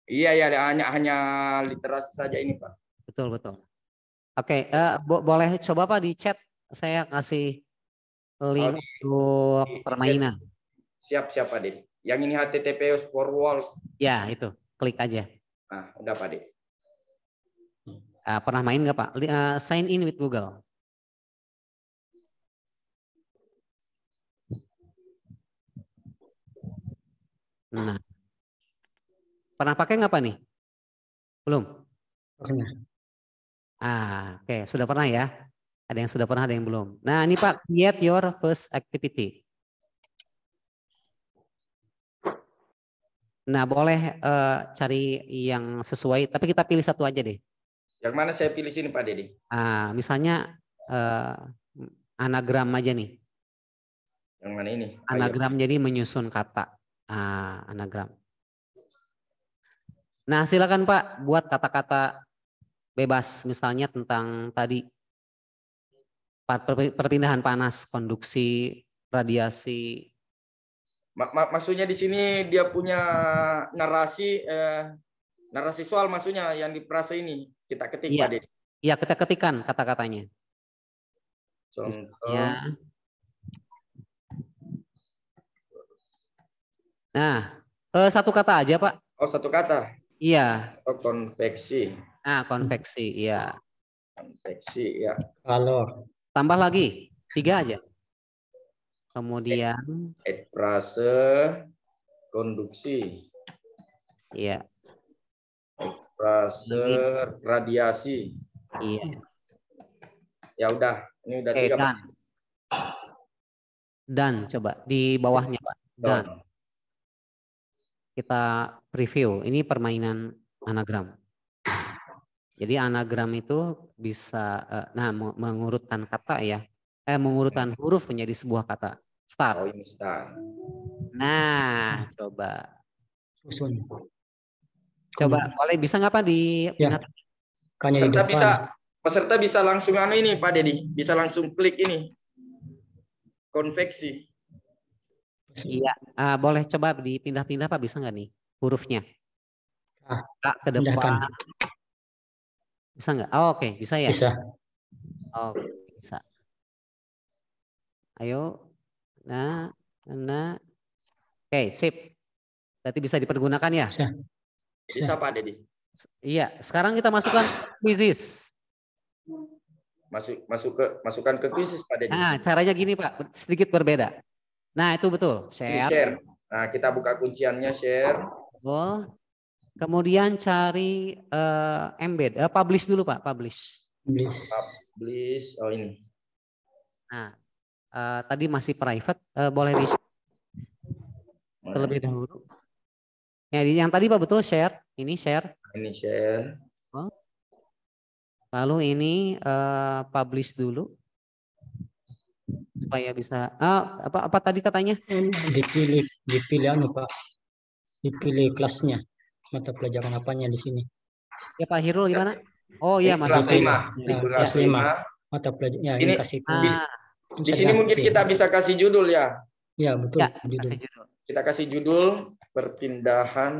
G: Iya ya hanya hanya literasi saja ini Pak.
C: Betul betul. Oke, okay, uh, eh, bo boleh coba Pak di chat saya kasih link untuk di, permainan.
F: Siap siap Pak Yang ini HTTPS wall
C: Ya itu, klik aja.
G: Nah, udah Pak deh.
C: Ah, uh, pernah main nggak Pak? Uh, sign
A: in with Google. Nah, Pernah
C: pakai nggak Pak nih? Belum? Ah, oke, okay. sudah pernah ya. Ada yang sudah pernah, ada yang belum. Nah, ini Pak, create your first activity. Nah, boleh uh, cari yang sesuai, tapi kita pilih satu aja deh.
F: Yang mana saya pilih sini Pak Dedi?
C: Ah, misalnya uh, anagram aja nih.
G: Yang mana ini? Anagram
C: Ayo. jadi menyusun kata. Ah, anagram. Nah, silakan Pak buat kata-kata bebas misalnya tentang tadi perpindahan panas, konduksi, radiasi.
F: Maksudnya di sini dia punya narasi eh, narasi soal maksudnya yang diperasa ini kita ketik ya. Pak
C: Iya, kita ketikan kata-katanya. Ya. Nah, eh, satu kata aja Pak.
G: Oh, satu kata.
C: Iya.
F: Atau konveksi.
C: Ah, konveksi, iya. Konveksi, ya. Halo. Tambah lagi, tiga aja. Kemudian.
F: Ekprase, konduksi.
C: Iya.
G: Ekprase, radiasi. Iya. Ya udah, ini udah eh, tiga. Dan.
C: dan coba di bawahnya, Pak. Dan. dan kita preview. Ini permainan anagram. Jadi anagram itu bisa eh, nah mengurutkan kata ya. Eh mengurutkan ya. huruf menjadi sebuah kata. Start.
G: Oh, ini start.
C: Nah, coba. Susun. Coba, boleh bisa nggak Pak ya. di ya. Peserta bisa
F: peserta bisa langsung anu ini Pak Dedi, bisa langsung klik ini. Konveksi. Iya,
C: uh, boleh coba dipindah-pindah Pak bisa nggak nih hurufnya? Ah, ah, ke depan. Bisa nggak? Oh, Oke, okay. bisa ya? Bisa. Oke, okay, bisa. Ayo, nah, nah, oke, okay, sip. Berarti bisa dipergunakan ya? Bisa.
F: Bisa, bisa Pak Deddy.
C: Iya, sekarang kita masukkan kuisis.
F: Masuk, masuk ke, masukkan ke kuisis Pak Deddy. Nah,
C: caranya gini Pak, sedikit berbeda. Nah, itu betul. Share. share.
F: Nah, kita buka kunciannya share.
C: Betul. Kemudian cari uh, embed, uh, publish dulu Pak, publish.
F: Publish.
G: Publish. Oh ini. Nah,
C: uh, tadi masih private, uh, boleh di terlebih dahulu. Ya, yang tadi Pak betul share, ini share.
G: Ini share.
C: Lalu ini uh, publish dulu supaya bisa ah, apa apa tadi katanya dipilih dipilih anu pak dipilih kelasnya mata
E: pelajaran apanya di sini
C: ya pak Hirul gimana oh iya mata kelas lima
E: ya, kelas lima mata pelajaran ya, ini kasih ah. di, sini mungkin kita
F: bisa kasih judul ya
E: ya betul ya, judul. Kasih judul
F: kita kasih judul perpindahan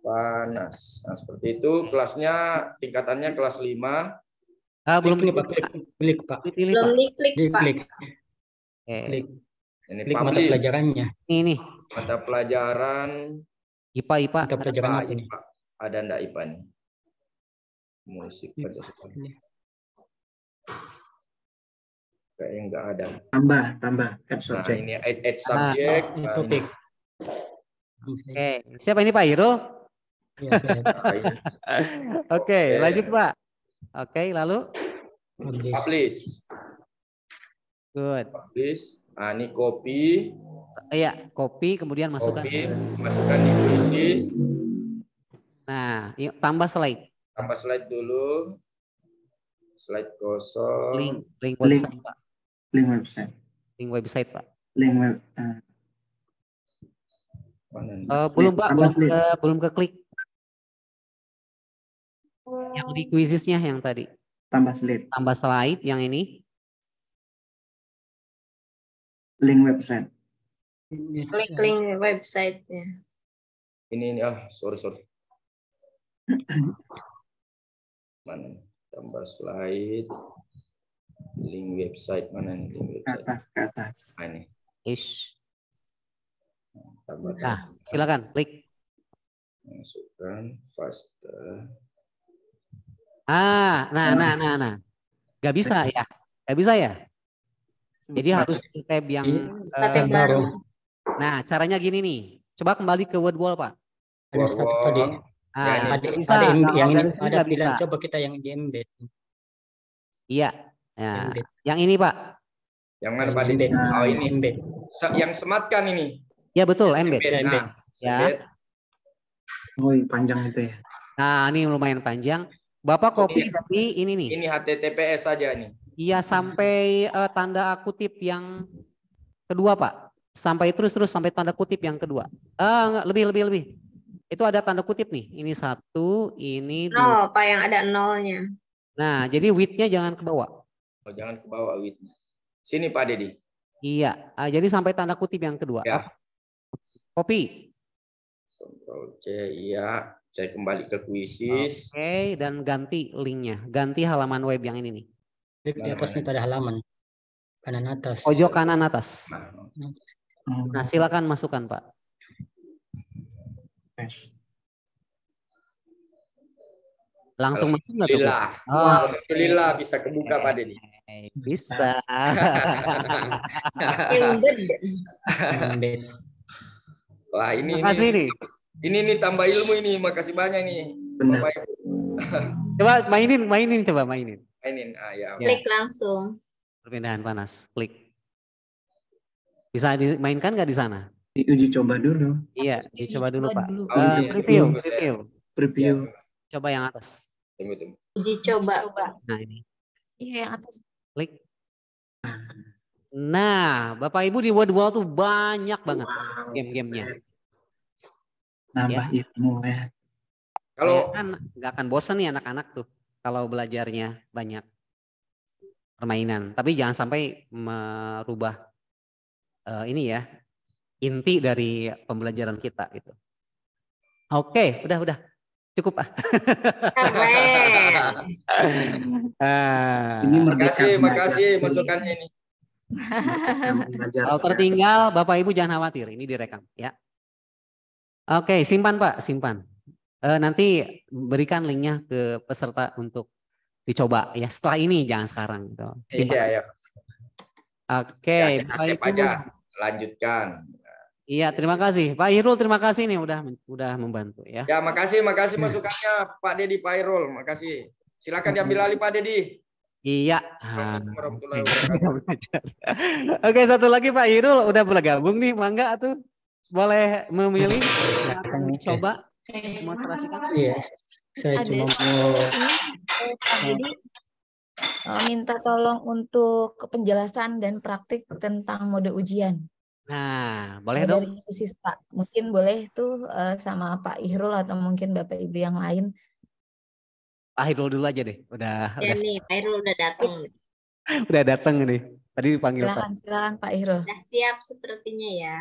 F: panas nah seperti itu kelasnya tingkatannya kelas lima
E: Ah,
C: belum klik, klik, klik, Pak. Klik,
F: belum
A: Klik, Pak. Klik.
C: Klik. Ini klik mata pelajarannya. Ini, Mata
F: pelajaran
C: IPA, IPA. Mata pelajaran
F: apa ini?
G: Ada ndak IPA nih? Musik Pancasila. Kayaknya enggak ada. Tambah, tambah. Add nah, subject. Nah, ini add, add subject. Ah, itu klik.
C: Oke, siapa ini Pak Iro? Iya, <laughs> Oke, okay, lanjut Pak. Oke, okay, lalu
F: publish. Good. Publish. Nah, ini copy.
C: Iya, copy kemudian masukkan. Copy, masukkan di thesis. Nah, yuk, tambah slide.
G: Tambah slide dulu. Slide kosong. Link, link website, link, Pak.
C: Link website. Link website, Pak. Link web. Uh, uh, belum, Pak. Belum, uh, belum ke klik.
A: Yang di quizisnya yang tadi. Tambah slide. Tambah slide yang ini. Link website.
G: Link link
A: websitenya.
G: Ini ini ah sorry sorry. <clears throat> mana tambah slide link website mana nih link website atas ke atas nah, ini ish
C: nah silakan klik
A: masukkan faster
C: Ah, nah, hmm. nah, nah, nah, nah. Gak bisa ya? Gak bisa ya?
A: Jadi harus tab yang tab iya, uh, eh, baru.
C: Nah, caranya gini nih. Coba kembali ke word wall, Pak.
A: Ada satu tadi. Ah, ya, ada, bisa, ada yang ini ada
C: coba
E: kita yang di embed.
C: Iya. Ya. Yang ini, Pak. Yang mana,
G: Pak? Embed. Nah, oh, ini
C: embed.
F: Yang smart kan ini?
C: Ya, betul, embed. embed. Nah, ya. Oh, panjang itu ya. Nah, ini lumayan panjang. Bapak kopi ini, ini nih. Ini HTTPS saja nih. Iya sampai uh, tanda kutip yang kedua Pak. Sampai terus terus sampai tanda kutip yang kedua. Eh uh, lebih lebih lebih. Itu ada tanda kutip nih. Ini satu, ini nol dua.
D: Pak yang ada nolnya.
C: Nah jadi widthnya jangan ke bawah.
D: Oh jangan ke
F: bawah widthnya. Sini Pak Dedi.
C: Iya. Uh, jadi sampai tanda kutip yang kedua. Ya. Kopi.
F: Control C, iya. Saya kembali ke kuisis.
C: Oke, okay, dan ganti linknya. Ganti halaman web yang ini nih. Klik di atas nih pada halaman. Kanan atas. Pojok kanan atas. Nah. nah, silakan masukkan, Pak. Langsung masuk nggak tuh? Alhamdulillah. Oh,
G: Alhamdulillah
F: bisa kebuka Pak Denny. Eh,
C: bisa.
F: <laughs> Wah ini. Terima kasih nih. Ini nih tambah ilmu ini, makasih banyak nih.
C: Bapak Ibu. <laughs> coba mainin, mainin coba mainin. Mainin, ah ya.
D: Klik langsung.
C: Perpindahan panas, klik. Bisa dimainkan nggak di sana? uji coba dulu. Iya, uji coba dulu, Pak. Eh, dulu. Uh, preview, preview. Preview. Ya. Coba yang atas. Tunggu, tunggu.
D: Uji coba, Pak. Nah, ini. Iya, yang atas.
C: Klik. Nah, Bapak Ibu di World world tuh banyak banget game-gamenya nambah ya.
B: ilmu ya.
C: Kalau iya, kan nggak akan bosan nih anak-anak tuh kalau belajarnya banyak permainan. Tapi jangan sampai merubah uh, ini ya inti dari pembelajaran kita itu. Oke, udah udah cukup ah. ah. Ini makasih, makasih masukannya
H: ini. Kalau tertinggal
C: Bapak Ibu jangan khawatir, ini direkam ya. Oke, simpan Pak, simpan. E, nanti berikan linknya ke peserta untuk dicoba ya. Setelah ini jangan sekarang. Gitu. Simpan. Iya, iya. Oke, ya, aja. Lanjutkan. Iya, terima kasih. Pak Irul, terima kasih nih udah udah membantu ya. Ya,
F: makasih, makasih hmm. masukannya Pak Dedi, Pak Irul, makasih. Silakan diambil hmm. alih Pak Dedi.
C: Iya. Ah, <laughs> Oke, satu lagi Pak Irul udah bergabung nih, mangga tuh boleh memilih nah, coba
B: demonstrasikan eh, iya
A: saya cuma mau
B: eh, minta tolong untuk penjelasan dan praktik tentang mode ujian
C: nah boleh dong
B: mungkin boleh tuh eh, sama Pak Ihrul atau mungkin Bapak Ibu yang lain
C: Pak Ihrul dulu aja deh udah ya nih
D: Pak Ihrul udah datang
C: <laughs> udah datang nih tadi dipanggil silakan
D: Pak.
B: silakan Pak Ihrul
D: sudah siap sepertinya ya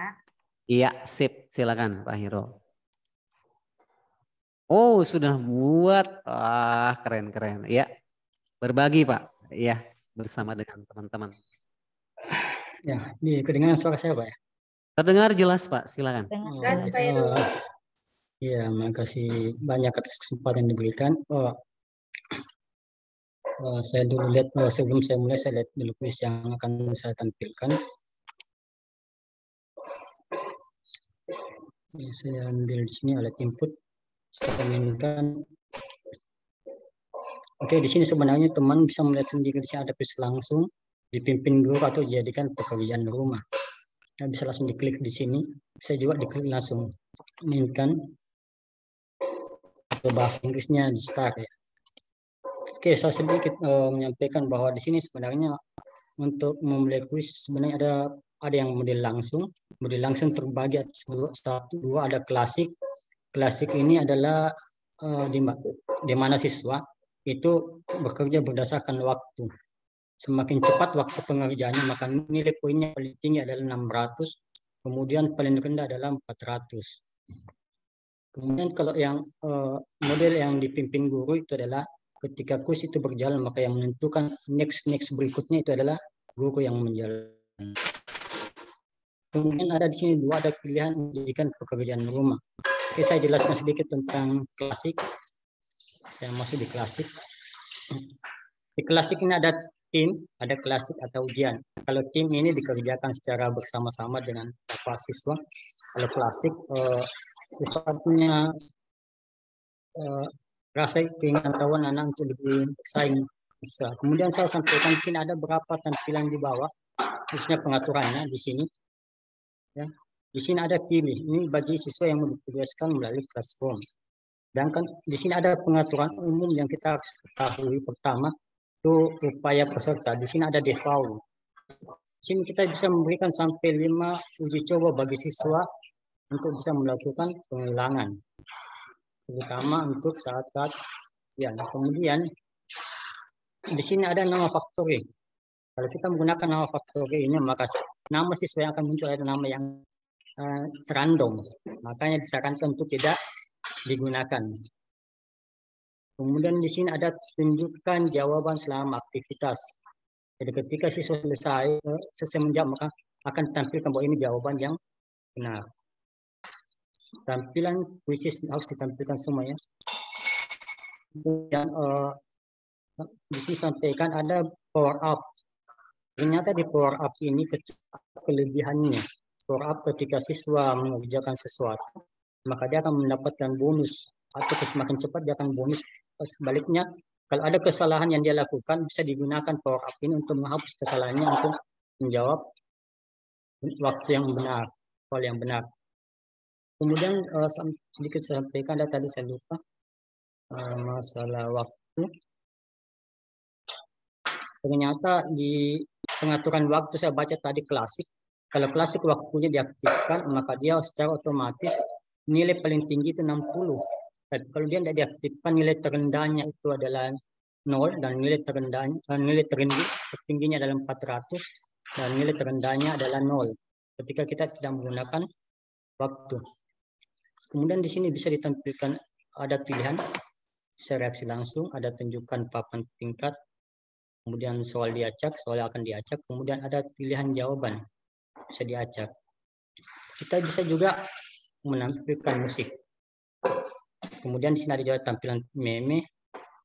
C: Iya, sip. Silakan Pak Hiro. Oh, sudah buat. Wah, keren-keren. Iya. Berbagi, Pak. Iya, bersama dengan teman-teman.
E: Ya, ini kedengaran suara saya, Pak ya?
C: Terdengar jelas, Pak. Silakan.
A: Terdengar oh,
C: Iya, makasih
E: banyak atas kesempatan yang diberikan. Oh, uh, saya dulu lihat uh, sebelum saya mulai saya lihat dulu yang akan saya tampilkan Ini saya ambil di sini alat input. Saya mainkan. Oke, di sini sebenarnya teman bisa melihat sendiri di sini ada pis langsung dipimpin guru atau dijadikan pekerjaan rumah. Nah, bisa langsung diklik di sini. Bisa juga diklik langsung. Mainkan. Atau bahasa Inggrisnya di start ya. Oke, saya sedikit e, menyampaikan bahwa di sini sebenarnya untuk memulai kuis sebenarnya ada ada yang model langsung, beri langsung terbagi atas dua, satu dua ada klasik klasik ini adalah uh, di, di mana siswa itu bekerja berdasarkan waktu semakin cepat waktu pengerjaannya maka nilai poinnya paling tinggi adalah 600 kemudian paling rendah adalah 400 kemudian kalau yang uh, model yang dipimpin guru itu adalah ketika kursi itu berjalan maka yang menentukan next next berikutnya itu adalah guru yang menjalankan Kemudian ada di sini dua, ada pilihan menjadikan pekerjaan rumah. Oke, saya jelaskan sedikit tentang klasik. Saya masuk di klasik. Di klasik ini ada tim, ada klasik atau ujian. Kalau tim ini dikerjakan secara bersama-sama dengan siswa. Kalau klasik, eh, sifatnya eh, rasa pengetahuan anak untuk lebih bersaing. Kemudian saya sampaikan di sini ada berapa tampilan di bawah, khususnya pengaturannya di sini. Ya. Di sini ada pilih. Ini bagi siswa yang ditugaskan melalui platform. kan di sini ada pengaturan umum yang kita harus ketahui. Pertama, itu upaya peserta. Di sini ada default. Di sini kita bisa memberikan sampai 5 uji coba bagi siswa untuk bisa melakukan pengulangan. Terutama untuk saat-saat ya. Nah, kemudian di sini ada nama faktori. E. Kalau kita menggunakan nama faktori e ini maka nama siswa yang akan muncul adalah nama yang uh, eh, random. Makanya disarankan untuk tidak digunakan. Kemudian di sini ada tunjukkan jawaban selama aktivitas. Jadi ketika siswa selesai, eh, selesai menjawab maka akan tampilkan bahwa ini jawaban yang benar. Tampilan kuisis harus ditampilkan semuanya. Kemudian uh, eh, di sini sampaikan ada power up Ternyata di power up ini kelebihannya. Power up ketika siswa mengerjakan sesuatu, maka dia akan mendapatkan bonus atau semakin cepat dia akan bonus. Eh, sebaliknya, kalau ada kesalahan yang dia lakukan, bisa digunakan power up ini untuk menghapus kesalahannya untuk menjawab waktu yang
A: benar, soal yang benar. Kemudian uh, sedikit saya sampaikan, ada tadi saya lupa uh, masalah waktu.
E: Ternyata di pengaturan waktu saya baca tadi klasik. Kalau klasik waktunya diaktifkan, maka dia secara otomatis nilai paling tinggi itu 60. Tapi kalau dia tidak diaktifkan, nilai terendahnya itu adalah 0 dan nilai terendahnya eh, nilai terendah tertingginya adalah 400 dan nilai terendahnya adalah 0 ketika kita tidak menggunakan waktu. Kemudian di sini bisa ditampilkan ada pilihan seleksi langsung, ada tunjukkan papan tingkat, kemudian soal diacak, soal akan diacak, kemudian ada pilihan jawaban bisa diacak. Kita bisa juga menampilkan musik. Kemudian di sini ada juga tampilan meme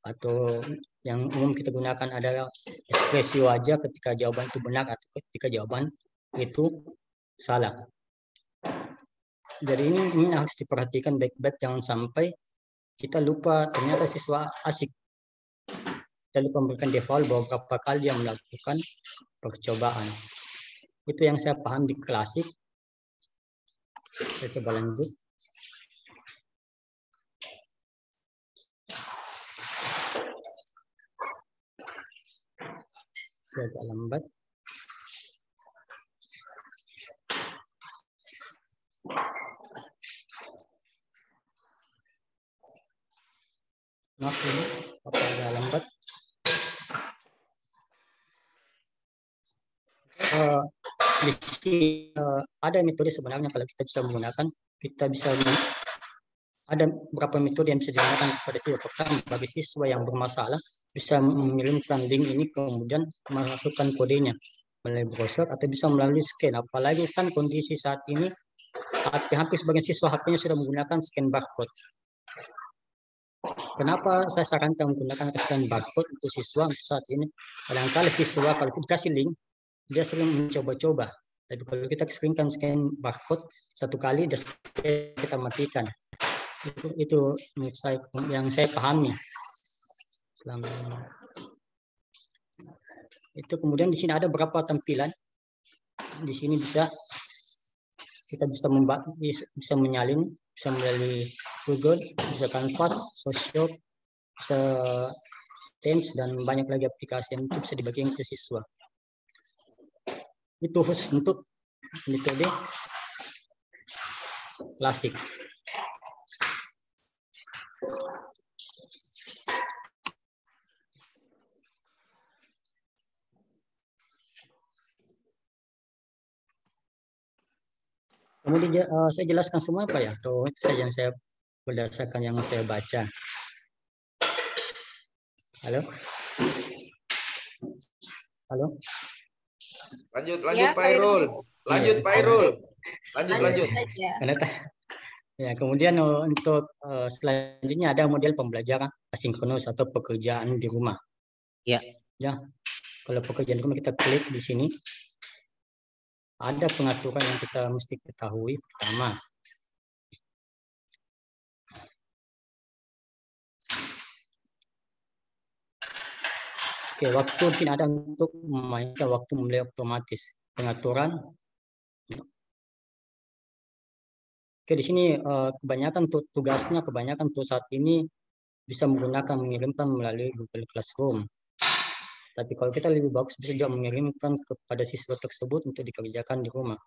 E: atau yang umum kita gunakan adalah ekspresi wajah ketika jawaban itu benar atau ketika jawaban itu salah. Jadi ini, ini harus diperhatikan baik-baik jangan sampai kita lupa ternyata siswa asik lalu pemberikan default beberapa kali yang melakukan percobaan. Itu yang saya paham di klasik.
A: Saya coba lanjut. Saya agak lambat. Maaf ini, apa agak lambat. uh, uh,
E: ada metode sebenarnya kalau kita bisa menggunakan kita bisa ada beberapa metode yang bisa digunakan kepada siswa pertama bagi siswa yang bermasalah bisa mengirimkan link ini kemudian memasukkan kodenya melalui browser atau bisa melalui scan apalagi kan kondisi saat ini hampir sebagian siswa HP-nya sudah menggunakan scan barcode. Kenapa saya sarankan menggunakan scan barcode untuk siswa saat ini? kadang-kadang siswa kalau dikasih link dia sering mencoba-coba. Tapi kalau kita seringkan scan barcode satu kali, kita matikan. Itu, itu menurut saya yang saya pahami. Selama ini. Itu kemudian di sini ada berapa tampilan. Di sini bisa kita bisa bisa menyalin, bisa melalui Google, bisa kanvas, Social, bisa Teams dan banyak lagi aplikasi yang cukup bisa dibagikan ke siswa itu khusus untuk metode klasik.
A: Kemudian uh, eh, saya jelaskan semua apa ya? Tuh itu saja yang saya berdasarkan yang saya
E: baca. Halo? Halo?
G: Ya, lanjut, lanjut ya, Pak Lanjut Pak Lanjut, lanjut. lanjut.
E: Ya, kemudian oh, untuk uh, selanjutnya ada model pembelajaran asinkronus atau pekerjaan di rumah. Ya. Ya.
A: Kalau pekerjaan di rumah kita klik di sini. Ada pengaturan yang kita mesti ketahui pertama Oke, waktu
E: mungkin ada untuk memainkan waktu memulai otomatis pengaturan. Oke, di sini eh, kebanyakan tugasnya kebanyakan untuk saat ini bisa menggunakan mengirimkan melalui Google Classroom. Tapi kalau kita lebih bagus bisa juga mengirimkan kepada siswa tersebut untuk dikerjakan di rumah.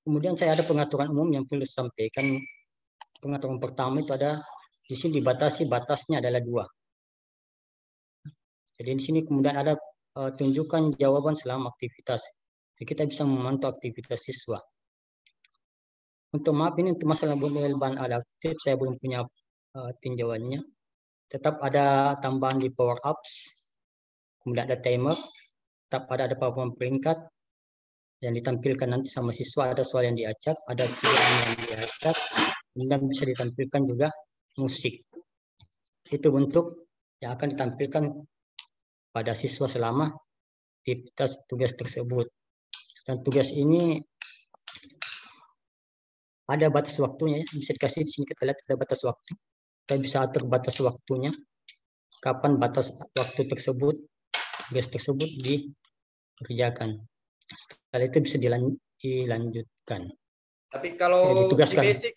E: Kemudian saya ada pengaturan umum yang perlu disampaikan. Pengaturan pertama itu ada di sini dibatasi batasnya adalah dua. Jadi di sini kemudian ada uh, tunjukkan jawaban selama aktivitas. Jadi kita bisa memantau aktivitas siswa. Untuk map ini untuk masalah bahan adaptif saya belum punya uh, tinjauannya. Tetap ada tambahan di power ups, kemudian ada timer, tetap ada ada papan peringkat yang ditampilkan nanti sama siswa ada soal yang diacak, ada pilihan yang diacak, kemudian bisa ditampilkan juga musik. Itu bentuk yang akan ditampilkan pada siswa selama aktivitas tugas tersebut. Dan tugas ini ada batas waktunya, ya. bisa dikasih di sini kita lihat ada batas waktu. Kita bisa atur batas waktunya, kapan batas waktu tersebut, tugas tersebut dikerjakan. Setelah itu bisa dilanjutkan.
F: Tapi kalau ya, di basic,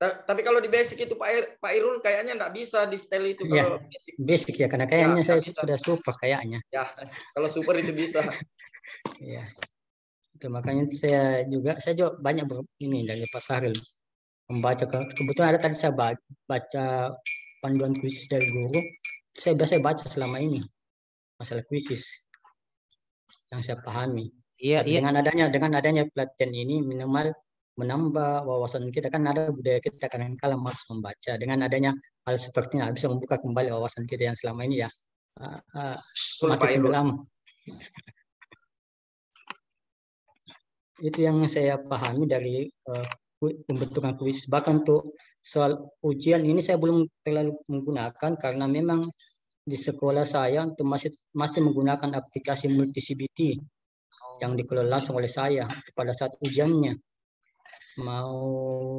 F: tapi kalau di basic itu Pak, Ir Pak Irul kayaknya nggak bisa di style itu iya, kalau ya, basic.
E: Basic ya, karena kayaknya ya, saya bisa. sudah super kayaknya.
F: Ya, kalau super itu bisa. <laughs>
E: Ya, itu makanya saya juga saya juga banyak ini dari Pak Sahril membaca ke, kebetulan ada tadi saya baca panduan kuisis dari guru. Saya biasa baca selama ini masalah kuisis yang saya pahami. Iya, iya. Dengan adanya dengan adanya pelatihan ini minimal menambah wawasan kita kan ada budaya kita kadang kala malas membaca dengan adanya hal seperti ini bisa membuka kembali wawasan kita yang selama ini ya uh,
A: uh, mati
E: itu yang saya pahami dari uh, pembentukan kuis bahkan untuk soal ujian ini saya belum terlalu menggunakan karena memang di sekolah saya untuk masih masih menggunakan aplikasi multi CBT yang oh. dikelola oleh saya pada saat ujiannya mau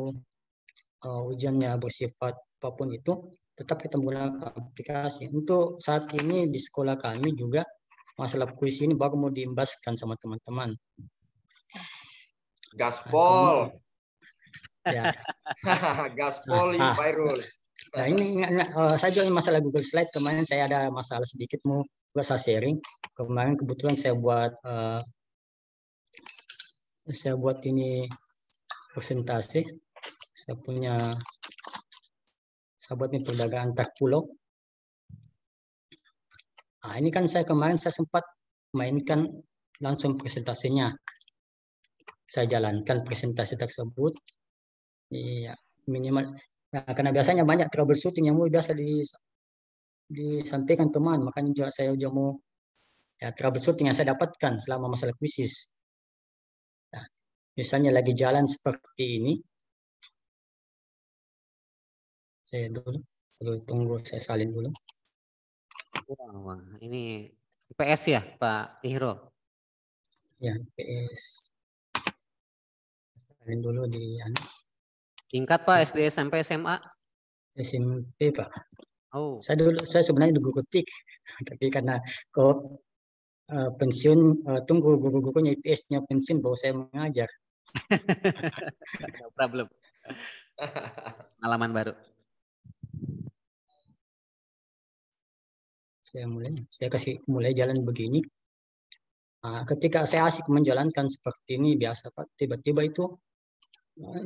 E: uh, eh, ujiannya bersifat apapun itu tetap kita menggunakan aplikasi. Untuk saat ini di sekolah kami juga masalah kuis ini baru mau diimbaskan sama teman-teman.
G: Gaspol. Nah, ya. <laughs> Gaspol
E: yang viral. Ah. Nah, ini uh, saya juga masalah Google Slide kemarin saya ada masalah sedikit mau gua saya sharing. Kemarin kebetulan saya buat uh, saya buat ini Presentasi Saya punya sahabat nih perdagangan tak pulau. Nah, ini kan saya kemarin saya sempat mainkan langsung presentasinya. Saya jalankan presentasi tersebut. Iya, minimal. Nah, karena biasanya banyak troubleshooting yang biasa di disampaikan teman, makanya juga saya juga mau ya, troubleshooting yang saya dapatkan selama masalah krisis.
A: Nah, misalnya lagi jalan seperti ini. Saya dulu, dulu tunggu saya salin dulu. Wow,
C: ini PS ya Pak Ihro? Ya, PS.
E: Salin dulu di
C: Tingkat anu. Pak SD SMP SMA?
E: SMP Pak. Oh. Saya dulu saya sebenarnya guru ketik, <laughs> tapi karena kok Eh, pensiun uh, tunggu guru-gurunya IPS-nya pensiun bahwa saya
C: mengajar. <laughs> no problem. Pengalaman
A: baru. Saya mulai, saya kasih mulai jalan begini. Ah, ketika saya asik menjalankan seperti ini
E: biasa Pak, tiba-tiba itu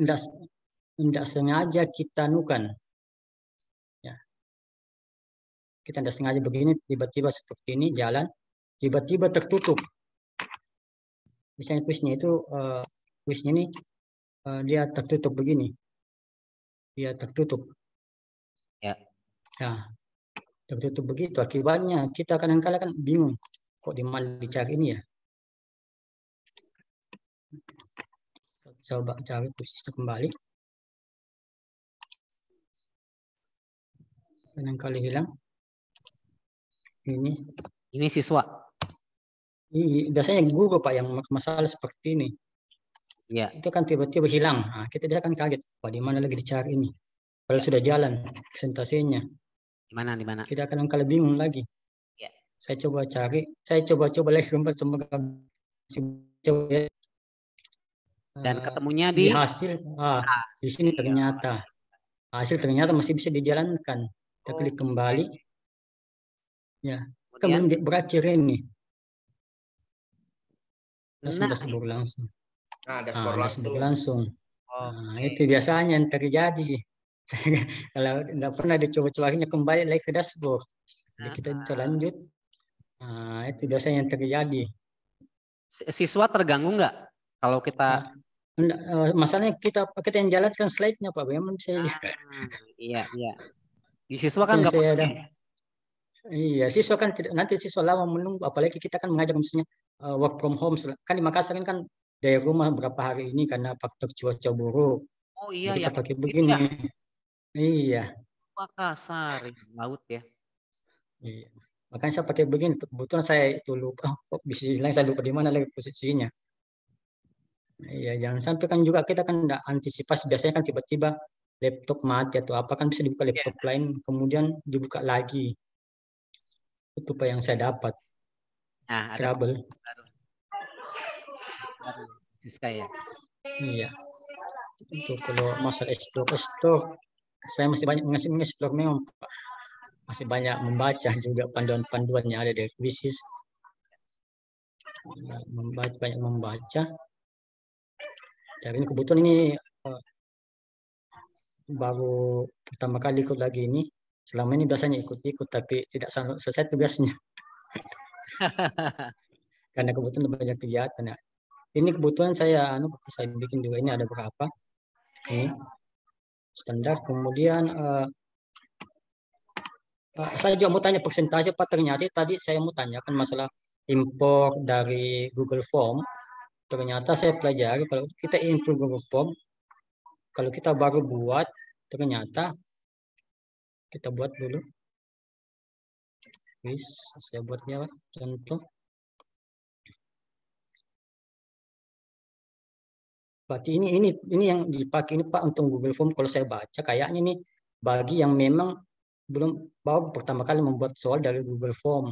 E: tidak eh, tidak sengaja kita
A: nukan. Ya. Kita tidak sengaja begini, tiba-tiba seperti ini jalan, tiba-tiba tertutup. Misalnya kuisnya itu
E: eh, kuisnya ini eh, dia tertutup begini. Dia tertutup.
A: Ya. Ya.
E: Tertutup begitu akibatnya kita
A: kadang-kadang kan bingung kok di mana dicari ini ya. Coba cari kuisnya kembali. Kadang kadang hilang. Ini
E: ini siswa. Iya, biasanya guru Pak yang masalah seperti ini. Ya. Itu kan tiba-tiba hilang. Nah, kita biasa kan kaget, Pak di mana lagi dicari ini? Kalau sudah jalan presentasinya. Di mana di mana? Kita akan kalau bingung lagi. Ya. Saya coba cari, saya coba-coba lagi gambar semoga coba dan ketemunya di, di hasil
A: ah, di sini
E: iya. ternyata hasil ternyata masih bisa dijalankan kita klik oh, kembali ya kemudian berakhir ini Nah. langsung nah. dashboard ah, langsung.
A: Nah, dashboard, ah, langsung. dashboard langsung. Oh, nah, okay. itu
E: biasanya yang terjadi. <laughs> Kalau tidak pernah dicoba-cobanya kembali lagi ke dashboard. Jadi kita nah. bisa lanjut. Nah, itu biasanya yang terjadi. Siswa terganggu nggak kalau kita nah. Eh, masalahnya kita kita yang jalankan slide-nya Pak, memang saya. Ah, iya, iya. Di siswa kan nggak pakai. Iya, siswa kan tidak, nanti siswa lama menunggu, apalagi kita kan mengajak misalnya uh, eh, work from home. Kan di Makassar kan dari rumah berapa hari ini karena faktor cuaca buruk.
A: Oh iya Jadi ya. pakai
E: begini. Iya. iya.
C: Makassar, ya, laut ya.
E: Iya. Makanya saya pakai begini. Kebetulan saya itu lupa. Oh, kok bisa hilang, saya lupa di mana lagi posisinya. Iya, jangan sampai kan juga kita kan tidak antisipasi. Biasanya kan tiba-tiba laptop mati atau apa kan bisa dibuka iya. laptop yeah. lain kemudian dibuka lagi itu apa yang saya dapat
C: nah, trouble
E: baru. baru Siska ya iya itu kalau masalah explore explore saya masih banyak masih mengeksplor memang pak masih banyak membaca juga panduan-panduan yang ada dari krisis membaca banyak membaca dari ini kebetulan ini eh, baru pertama kali ikut lagi ini Selama ini biasanya ikut-ikut tapi tidak selesai tugasnya.
H: <laughs>
E: Karena kebetulan banyak kegiatan ya. Ini kebetulan saya anu saya bikin juga ini ada berapa? Ini standar kemudian uh, uh, saya juga mau tanya persentase Pak ternyata tadi saya mau tanyakan masalah impor dari Google Form ternyata saya pelajari kalau kita impor Google Form kalau kita baru buat ternyata
A: kita buat dulu wis saya buatnya lah. contoh berarti ini ini ini yang dipakai ini Pak untuk Google Form kalau saya baca kayaknya ini
E: bagi yang memang belum baru pertama kali membuat soal dari Google Form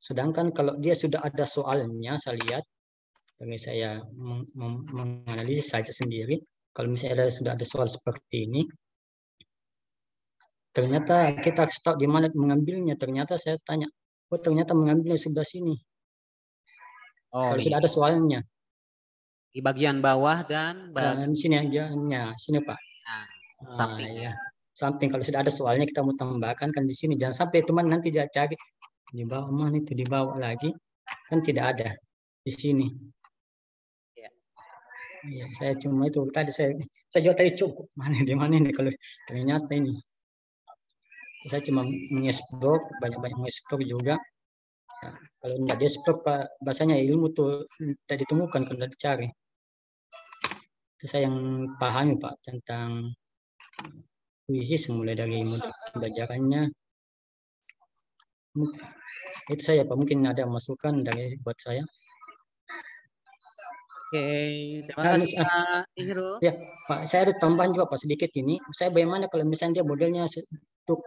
E: sedangkan kalau dia sudah ada soalnya saya lihat ini saya menganalisis saja sendiri kalau misalnya sudah ada soal seperti ini ternyata kita harus tahu di mana mengambilnya ternyata saya tanya oh ternyata mengambilnya sebelah sini
C: oh, kalau sudah ada soalnya di bagian bawah dan nah, bagian sini aja nah, sini pak nah, nah samping ah, ya
E: samping kalau sudah ada soalnya kita mau tambahkan kan di sini jangan sampai teman nanti dia cari di bawah mana itu dibawa lagi kan tidak ada di sini ya saya cuma itu tadi saya saya juga tadi cukup mana di mana ini kalau ternyata ini saya cuma mengeksplor banyak-banyak mengeksplor juga nah, kalau tidak dieksplor bahasanya ilmu tuh tidak ditemukan tidak dicari itu saya yang pahami pak tentang puisi mulai dari pembelajarannya itu saya pak mungkin ada masukan dari buat saya Oke, terima kasih Ya, Pak, saya ada tambahan juga Pak sedikit ini. Saya bagaimana kalau misalnya dia modelnya untuk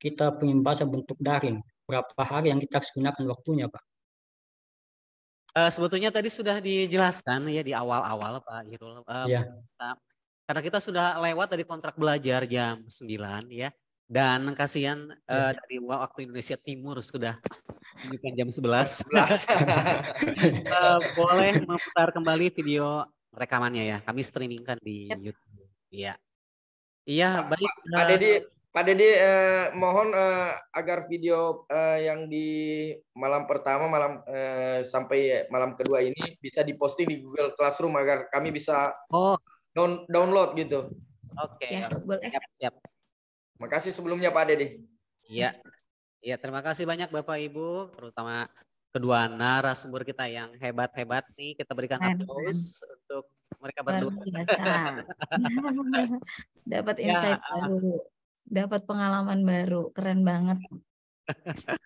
E: kita pengimpasan bentuk daring? Berapa hari yang kita harus gunakan
C: waktunya, Pak? Uh, sebetulnya tadi sudah dijelaskan ya di awal-awal Pak Irul. Uh, ya. karena kita sudah lewat dari kontrak belajar jam 9 ya. Dan kasihan ya. uh, dari waktu Indonesia Timur sudah menunjukkan jam 11. uh, <laughs> boleh memutar kembali video rekamannya ya. Kami streamingkan di iya. YouTube. Iya. Iya, baik. Pak Deddy,
F: Pak Dede, eh, mohon eh, agar video eh, yang di malam pertama, malam eh, sampai malam kedua ini bisa diposting di Google Classroom agar kami bisa oh. down, download gitu.
C: Oke, okay. ya, siap, siap, terima kasih
F: sebelumnya Pak Dede.
C: Iya, ya terima kasih banyak Bapak Ibu, terutama kedua narasumber kita yang hebat-hebat nih kita berikan aplaus untuk mereka berdua. <laughs>
D: <laughs> Dapat ya. insight baru
B: dapat pengalaman baru. Keren banget. <laughs>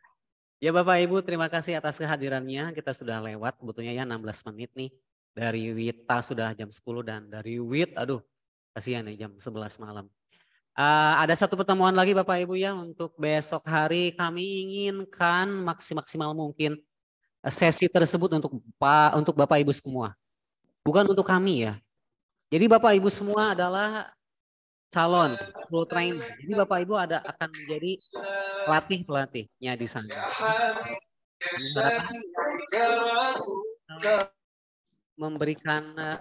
C: ya Bapak Ibu, terima kasih atas kehadirannya. Kita sudah lewat sebetulnya ya 16 menit nih. Dari Wita sudah jam 10 dan dari Wit, aduh kasihan nih jam 11 malam. Uh, ada satu pertemuan lagi Bapak Ibu ya untuk besok hari kami inginkan maksimal mungkin eh, sesi tersebut untuk Pak untuk Bapak Ibu semua. Bukan untuk kami ya. Jadi Bapak Ibu semua adalah calon school trainer. Jadi Bapak Ibu ada akan menjadi pelatih pelatihnya di sana. Memberikan eh,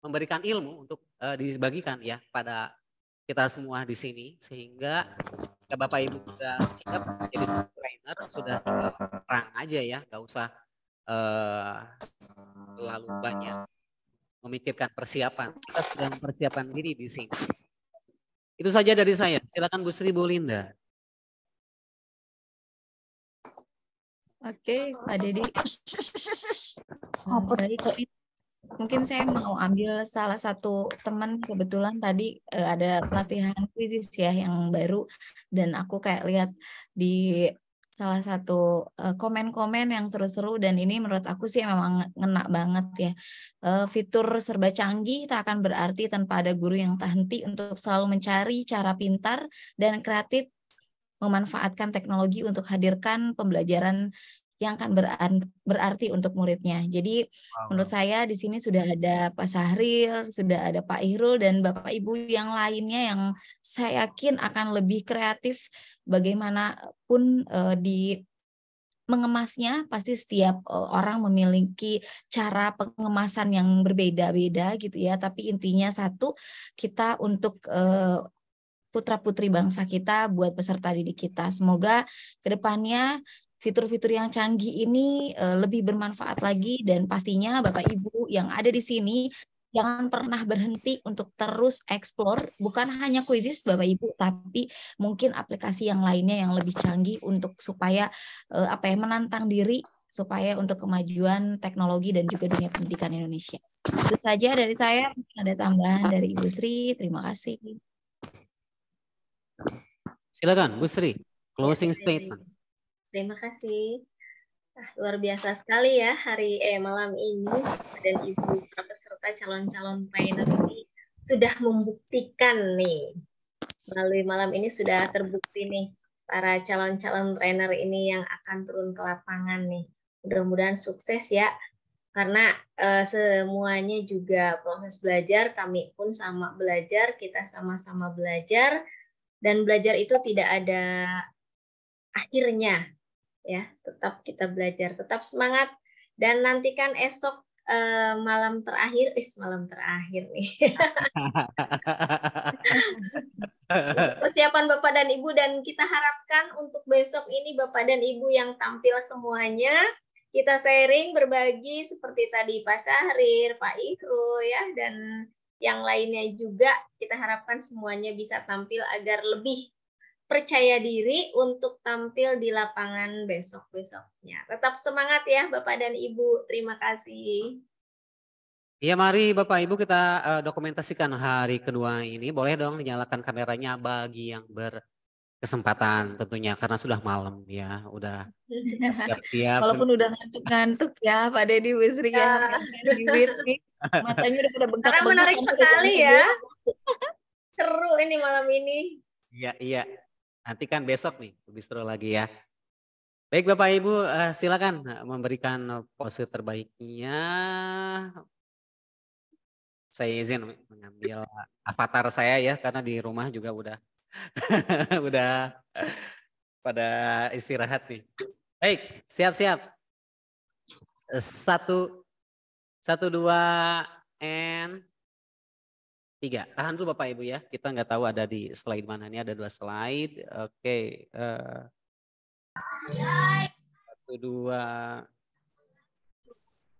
C: memberikan ilmu untuk uh, dibagikan ya pada kita semua di sini sehingga ya Bapak Ibu sudah siap jadi
H: trainer
A: sudah
C: terang aja ya nggak usah uh, terlalu banyak memikirkan persiapan. Kita sedang persiapan diri di sini. Itu saja dari saya. Silakan Bu Sri Bu
B: Oke, Pak Dedi. Baik, mungkin saya mau ambil salah satu teman kebetulan tadi eh, ada pelatihan krisis ya yang baru dan aku kayak lihat di salah satu eh, komen-komen yang seru-seru dan ini menurut aku sih memang ngena banget ya. Eh, fitur serba canggih tak akan berarti tanpa ada guru yang tak henti untuk selalu mencari cara pintar dan kreatif memanfaatkan teknologi untuk hadirkan pembelajaran yang akan berarti untuk muridnya. Jadi wow. menurut saya di sini sudah ada Pak Sahril, sudah ada Pak Irul dan Bapak Ibu yang lainnya yang saya yakin akan lebih kreatif bagaimanapun uh, di mengemasnya pasti setiap eh, orang memiliki cara pengemasan yang berbeda-beda gitu ya tapi intinya satu kita untuk eh, putra putri bangsa kita buat peserta didik kita semoga kedepannya fitur-fitur yang canggih ini uh, lebih bermanfaat lagi dan pastinya Bapak Ibu yang ada di sini jangan pernah berhenti untuk terus eksplor bukan hanya kuisis Bapak Ibu tapi mungkin aplikasi yang lainnya yang lebih canggih untuk supaya uh, apa ya menantang diri supaya untuk kemajuan teknologi dan juga dunia pendidikan Indonesia. Itu saja dari saya, ada tambahan dari Ibu Sri. Terima kasih.
C: Silakan Bu Sri, closing statement.
D: Terima kasih. Ah, luar biasa sekali ya hari eh malam ini dan ibu peserta calon-calon trainer ini sudah membuktikan nih melalui malam ini sudah terbukti nih para calon-calon trainer ini yang akan turun ke lapangan nih. Mudah-mudahan sukses ya karena e, semuanya juga proses belajar kami pun sama belajar kita sama-sama belajar dan belajar itu tidak ada akhirnya ya tetap kita belajar tetap semangat dan nantikan esok eh, malam terakhir is malam terakhir nih <laughs> persiapan bapak dan ibu dan kita harapkan untuk besok ini bapak dan ibu yang tampil semuanya kita sharing berbagi seperti tadi Pak Syahrir, Pak Ihru ya dan yang lainnya juga kita harapkan semuanya bisa tampil agar lebih percaya diri untuk tampil di lapangan besok-besoknya. Tetap semangat ya Bapak dan Ibu. Terima kasih.
C: Iya, mari Bapak Ibu kita eh, dokumentasikan hari kedua ini. Boleh dong nyalakan kameranya bagi yang berkesempatan tentunya karena sudah malam ya, udah
B: <laughs> siap-siap. Walaupun udah ngantuk-ngantuk ya Pak Dedi Wisri ya. ya.
D: Matanya udah pada bengkak. Karena menarik sekali ya. Seru ini malam ini.
C: Iya, iya. Nantikan besok nih bistro lagi ya. Baik Bapak Ibu eh, silakan eh, memberikan eh, pose terbaiknya. Saya izin mengambil avatar saya ya karena di rumah juga udah <laughs> udah pada istirahat nih. Baik, siap-siap. Satu, satu, dua, and Tiga. Tahan dulu Bapak Ibu ya. Kita nggak tahu ada di slide mana ini. Ada dua slide. Oke. Okay. Uh, eh, satu, dua.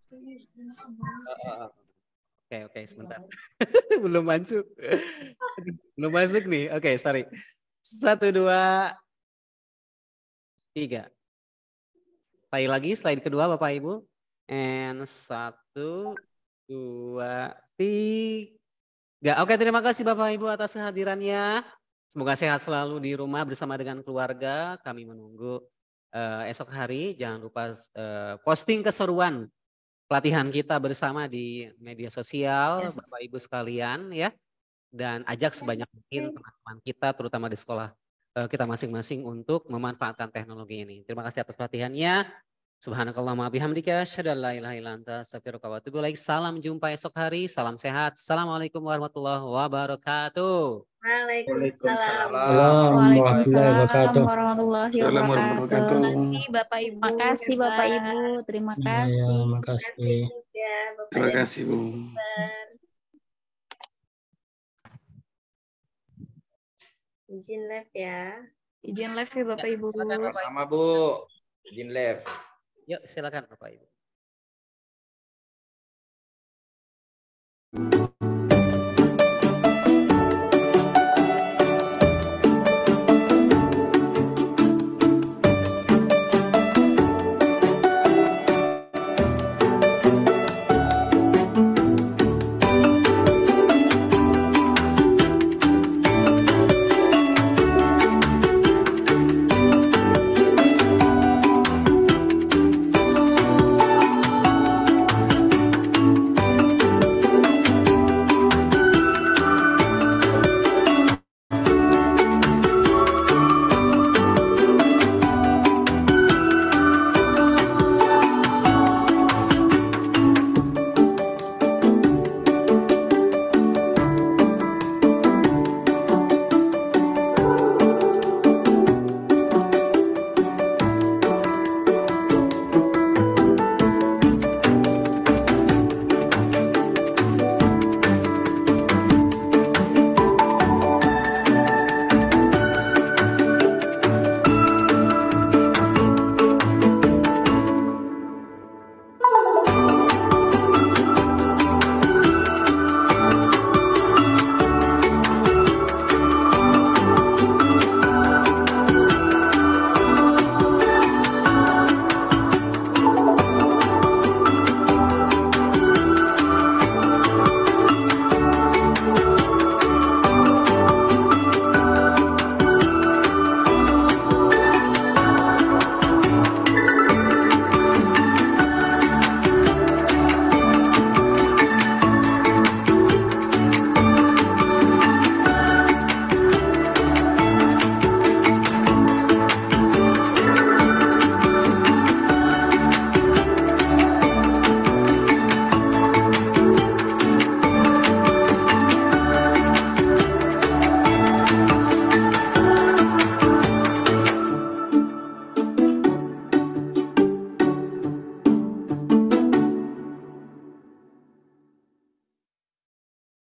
D: Uh,
C: Oke, okay, oke, okay, sebentar. <laughs> Belum masuk. Belum masuk nih. Oke, okay, sorry. Satu, dua, tiga. Sekali lagi, slide kedua Bapak Ibu. And satu, dua, tiga. Ya, oke terima kasih Bapak Ibu atas kehadirannya. Semoga sehat selalu di rumah bersama dengan keluarga. Kami menunggu uh, esok hari. Jangan lupa uh, posting keseruan pelatihan kita bersama di media sosial, yes. Bapak Ibu sekalian ya. Dan ajak sebanyak mungkin teman-teman kita terutama di sekolah uh, kita masing-masing untuk memanfaatkan teknologi ini. Terima kasih atas pelatihannya Subhanakallah ma bihamdika asyhadu an la ilaha illa anta astaghfiruka wa atubu ilaik. Salam jumpa esok hari, salam sehat. Assalamualaikum warahmatullahi wabarakatuh.
D: Waalaikumsalam. Waalaikumsalam warahmatullahi wabarakatuh. Terima kasih Bapak Ibu. Terima kasih Bapak Ibu. Terima kasih. Ya, terima kasih. Terima kasih Bu. Izin live ya. Izin live ya Bapak Ibu. Sama
A: Bu.
G: Izin live. Yuk silakan Bapak Ibu.